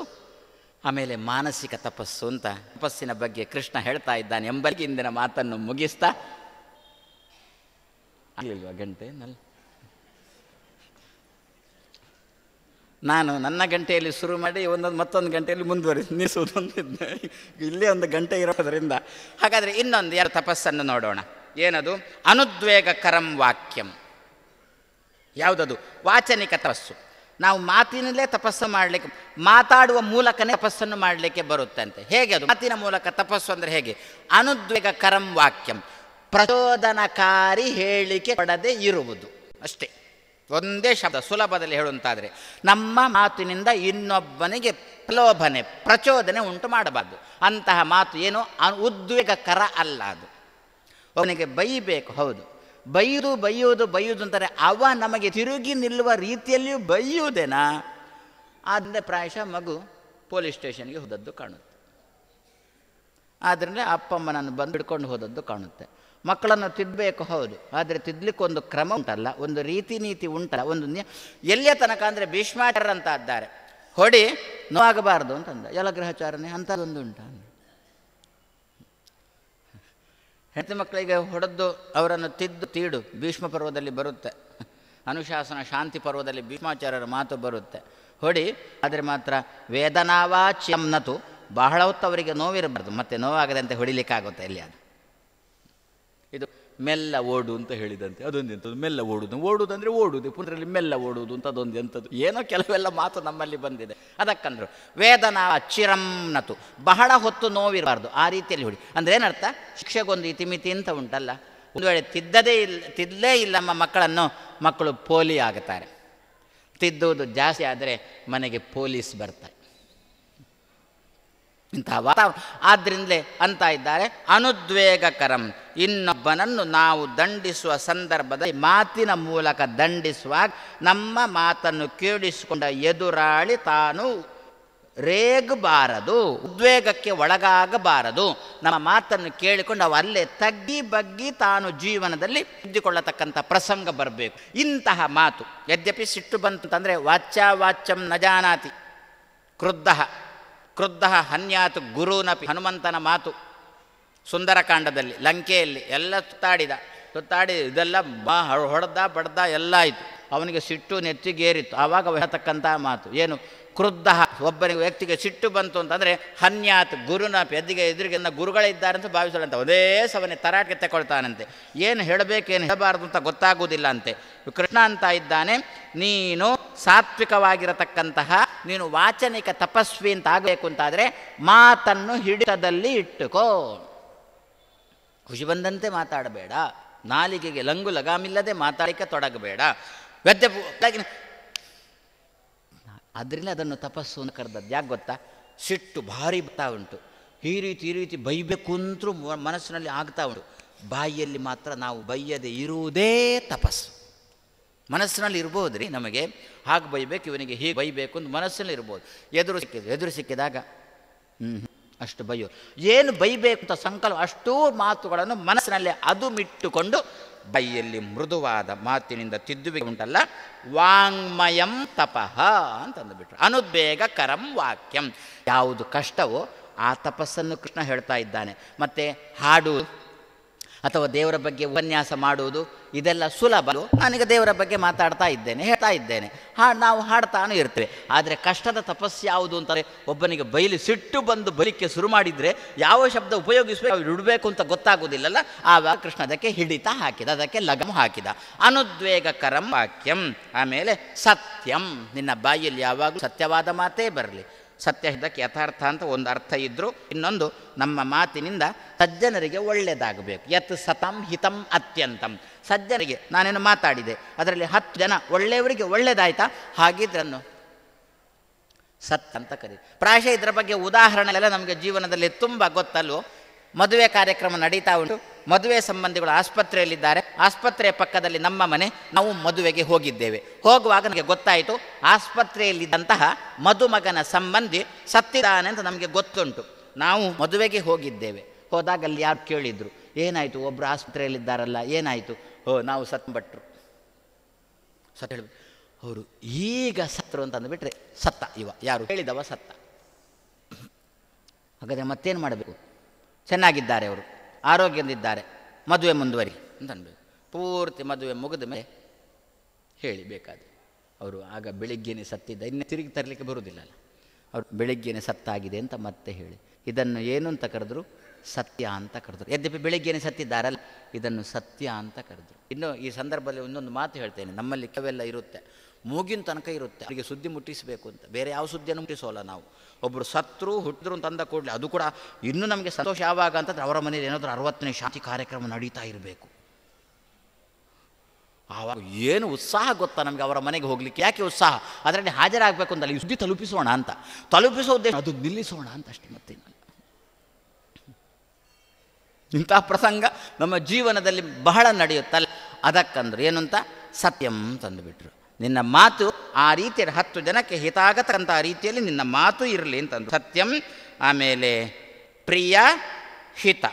ಆಮೇಲೆ ಮಾನಸಿಕ ತಪಸ್ಸು ಅಂತ ತಪಸ್ಸಿನ ಬಗ್ಗೆ ಕೃಷ್ಣ ಹೇಳ್ತಾ ಇದ್ದಾನೆ ಎಂಬಲ್ಲಿ ಇಂದಿನ ಮಾತನ್ನು ಮುಗಿಸ್ತಾ ಆಗಲಿಲ್ವಾ ಗಂಟೆ ನಲ್ ನಾನು ನನ್ನ ಗಂಟೆಯಲ್ಲಿ ಶುರು ಮಾಡಿ ಒಂದೊಂದು ಮತ್ತೊಂದು ಗಂಟೆಯಲ್ಲಿ ಮುಂದುವರಿಸೋದೊಂದಿದ್ದೆ ಇಲ್ಲೇ ಒಂದು ಗಂಟೆ ಇರೋದರಿಂದ ಹಾಗಾದರೆ ಇನ್ನೊಂದು ಯಾರು ತಪಸ್ಸನ್ನು ನೋಡೋಣ ಏನದು ಅನುದ್ವೇಗ ಕರಂ ವಾಕ್ಯಂ ಯಾವುದದು ವಾಚನಿಕ ತಪಸ್ಸು ನಾವು ಮಾತಿನಲ್ಲೇ ತಪಸ್ಸು ಮಾಡಲಿಕ್ಕೆ ಮಾತಾಡುವ ಮೂಲಕನೇ ತಪಸ್ಸನ್ನು ಮಾಡಲಿಕ್ಕೆ ಬರುತ್ತಂತೆ ಹೇಗೆ ಅದು ಮಾತಿನ ಮೂಲಕ ತಪಸ್ಸು ಅಂದರೆ ಹೇಗೆ ಕರಂ ವಾಕ್ಯಂ ಪ್ರಚೋದನಕಾರಿ ಹೇಳಿಕೆ ಪಡದೆ ಇರುವುದು ಅಷ್ಟೇ ಒಂದೇ ಶಬ್ದ ಸುಲಭದಲ್ಲಿ ಹೇಳುವಂತಾದರೆ ನಮ್ಮ ಮಾತಿನಿಂದ ಇನ್ನೊಬ್ಬನಿಗೆ ಪ್ರಲೋಭನೆ ಪ್ರಚೋದನೆ ಉಂಟು ಮಾಡಬಾರ್ದು ಅಂತಹ ಮಾತು ಏನು ಉದ್ವೇಗಕರ ಅಲ್ಲ ಅದು ಅವನಿಗೆ ಬೈಬೇಕು ಹೌದು ಬೈದು ಬೈಯುವುದು ಬೈಯುವುದು ಅಂತಾರೆ ಅವ ನಮಗೆ ತಿರುಗಿ ನಿಲ್ಲುವ ರೀತಿಯಲ್ಲಿಯೂ ಬೈಯುವುದೇನಾ ಆದ್ದರಿಂದ ಪ್ರಾಯಶಃ ಮಗು ಪೊಲೀಸ್ ಸ್ಟೇಷನ್ಗೆ ಹೋದದ್ದು ಕಾಣುತ್ತೆ ಆದ್ದರಿಂದ ಅಪ್ಪಮ್ಮನನ್ನು ಅಮ್ಮನನ್ನು ಬಂದು ಹಿಡ್ಕೊಂಡು ಹೋದದ್ದು ಕಾಣುತ್ತೆ ಮಕ್ಕಳನ್ನು ತಿದ್ದಬೇಕು ಹೌದು ಆದರೆ ಒಂದು ಕ್ರಮ ಉಂಟಲ್ಲ ಒಂದು ರೀತಿ ನೀತಿ ಉಂಟಲ್ಲ ಒಂದು ಎಲ್ಲಿಯ ತನಕ ಅಂದರೆ ಭೀಷ್ಮಾಚಾರ್ಯರಂತ ಇದ್ದಾರೆ ಹೊಡಿ ನೋವಾಗಬಾರ್ದು ಅಂತಂದ ಎಲ್ಲ ಗ್ರಹಚಾರನೆ ಅಂಥದ್ದೊಂದು ಉಂಟ ಹೆಂಡತಿ ಮಕ್ಕಳಿಗೆ ಹೊಡೆದು ಅವರನ್ನು ತಿದ್ದು ತೀಡು ಭೀಷ್ಮ ಪರ್ವದಲ್ಲಿ ಬರುತ್ತೆ ಅನುಶಾಸನ ಶಾಂತಿ ಪರ್ವದಲ್ಲಿ ಭೀಷ್ಮಾಚಾರ್ಯರ ಮಾತು ಬರುತ್ತೆ ಹೊಡಿ ಆದರೆ ಮಾತ್ರ ವೇದನಾವಾಚ್ಯಂನತು ಬಹಳ ಹೊತ್ತು ಅವರಿಗೆ ನೋವಿರಬಾರ್ದು ಮತ್ತೆ ನೋವಾಗದಂತೆ ಹೊಡಿಲಿಕ್ಕಾಗುತ್ತೆ ಇಲ್ಲಿ ಅದು ಇದು ಮೆಲ್ಲ ಓಡು ಅಂತ ಹೇಳಿದಂತೆ ಅದೊಂದು ಎಂಥದ್ದು ಮೆಲ್ಲ ಓಡುದು ಓಡುವುದಂದರೆ ಓಡುದು ಪುನರಲ್ಲಿ ಮೆಲ್ಲ ಓಡುವುದು ಅಂತ ಅದೊಂದು ಎಂಥದ್ದು ಏನೋ ಕೆಲವೆಲ್ಲ ಮಾತು ನಮ್ಮಲ್ಲಿ ಬಂದಿದೆ ಅದಕ್ಕಂದ್ರು ವೇದನಾ ಚಿರಂನತು ಬಹಳ ಹೊತ್ತು ನೋವಿರಬಾರ್ದು ಆ ರೀತಿಯಲ್ಲಿ ಹೊಡಿ ಅಂದ್ರೆ ಏನರ್ಥ ಶಿಕ್ಷೆಗೊಂದು ಇತಿಮಿತಿ ಅಂತ ಉಂಟಲ್ಲ ಒಂದು ವೇಳೆ ತಿದ್ದದೇ ಇಲ್ಲ ತಿದ್ದಲೇ ಇಲ್ಲ ನಮ್ಮ ಮಕ್ಕಳನ್ನು ಮಕ್ಕಳು ಪೋಲಿ ಆಗುತ್ತಾರೆ ತಿದ್ದುವುದು ಜಾಸ್ತಿ ಆದರೆ ಮನೆಗೆ ಪೊಲೀಸ್ ಬರ್ತಾರೆ ಇಂತಹ ವಾತಾವರಣ ಆದ್ದರಿಂದಲೇ ಅಂತ ಇದ್ದಾರೆ ಅನುದ್ವೇಗಕರಂ ಇನ್ನೊಬ್ಬನನ್ನು ನಾವು ದಂಡಿಸುವ ಸಂದರ್ಭದಲ್ಲಿ ಮಾತಿನ ಮೂಲಕ ದಂಡಿಸುವಾಗ ನಮ್ಮ ಮಾತನ್ನು ಕೇಳಿಸಿಕೊಂಡ ಎದುರಾಳಿ ತಾನು ರೇಗಬಾರದು ಉದ್ವೇಗಕ್ಕೆ ಒಳಗಾಗಬಾರದು ನಮ್ಮ ಮಾತನ್ನು ಕೇಳಿಕೊಂಡು ಅವು ಅಲ್ಲೇ ತಗ್ಗಿ ಬಗ್ಗಿ ತಾನು ಜೀವನದಲ್ಲಿ ಇದ್ದುಕೊಳ್ಳತಕ್ಕಂಥ ಪ್ರಸಂಗ ಬರಬೇಕು ಇಂತಹ ಮಾತು ಯದ್ಯಪಿ ಸಿಟ್ಟು ಬಂತು ವಾಚ್ಯ ವಾಚ್ಯಂ ನ ಜಾನಾತಿ ಕ್ರುದ್ಧ ಕ್ರುದ್ಧ ಹನ್ಯಾತು ಗುರುನಪಿ ಹನುಮಂತನ ಮಾತು ಸುಂದರಕಾಂಡದಲ್ಲಿ ಲಂಕೆಯಲ್ಲಿ ಎಲ್ಲ ತುತ್ತಾಡಿದ ಸುತ್ತಾಡಿ ಇದೆಲ್ಲ ಬಾ ಹೊಡೆದ ಬಡ್ದ ಎಲ್ಲ ಆಯಿತು ಅವನಿಗೆ ಸಿಟ್ಟು ನೆತ್ತಿಗೇರಿತ್ತು ಆವಾಗ ಹೇಳ್ತಕ್ಕಂಥ ಮಾತು ಏನು ಕ್ರುದ್ಧ ಒಬ್ಬನಿಗೆ ವ್ಯಕ್ತಿಗೆ ಸಿಟ್ಟು ಬಂತು ಅಂತಂದರೆ ಹನ್ಯಾತ್ ಗುರುನ ಪೆದ್ದಿಗೆ ಎದುರಿಗೆನ್ನ ಗುರುಗಳಿದ್ದಾರೆ ಅಂತ ಭಾವಿಸೋಳಂತೆ ಒಂದೇ ಸವನೇ ತರಾಟೆಗೆ ತಗೊಳ್ತಾನಂತೆ ಏನು ಹೇಳಬೇಕೇನು ಹೇಳಬಾರ್ದು ಅಂತ ಗೊತ್ತಾಗೋದಿಲ್ಲ ಅಂತೆ ಕೃಷ್ಣ ಅಂತ ಇದ್ದಾನೆ ನೀನು ಸಾತ್ವಿಕವಾಗಿರತಕ್ಕಂತಹ ನೀನು ವಾಚನಿಕ ತಪಸ್ವಿ ಅಂತ ಆಗಬೇಕು ಅಂತಾದರೆ ಮಾತನ್ನು ಹಿಡಿತದಲ್ಲಿ ಇಟ್ಟುಕೋ ಖುಷಿ ಬಂದಂತೆ ಮಾತಾಡಬೇಡ ನಾಲಿಗೆಗೆ ಲಂಗು ಲಗಾಮಿಲ್ಲದೆ ಮಾತಾಡಿಕೆ ತೊಡಗಬೇಡ ವೆದ್ಯ ಅದರಿಂದ ಅದನ್ನು ತಪಸ್ಸು ಅಂತ ಕರೆದದ್ದು ಯಾಕೆ ಗೊತ್ತಾ ಸಿಟ್ಟು ಭಾರಿ ಬರ್ತಾ ಉಂಟು ಈ ರೀತಿ ಈ ರೀತಿ ಬೈಬೇಕು ಅಂತೂ ಮನಸ್ಸಿನಲ್ಲಿ ಆಗ್ತಾ ಉಂಟು ಬಾಯಿಯಲ್ಲಿ ಮಾತ್ರ ನಾವು ಬೈಯದೆ ಇರುವುದೇ ತಪಸ್ಸು ಮನಸ್ಸಿನಲ್ಲಿ ಇರ್ಬೋದು ರೀ ನಮಗೆ ಹಾಗೆ ಬೈಬೇಕು ಇವನಿಗೆ ಹೀಗೆ ಬೈಬೇಕು ಅಂತ ಮನಸ್ಸಿನಲ್ಲಿ ಇರ್ಬೋದು ಎದುರು ಸಿಕ್ಕಿದ ಎದುರು ಸಿಕ್ಕಿದಾಗ ಹ್ಞೂ ಅಷ್ಟು ಬೈಯೋ ಏನು ಬೈಬೇಕು ಅಂತ ಸಂಕಲ್ಪ ಅಷ್ಟೂ ಮಾತುಗಳನ್ನು ಮನಸ್ಸಿನಲ್ಲಿ ಅದು ಮಿಟ್ಟುಕೊಂಡು ಬೈಯಲ್ಲಿ ಮೃದುವಾದ ಮಾತಿನಿಂದ ತಿದ್ದುವಿಗೆ ಉಂಟಲ್ಲ ವಾಂಗ್ಮಯಂ ತಪಃ ಅಂತಂದುಬಿಟ್ರು ಅನುದ್ವೇಗ ಕರಂ ವಾಕ್ಯಂ ಯಾವುದು ಕಷ್ಟವೋ ಆ ತಪಸ್ಸನ್ನು ಕೃಷ್ಣ ಹೇಳ್ತಾ ಇದ್ದಾನೆ ಮತ್ತು ಹಾಡು ಅಥವಾ ದೇವರ ಬಗ್ಗೆ ಉಪನ್ಯಾಸ ಮಾಡುವುದು ಇದೆಲ್ಲ ಸುಲಭ ನಾನೀಗ ದೇವರ ಬಗ್ಗೆ ಮಾತಾಡ್ತಾ ಇದ್ದೇನೆ ಹೇಳ್ತಾ ಇದ್ದೇನೆ ಹಾ ನಾವು ಹಾಡ್ತಾನೂ ಇರ್ತೇವೆ ಆದರೆ ಕಷ್ಟದ ತಪಸ್ಸು ಯಾವುದು ಅಂತಾರೆ ಒಬ್ಬನಿಗೆ ಬಯಲು ಸಿಟ್ಟು ಬಂದು ಬಲಿಕೆ ಶುರು ಮಾಡಿದರೆ ಯಾವ ಶಬ್ದ ಉಪಯೋಗಿಸಬೇಕು ಇಡಬೇಕು ಅಂತ ಗೊತ್ತಾಗೋದಿಲ್ಲಲ್ಲ ಆವಾಗ ಕೃಷ್ಣ ಅದಕ್ಕೆ ಹಿಡಿತ ಹಾಕಿದ ಅದಕ್ಕೆ ಲಗಮ ಹಾಕಿದ ಅನುದ್ವೇಗಕರಂ ವಾಕ್ಯಂ ಆಮೇಲೆ ಸತ್ಯಂ ನಿನ್ನ ಬಾಯಿಯಲ್ಲಿ ಯಾವಾಗಲೂ ಸತ್ಯವಾದ ಮಾತೇ ಬರಲಿ ಸತ್ಯ ಇದ್ದಕ್ಕೆ ಯಥಾರ್ಥ ಅಂತ ಒಂದು ಅರ್ಥ ಇದ್ದರೂ ಇನ್ನೊಂದು ನಮ್ಮ ಮಾತಿನಿಂದ ಸಜ್ಜನರಿಗೆ ಒಳ್ಳೆಯದಾಗಬೇಕು ಯತ್ ಸತಂ ಹಿತಂ ಅತ್ಯಂತಂ ಸಜ್ಜನರಿಗೆ ನಾನೇನು ಮಾತಾಡಿದೆ ಅದರಲ್ಲಿ ಹತ್ತು ಜನ ಒಳ್ಳೆಯವರಿಗೆ ಒಳ್ಳೆಯದಾಯ್ತಾ ಹಾಗಿದ್ರನ್ನು ಸತ್ ಅಂತ ಕರಿ ಪ್ರಾಯಶಃ ಇದರ ಬಗ್ಗೆ ಉದಾಹರಣೆಲ್ಲ ನಮಗೆ ಜೀವನದಲ್ಲಿ ತುಂಬ ಗೊತ್ತಲ್ವೋ ಮದುವೆ ಕಾರ್ಯಕ್ರಮ ನಡೀತಾ ಉಂಟು ಮದುವೆ ಸಂಬಂಧಿಗಳು ಆಸ್ಪತ್ರೆಯಲ್ಲಿದ್ದಾರೆ ಆಸ್ಪತ್ರೆಯ ಪಕ್ಕದಲ್ಲಿ ನಮ್ಮ ಮನೆ ನಾವು ಮದುವೆಗೆ ಹೋಗಿದ್ದೇವೆ ಹೋಗುವಾಗ ನನಗೆ ಗೊತ್ತಾಯಿತು ಆಸ್ಪತ್ರೆಯಲ್ಲಿದ್ದಂತಹ ಮದುಮಗನ ಸಂಬಂಧಿ ಸತ್ತಿದ್ದಾನೆ ಅಂತ ನಮಗೆ ಗೊತ್ತುಂಟು ನಾವು ಮದುವೆಗೆ ಹೋಗಿದ್ದೇವೆ ಹೋದಾಗ ಅಲ್ಲಿ ಯಾರು ಕೇಳಿದರು ಏನಾಯಿತು ಒಬ್ಬರು ಆಸ್ಪತ್ರೆಯಲ್ಲಿದ್ದಾರಲ್ಲ ಏನಾಯಿತು ಓ ನಾವು ಸತ್ಬಟ್ರು ಸತ್ ಹೇಳಬೇಕು ಅವರು ಈಗ ಸತ್ರು ಅಂತ ಬಿಟ್ಟರೆ ಸತ್ತ ಇವ ಯಾರು ಹೇಳಿದವ ಸತ್ತ ಹಾಗಾದರೆ ಮತ್ತೇನು ಮಾಡಬೇಕು ಚೆನ್ನಾಗಿದ್ದಾರೆ ಅವರು ಆರೋಗ್ಯದಿದ್ದಾರೆ ಮದುವೆ ಮುಂದುವರಿ ಅಂತ ಅನ್ಬೇಕು ಪೂರ್ತಿ ಮದುವೆ ಮುಗಿದ ಮೇಲೆ ಹೇಳಿ ಹೇಳಿಬೇಕಾದ್ರೆ ಅವರು ಆಗ ಬೆಳಿಗ್ಗೆನೆ ಸತ್ತಿದ್ದ ಇನ್ನು ತಿರುಗಿ ತರಲಿಕ್ಕೆ ಬರುವುದಿಲ್ಲ ಅವರು ಬೆಳಿಗ್ಗೆನೆ ಸತ್ತಾಗಿದೆ ಅಂತ ಮತ್ತೆ ಹೇಳಿ ಇದನ್ನು ಏನು ಅಂತ ಕರೆದ್ರು ಸತ್ಯ ಅಂತ ಕರೆದ್ರು ಯದ್ಯಪಿ ಬೆಳಿಗ್ಗೆನೆ ಸತ್ತಿದ್ದಾರಲ್ಲ ಇದನ್ನು ಸತ್ಯ ಅಂತ ಕರೆದ್ರು ಇನ್ನು ಈ ಸಂದರ್ಭದಲ್ಲಿ ಒಂದೊಂದು ಮಾತು ಹೇಳ್ತೇನೆ ನಮ್ಮಲ್ಲಿ ಕವೆಲ್ಲ ಇರುತ್ತೆ ಮೂಗಿನ ತನಕ ಇರುತ್ತೆ ಅವರಿಗೆ ಸುದ್ದಿ ಮುಟ್ಟಿಸಬೇಕು ಅಂತ ಬೇರೆ ಯಾವ ಸುದ್ದಿಯನ್ನು ಮುಟ್ಟಿಸೋಲ್ಲ ನಾವು ಒಬ್ಬರು ಸತ್ರು ಹುಟ್ಟಿದ್ರು ತಂದ ಕೂಡಲೇ ಅದು ಕೂಡ ಇನ್ನೂ ನಮಗೆ ಸಂತೋಷ ಯಾವಾಗ ಅಂತಂದ್ರೆ ಅವರ ಮನೇಲಿ ಏನಾದರೂ ಅರವತ್ತನೇ ಶಾಂತಿ ಕಾರ್ಯಕ್ರಮ ನಡೀತಾ ಇರಬೇಕು ಆವಾಗ ಏನು ಉತ್ಸಾಹ ಗೊತ್ತಾ ನಮಗೆ ಅವರ ಮನೆಗೆ ಹೋಗ್ಲಿಕ್ಕೆ ಯಾಕೆ ಉತ್ಸಾಹ ಅದರಲ್ಲಿ ಹಾಜರಾಗಬೇಕು ಅಂತ ಸುದ್ದಿ ತಲುಪಿಸೋಣ ಅಂತ ತಲುಪಿಸೋ ಉದ್ದೇಶ ಅದು ನಿಲ್ಲಿಸೋಣ ಅಂತ ಅಷ್ಟೇ ಮತ್ತೆ ಇಂತಹ ಪ್ರಸಂಗ ನಮ್ಮ ಜೀವನದಲ್ಲಿ ಬಹಳ ನಡೆಯುತ್ತಲ್ಲ ಅದಕ್ಕಂದ್ರೆ ಏನು ಅಂತ ಸತ್ಯಂ ತಂದುಬಿಟ್ರು ನಿನ್ನ ಮಾತು ಆ ರೀತಿಯಲ್ಲಿ ಹತ್ತು ಜನಕ್ಕೆ ಹಿತಾಗತಕ್ಕಂಥ ರೀತಿಯಲ್ಲಿ ನಿನ್ನ ಮಾತು ಇರಲಿ ಅಂತಂದು ಸತ್ಯಂ ಆಮೇಲೆ ಪ್ರಿಯ ಹಿತ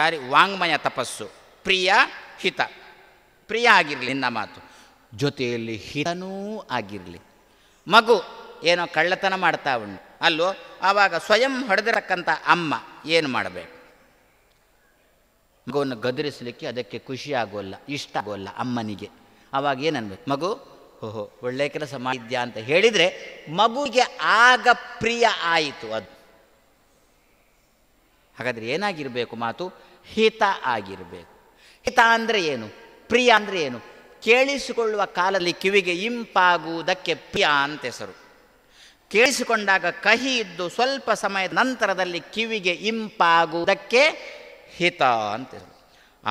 ಯಾರಿ ವಾಂಗ್ಮಯ ತಪಸ್ಸು ಪ್ರಿಯ ಹಿತ ಪ್ರಿಯ ಆಗಿರಲಿ ನಿನ್ನ ಮಾತು ಜೊತೆಯಲ್ಲಿ ಹಿತನೂ ಆಗಿರಲಿ ಮಗು ಏನೋ ಕಳ್ಳತನ ಮಾಡ್ತಾ ಉಂಟು ಅಲ್ಲೋ ಆವಾಗ ಸ್ವಯಂ ಹೊಡೆದಿರಕ್ಕಂಥ ಅಮ್ಮ ಏನು ಮಾಡಬೇಕು ಮಗುವನ್ನು ಗದರಿಸಲಿಕ್ಕೆ ಅದಕ್ಕೆ ಖುಷಿಯಾಗೋಲ್ಲ ಇಷ್ಟ ಆಗೋಲ್ಲ ಅಮ್ಮನಿಗೆ ಆವಾಗ ಏನನ್ಬೇಕು ಮಗು ಓಹೋ ಒಳ್ಳೆ ಕೆಲಸ ಮಾಡಿದ್ಯಾ ಅಂತ ಹೇಳಿದರೆ ಮಗುವಿಗೆ ಆಗ ಪ್ರಿಯ ಆಯಿತು ಅದು ಹಾಗಾದರೆ ಏನಾಗಿರಬೇಕು ಮಾತು ಹಿತ ಆಗಿರಬೇಕು ಹಿತ ಅಂದರೆ ಏನು ಪ್ರಿಯ ಅಂದರೆ ಏನು ಕೇಳಿಸಿಕೊಳ್ಳುವ ಕಾಲದಲ್ಲಿ ಕಿವಿಗೆ ಇಂಪಾಗುವುದಕ್ಕೆ ಪ್ರಿಯ ಅಂತ ಹೆಸರು ಕೇಳಿಸಿಕೊಂಡಾಗ ಕಹಿ ಇದ್ದು ಸ್ವಲ್ಪ ಸಮಯದ ನಂತರದಲ್ಲಿ ಕಿವಿಗೆ ಇಂಪಾಗುವುದಕ್ಕೆ ಹಿತ ಅಂತ ಹೆಸರು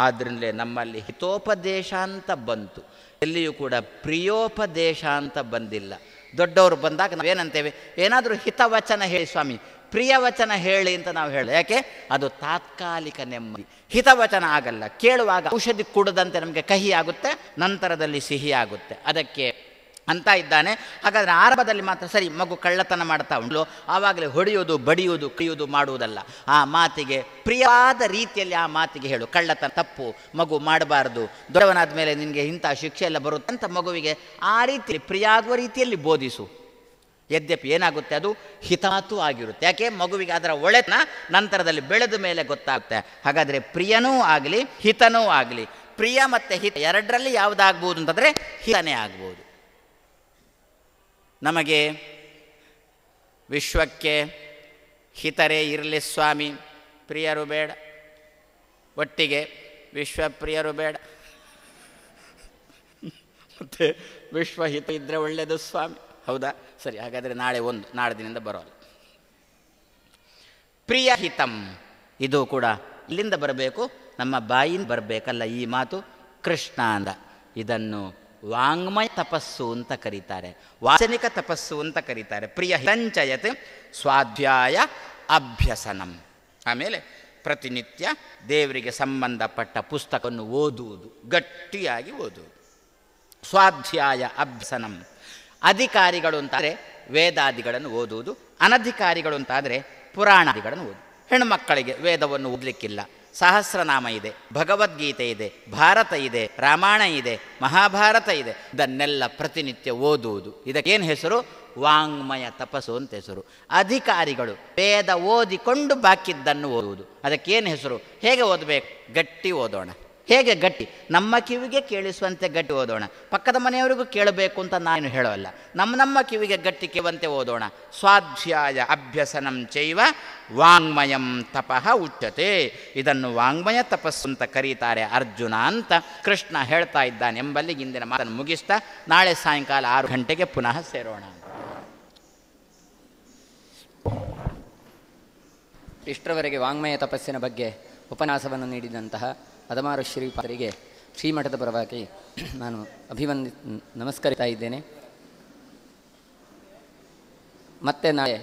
ಆದ್ರಿಂದಲೇ ನಮ್ಮಲ್ಲಿ ಹಿತೋಪದೇಶ ಅಂತ ಬಂತು ಎಲ್ಲಿಯೂ ಕೂಡ ಪ್ರಿಯೋಪದೇಶ ಅಂತ ಬಂದಿಲ್ಲ ದೊಡ್ಡವರು ಬಂದಾಗ ನಾವೇನಂತೇವೆ ಏನಾದರೂ ಹಿತವಚನ ಹೇಳಿ ಸ್ವಾಮಿ ಪ್ರಿಯವಚನ ಹೇಳಿ ಅಂತ ನಾವು ಹೇಳಿ ಯಾಕೆ ಅದು ತಾತ್ಕಾಲಿಕ ನೆಮ್ಮದಿ ಹಿತವಚನ ಆಗಲ್ಲ ಕೇಳುವಾಗ ಔಷಧಿ ಕುಡದಂತೆ ನಮಗೆ ಕಹಿ ಆಗುತ್ತೆ ನಂತರದಲ್ಲಿ ಸಿಹಿ ಆಗುತ್ತೆ ಅದಕ್ಕೆ ಅಂತ ಇದ್ದಾನೆ ಹಾಗಾದರೆ ಆರಂಭದಲ್ಲಿ ಮಾತ್ರ ಸರಿ ಮಗು ಕಳ್ಳತನ ಮಾಡ್ತಾ ಉಂಟು ಆವಾಗಲೇ ಹೊಡೆಯೋದು ಬಡಿಯೋದು ಕೈಯೋದು ಮಾಡುವುದಲ್ಲ ಆ ಮಾತಿಗೆ ಪ್ರಿಯವಾದ ರೀತಿಯಲ್ಲಿ ಆ ಮಾತಿಗೆ ಹೇಳು ಕಳ್ಳತನ ತಪ್ಪು ಮಗು ಮಾಡಬಾರ್ದು ದೊಡ್ಡವನಾದ ಮೇಲೆ ನಿನಗೆ ಇಂಥ ಶಿಕ್ಷೆ ಎಲ್ಲ ಬರುತ್ತೆ ಅಂತ ಮಗುವಿಗೆ ಆ ರೀತಿ ಪ್ರಿಯಾಗುವ ರೀತಿಯಲ್ಲಿ ಬೋಧಿಸು ಯದ್ಯಪಿ ಏನಾಗುತ್ತೆ ಅದು ಹಿತಾತು ಆಗಿರುತ್ತೆ ಯಾಕೆ ಮಗುವಿಗೆ ಅದರ ಒಳೆತನ ನಂತರದಲ್ಲಿ ಬೆಳೆದ ಮೇಲೆ ಗೊತ್ತಾಗುತ್ತೆ ಹಾಗಾದರೆ ಪ್ರಿಯನೂ ಆಗಲಿ ಹಿತನೂ ಆಗಲಿ ಪ್ರಿಯ ಮತ್ತು ಹಿತ ಎರಡರಲ್ಲಿ ಯಾವುದಾಗ್ಬೋದು ಅಂತಂದರೆ ಹಿತನೇ ಆಗ್ಬೋದು ನಮಗೆ ವಿಶ್ವಕ್ಕೆ ಹಿತರೇ ಇರಲಿ ಸ್ವಾಮಿ ಪ್ರಿಯರು ಬೇಡ ಒಟ್ಟಿಗೆ ವಿಶ್ವಪ್ರಿಯರು ಬೇಡ ಮತ್ತು ವಿಶ್ವ ಹಿತ ಇದ್ದರೆ ಒಳ್ಳೆಯದು ಸ್ವಾಮಿ ಹೌದಾ ಸರಿ ಹಾಗಾದರೆ ನಾಳೆ ಒಂದು ದಿನದಿಂದ ಬರೋಲ್ಲ ಪ್ರಿಯ ಹಿತಂ ಇದು ಕೂಡ ಇಲ್ಲಿಂದ ಬರಬೇಕು ನಮ್ಮ ಬಾಯಿಂದ ಬರಬೇಕಲ್ಲ ಈ ಮಾತು ಕೃಷ್ಣ ಅಂದ ಇದನ್ನು ವಾಂಗ್ಮಯ ತಪಸ್ಸು ಅಂತ ಕರೀತಾರೆ ವಾಚನಿಕ ತಪಸ್ಸು ಅಂತ ಕರೀತಾರೆ ಪ್ರಿಯ ಹಿರಂಚಯತ್ ಸ್ವಾಧ್ಯಾಯ ಅಭ್ಯಸನಂ ಆಮೇಲೆ ಪ್ರತಿನಿತ್ಯ ದೇವರಿಗೆ ಸಂಬಂಧಪಟ್ಟ ಪುಸ್ತಕವನ್ನು ಓದುವುದು ಗಟ್ಟಿಯಾಗಿ ಓದುವುದು ಸ್ವಾಧ್ಯಾಯ ಅಭ್ಯಸನಂ ಅಧಿಕಾರಿಗಳು ಅಂತಾದರೆ ವೇದಾದಿಗಳನ್ನು ಓದುವುದು ಅನಧಿಕಾರಿಗಳು ಅಂತಾದರೆ ಪುರಾಣಾದಿಗಳನ್ನು ಓದು ಹೆಣ್ಮಕ್ಕಳಿಗೆ ವೇದವನ್ನು ಓದಲಿಕ್ಕಿಲ್ಲ ಸಹಸ್ರನಾಮ ಇದೆ ಭಗವದ್ಗೀತೆ ಇದೆ ಭಾರತ ಇದೆ ರಾಮಾಯಣ ಇದೆ ಮಹಾಭಾರತ ಇದೆ ಇದನ್ನೆಲ್ಲ ಪ್ರತಿನಿತ್ಯ ಓದುವುದು ಇದಕ್ಕೇನು ಹೆಸರು ವಾಂಗ್ಮಯ ತಪಸ್ಸು ಅಂತ ಹೆಸರು ಅಧಿಕಾರಿಗಳು ವೇದ ಓದಿಕೊಂಡು ಬಾಕಿದ್ದನ್ನು ಓದುವುದು ಅದಕ್ಕೇನು ಹೆಸರು ಹೇಗೆ ಓದಬೇಕು ಗಟ್ಟಿ ಓದೋಣ ಹೇಗೆ ಗಟ್ಟಿ ನಮ್ಮ ಕಿವಿಗೆ ಕೇಳಿಸುವಂತೆ ಗಟ್ಟಿ ಓದೋಣ ಪಕ್ಕದ ಮನೆಯವರಿಗೂ ಕೇಳಬೇಕು ಅಂತ ನಾನು ಹೇಳೋಲ್ಲ ನಮ್ಮ ನಮ್ಮ ಕಿವಿಗೆ ಗಟ್ಟಿ ಕಿವಂತೆ ಓದೋಣ ಸ್ವಾಧ್ಯಾಯ ಅಭ್ಯಸನಂ ಚೈವ ವಾಂಗ್ಮಯಂ ತಪಃ ಉಚ್ಚತೆ ಇದನ್ನು ವಾಂಗ್ಮಯ ತಪಸ್ಸು ಅಂತ ಕರೀತಾರೆ ಅರ್ಜುನ ಅಂತ ಕೃಷ್ಣ ಹೇಳ್ತಾ ಇದ್ದಾನೆ ಎಂಬಲ್ಲಿ ಇಂದಿನ ಮಾತನ್ನು ಮುಗಿಸ್ತಾ ನಾಳೆ ಸಾಯಂಕಾಲ ಆರು ಗಂಟೆಗೆ ಪುನಃ ಸೇರೋಣ ಇಷ್ಟರವರೆಗೆ ವಾಂಗ್ಮಯ ತಪಸ್ಸಿನ ಬಗ್ಗೆ ಉಪನ್ಯಾಸವನ್ನು ನೀಡಿದಂತಹ ಅದಮಾರು ಶ್ರೀಪಾದರಿಗೆ ಶ್ರೀಮಠದ ಪರವಾಗಿ ನಾನು ಅಭಿವಂದಿ ನಮಸ್ಕರಿತಾ ಇದ್ದೇನೆ ಮತ್ತೆ ನಾಳೆ